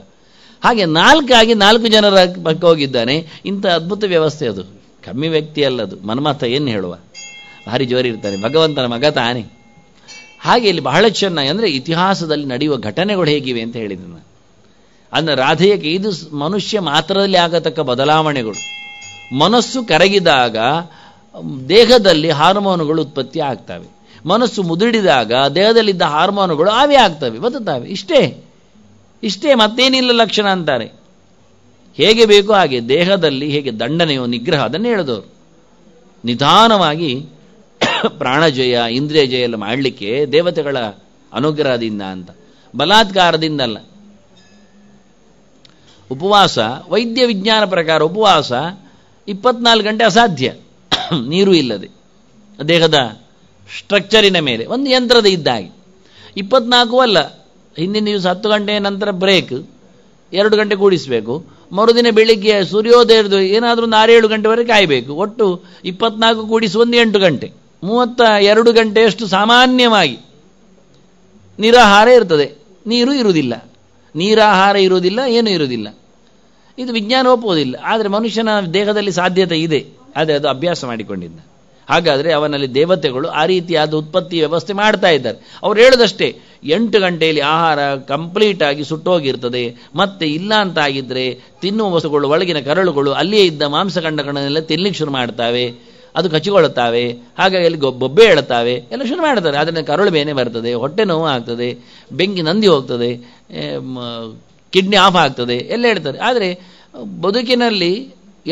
[SPEAKER 1] ಹಾಗೆ ನಾಲ್ಕಾಗಿ ನಾಲ್ಕು ಜನರ ಪಕ್ಕ ಹೋಗಿದ್ದಾನೆ ಇಂಥ ಅದ್ಭುತ ವ್ಯವಸ್ಥೆ ಅದು ಕಮ್ಮಿ ವ್ಯಕ್ತಿ ಅಲ್ಲದು ಮನ್ಮಾತ ಏನು ಹೇಳುವ ಭಾರಿ ಜೋರಿರ್ತಾನೆ ಭಗವಂತನ ಮಗ ತಾನೆ ಹಾಗೆ ಇಲ್ಲಿ ಬಹಳ ಚೆನ್ನಾಗಿ ಅಂದರೆ ಇತಿಹಾಸದಲ್ಲಿ ನಡೆಯುವ ಘಟನೆಗಳು ಹೇಗಿವೆ ಅಂತ ಹೇಳಿದ ಅಂದರೆ ರಾಧೆಯಕ್ಕೆ ಇದು ಮನುಷ್ಯ ಮಾತ್ರದಲ್ಲಿ ಆಗತಕ್ಕ ಬದಲಾವಣೆಗಳು ಮನಸ್ಸು ಕರಗಿದಾಗ ದೇಹದಲ್ಲಿ ಹಾರ್ಮೋನುಗಳು ಉತ್ಪತ್ತಿ ಆಗ್ತವೆ ಮನಸ್ಸು ಮುದುಡಿದಾಗ ದೇಹದಲ್ಲಿದ್ದ ಹಾರ್ಮೋನುಗಳು ಆವಿ ಆಗ್ತವೆ ಬದುತ್ತಾವೆ ಇಷ್ಟೇ ಇಷ್ಟೇ ಮತ್ತೇನಿಲ್ಲ ಲಕ್ಷಣ ಅಂತಾರೆ ಹೇಗೆ ಬೇಕೋ ಹಾಗೆ ದೇಹದಲ್ಲಿ ಹೇಗೆ ದಂಡನೆಯೋ ನಿಗ್ರಹ ಅದನ್ನು ಹೇಳಿದವರು ನಿಧಾನವಾಗಿ ಪ್ರಾಣಜಯ ಇಂದ್ರಿಯ ಜಯ ಎಲ್ಲ ಮಾಡಲಿಕ್ಕೆ ದೇವತೆಗಳ ಅನುಗ್ರಹದಿಂದ ಅಂತ ಬಲಾತ್ಕಾರದಿಂದಲ್ಲ ಉಪವಾಸ ವೈದ್ಯ ವಿಜ್ಞಾನ ಪ್ರಕಾರ ಉಪವಾಸ ಇಪ್ಪತ್ನಾಲ್ಕು ಗಂಟೆ ಅಸಾಧ್ಯ ನೀರು ಇಲ್ಲದೆ ದೇಹದ ಸ್ಟ್ರಕ್ಚರಿನ ಮೇಲೆ ಒಂದು ಯಂತ್ರದ ಇದ್ದಾಗಿ ಇಪ್ಪತ್ನಾಲ್ಕು ಅಲ್ಲ ಹಿಂದಿನ ದಿವಸ ಹತ್ತು ಗಂಟೆ ನಂತರ ಬ್ರೇಕ್ ಎರಡು ಗಂಟೆ ಕೂಡಿಸಬೇಕು ಮರುದಿನ ಬೆಳಿಗ್ಗೆ ಸೂರ್ಯೋದಯದ ಏನಾದರೂ ಒಂದು ಆರೇಳು ಗಂಟೆವರೆಗೆ ಕಾಯಬೇಕು ಒಟ್ಟು ಇಪ್ಪತ್ನಾಲ್ಕು ಕೂಡಿಸಿ ಒಂದು ಎಂಟು ಗಂಟೆ ಮೂವತ್ತ ಎರಡು ಗಂಟೆಯಷ್ಟು ಸಾಮಾನ್ಯವಾಗಿ ನಿರಾಹಾರ ಇರ್ತದೆ ನೀರು ಇರುವುದಿಲ್ಲ ನೀರಾಹಾರ ಇರುವುದಿಲ್ಲ ಏನೂ ಇರುವುದಿಲ್ಲ ಇದು ವಿಜ್ಞಾನ ಒಪ್ಪುವುದಿಲ್ಲ ಆದರೆ ಮನುಷ್ಯನ ದೇಹದಲ್ಲಿ ಸಾಧ್ಯತೆ ಇದೆ ಆದರೆ ಅದು ಅಭ್ಯಾಸ ಮಾಡಿಕೊಂಡಿದ್ದ ಹಾಗಾದರೆ ಅವನಲ್ಲಿ ದೇವತೆಗಳು ಆ ರೀತಿಯಾದ ಉತ್ಪತ್ತಿ ವ್ಯವಸ್ಥೆ ಮಾಡ್ತಾ ಇದ್ದಾರೆ ಅವ್ರು ಹೇಳೋದಷ್ಟೇ ಎಂಟು ಗಂಟೆಯಲ್ಲಿ ಆಹಾರ ಕಂಪ್ಲೀಟ್ ಆಗಿ ಸುಟ್ಟೋಗಿರ್ತದೆ ಮತ್ತೆ ಇಲ್ಲ ಅಂತ ಆಗಿದ್ರೆ ತಿನ್ನುವ ವಸ್ತುಗಳು ಒಳಗಿನ ಕರಳುಗಳು ಅಲ್ಲಿಯೇ ಇದ್ದ ಕಂಡಗಳನ್ನೆಲ್ಲ ತಿನ್ಲಿಕ್ಕೆ ಶುರು ಮಾಡ್ತಾವೆ ಅದು ಕಚ್ಚಿಕೊಳ್ಳುತ್ತಾವೆ ಹಾಗಾಗಿ ಅಲ್ಲಿ ಬೊಬ್ಬೆ ಹೇಳ್ತಾವೆ ಎಲ್ಲ ಶುರು ಮಾಡ್ತಾರೆ ಅದನ್ನು ಕರುಳು ಬೇನೆ ಬರ್ತದೆ ಹೊಟ್ಟೆ ನೋವು ಆಗ್ತದೆ ಬೆಂಕಿ ನಂದಿ ಹೋಗ್ತದೆ ಕಿಡ್ನಿ ಆಫ್ ಆಗ್ತದೆ ಎಲ್ಲ ಹೇಳ್ತಾರೆ ಆದರೆ ಬದುಕಿನಲ್ಲಿ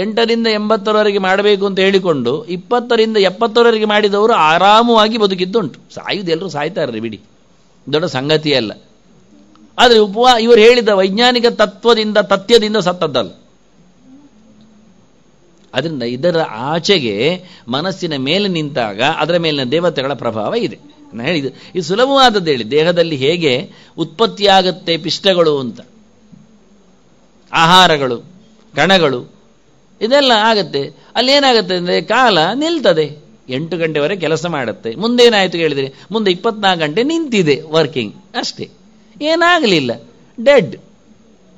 [SPEAKER 1] ಎಂಟರಿಂದ ಎಂಬತ್ತರವರೆಗೆ ಮಾಡಬೇಕು ಅಂತ ಹೇಳಿಕೊಂಡು ಇಪ್ಪತ್ತರಿಂದ ಎಪ್ಪತ್ತರವರೆಗೆ ಮಾಡಿದವರು ಆರಾಮವಾಗಿ ಬದುಕಿದ್ದುಂಟು ಸಾಯುದು ಎಲ್ಲರೂ ಸಾಯ್ತಾರೆ ಬಿಡಿ ದೊಡ್ಡ ಸಂಗತಿಯಲ್ಲ ಆದರೆ ಉಪವಾ ಇವರು ಹೇಳಿದ ವೈಜ್ಞಾನಿಕ ತತ್ವದಿಂದ ತತ್ಯದಿಂದ ಸತ್ತದ್ದಲ್ಲ ಅದರಿಂದ ಇದರ ಆಚೆಗೆ ಮನಸ್ಸಿನ ಮೇಲೆ ನಿಂತಾಗ ಅದರ ಮೇಲಿನ ದೇವತೆಗಳ ಪ್ರಭಾವ ಇದೆ ಹೇಳಿದ್ದು ಇದು ಸುಲಭವಾದದ್ದು ಹೇಳಿ ದೇಹದಲ್ಲಿ ಹೇಗೆ ಉತ್ಪತ್ತಿಯಾಗುತ್ತೆ ಪಿಷ್ಟಗಳು ಅಂತ ಆಹಾರಗಳು ಕಣಗಳು ಇದೆಲ್ಲ ಆಗತ್ತೆ ಅಲ್ಲಿ ಏನಾಗುತ್ತೆ ಅಂದರೆ ಕಾಲ ನಿಲ್ತದೆ ಎಂಟು ಗಂಟೆವರೆಗೆ ಕೆಲಸ ಮಾಡುತ್ತೆ ಮುಂದೇನಾಯಿತು ಹೇಳಿದರೆ ಮುಂದೆ ಇಪ್ಪತ್ನಾಲ್ಕು ಗಂಟೆ ನಿಂತಿದೆ ವರ್ಕಿಂಗ್ ಅಷ್ಟೇ ಏನಾಗಲಿಲ್ಲ ಡೆಡ್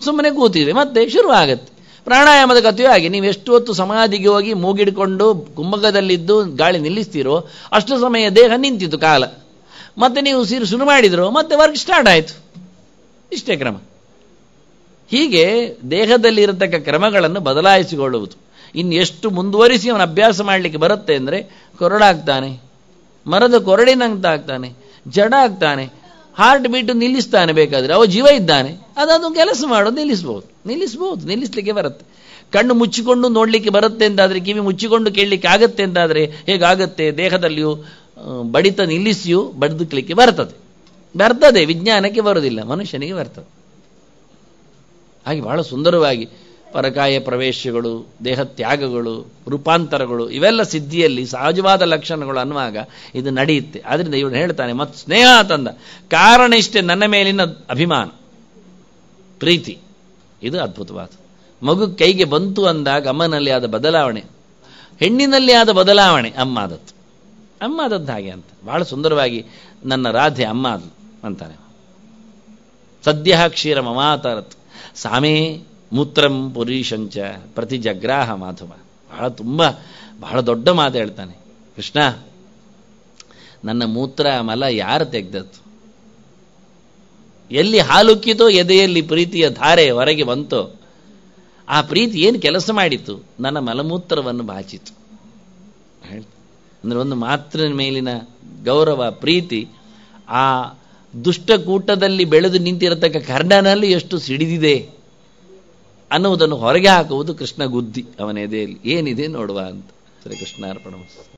[SPEAKER 1] ಸುಮ್ಮನೆ ಕೂತಿದೆ ಮತ್ತೆ ಶುರು ಆಗುತ್ತೆ ಪ್ರಾಣಾಯಾಮದ ಕಥೆಯೂ ಹಾಗೆ ನೀವು ಎಷ್ಟು ಹೊತ್ತು ಸಮಾಧಿಗೆ ಹೋಗಿ ಮೂಗಿಡ್ಕೊಂಡು ಕುಂಭಕದಲ್ಲಿದ್ದು ಗಾಳಿ ನಿಲ್ಲಿಸ್ತೀರೋ ಅಷ್ಟು ಸಮಯ ದೇಹ ನಿಂತಿತ್ತು ಕಾಲ ಮತ್ತೆ ನೀವು ಸಿರು ಶುರು ಮಾಡಿದ್ರು ಮತ್ತೆ ವರ್ಕ್ ಸ್ಟಾರ್ಟ್ ಆಯಿತು ಇಷ್ಟೇ ಕ್ರಮ ಹೀಗೆ ದೇಹದಲ್ಲಿ ಇರತಕ್ಕ ಕ್ರಮಗಳನ್ನು ಬದಲಾಯಿಸಿಕೊಳ್ಳುವುದು ಇನ್ನು ಎಷ್ಟು ಮುಂದುವರಿಸಿ ಅವನ ಅಭ್ಯಾಸ ಮಾಡಲಿಕ್ಕೆ ಬರುತ್ತೆ ಅಂದರೆ ಕೊರಡಾಗ್ತಾನೆ ಮರದ ಕೊರಡಿನಂತಾಗ್ತಾನೆ ಆಗ್ತಾನೆ ಜಡ ಆಗ್ತಾನೆ ಹಾರ್ಟ್ ಬೀಟು ನಿಲ್ಲಿಸ್ತಾನೆ ಬೇಕಾದರೆ ಅವ ಜೀವ ಇದ್ದಾನೆ ಅದನ್ನು ಕೆಲಸ ಮಾಡೋದು ನಿಲ್ಲಿಸ್ಬೋದು ನಿಲ್ಲಿಸ್ಬೋದು ನಿಲ್ಲಿಸ್ಲಿಕ್ಕೆ ಬರುತ್ತೆ ಕಣ್ಣು ಮುಚ್ಚಿಕೊಂಡು ನೋಡಲಿಕ್ಕೆ ಬರುತ್ತೆ ಅಂತಾದರೆ ಕಿವಿ ಮುಚ್ಚಿಕೊಂಡು ಕೇಳಲಿಕ್ಕೆ ಆಗತ್ತೆ ಅಂತಾದರೆ ಹೇಗಾಗತ್ತೆ ದೇಹದಲ್ಲಿಯೂ ಬಡಿತ ನಿಲ್ಲಿಸಿಯೂ ಬದುಕಲಿಕ್ಕೆ ಬರ್ತದೆ ಬರ್ತದೆ ವಿಜ್ಞಾನಕ್ಕೆ ಬರುವುದಿಲ್ಲ ಮನುಷ್ಯನಿಗೆ ಬರ್ತದೆ ಹಾಗೆ ಬಹಳ ಸುಂದರವಾಗಿ ಪರಕಾಯ ಪ್ರವೇಶಗಳು ದೇಹ ತ್ಯಾಗಗಳು ರೂಪಾಂತರಗಳು ಇವೆಲ್ಲ ಸಿದ್ಧಿಯಲ್ಲಿ ಸಹಜವಾದ ಲಕ್ಷಣಗಳು ಅನ್ನುವಾಗ ಇದು ನಡೆಯುತ್ತೆ ಆದ್ರಿಂದ ಇವನು ಹೇಳ್ತಾನೆ ಮತ್ತು ಸ್ನೇಹ ತಂದ ಕಾರಣ ಇಷ್ಟೇ ನನ್ನ ಮೇಲಿನ ಅಭಿಮಾನ ಪ್ರೀತಿ ಇದು ಅದ್ಭುತವಾದ ಮಗು ಕೈಗೆ ಬಂತು ಅಂದಾಗ ಅಮ್ಮನಲ್ಲಿ ಆದ ಬದಲಾವಣೆ ಹೆಣ್ಣಿನಲ್ಲಿ ಆದ ಬದಲಾವಣೆ ಅಮ್ಮ ಆದದ್ದು ಅಮ್ಮ ಆದದ್ದು ಹಾಗೆ ಅಂತ ಬಹಳ ಸುಂದರವಾಗಿ ನನ್ನ ರಾಧೆ ಅಮ್ಮ ಅದು ಅಂತಾನೆ ಸದ್ಯ ಕ್ಷೀರ ಮಮಾತಾರತ್ತು ಸಾಮೇ ಮೂತ್ರಂ ಪುರೀಶಂಚ ಪ್ರತಿ ಜಗ್ರಾಹ ಮಾಧವ ಬಹಳ ತುಂಬ ಬಹಳ ದೊಡ್ಡ ಮಾತು ಹೇಳ್ತಾನೆ ಕೃಷ್ಣ ನನ್ನ ಮೂತ್ರ ಮಲ ಯಾರು ತೆಗೆದತ್ತು ಎಲ್ಲಿ ಹಾಲುಕ್ಕಿತೋ ಎದೆಯಲ್ಲಿ ಪ್ರೀತಿಯ ಧಾರೆ ಹೊರಗೆ ಬಂತೋ ಆ ಪ್ರೀತಿ ಏನು ಕೆಲಸ ಮಾಡಿತು ನನ್ನ ಮಲಮೂತ್ರವನ್ನು ಬಾಚಿತು ಅಂದ್ರೆ ಒಂದು ಮಾತ್ರ ಮೇಲಿನ ಗೌರವ ಪ್ರೀತಿ ಆ ದುಷ್ಟಕೂಟದಲ್ಲಿ ಬೆಳೆದು ನಿಂತಿರತಕ್ಕ ಕರ್ಣನಲ್ಲಿ ಎಷ್ಟು ಸಿಡಿದಿದೆ ಅನ್ನುವುದನ್ನು ಹೊರಗೆ ಹಾಕುವುದು ಕೃಷ್ಣ ಗುದ್ದಿ ಅವನ ಎದೆಯಲ್ಲಿ ಏನಿದೆ ನೋಡುವ ಅಂತ ಕೃಷ್ಣ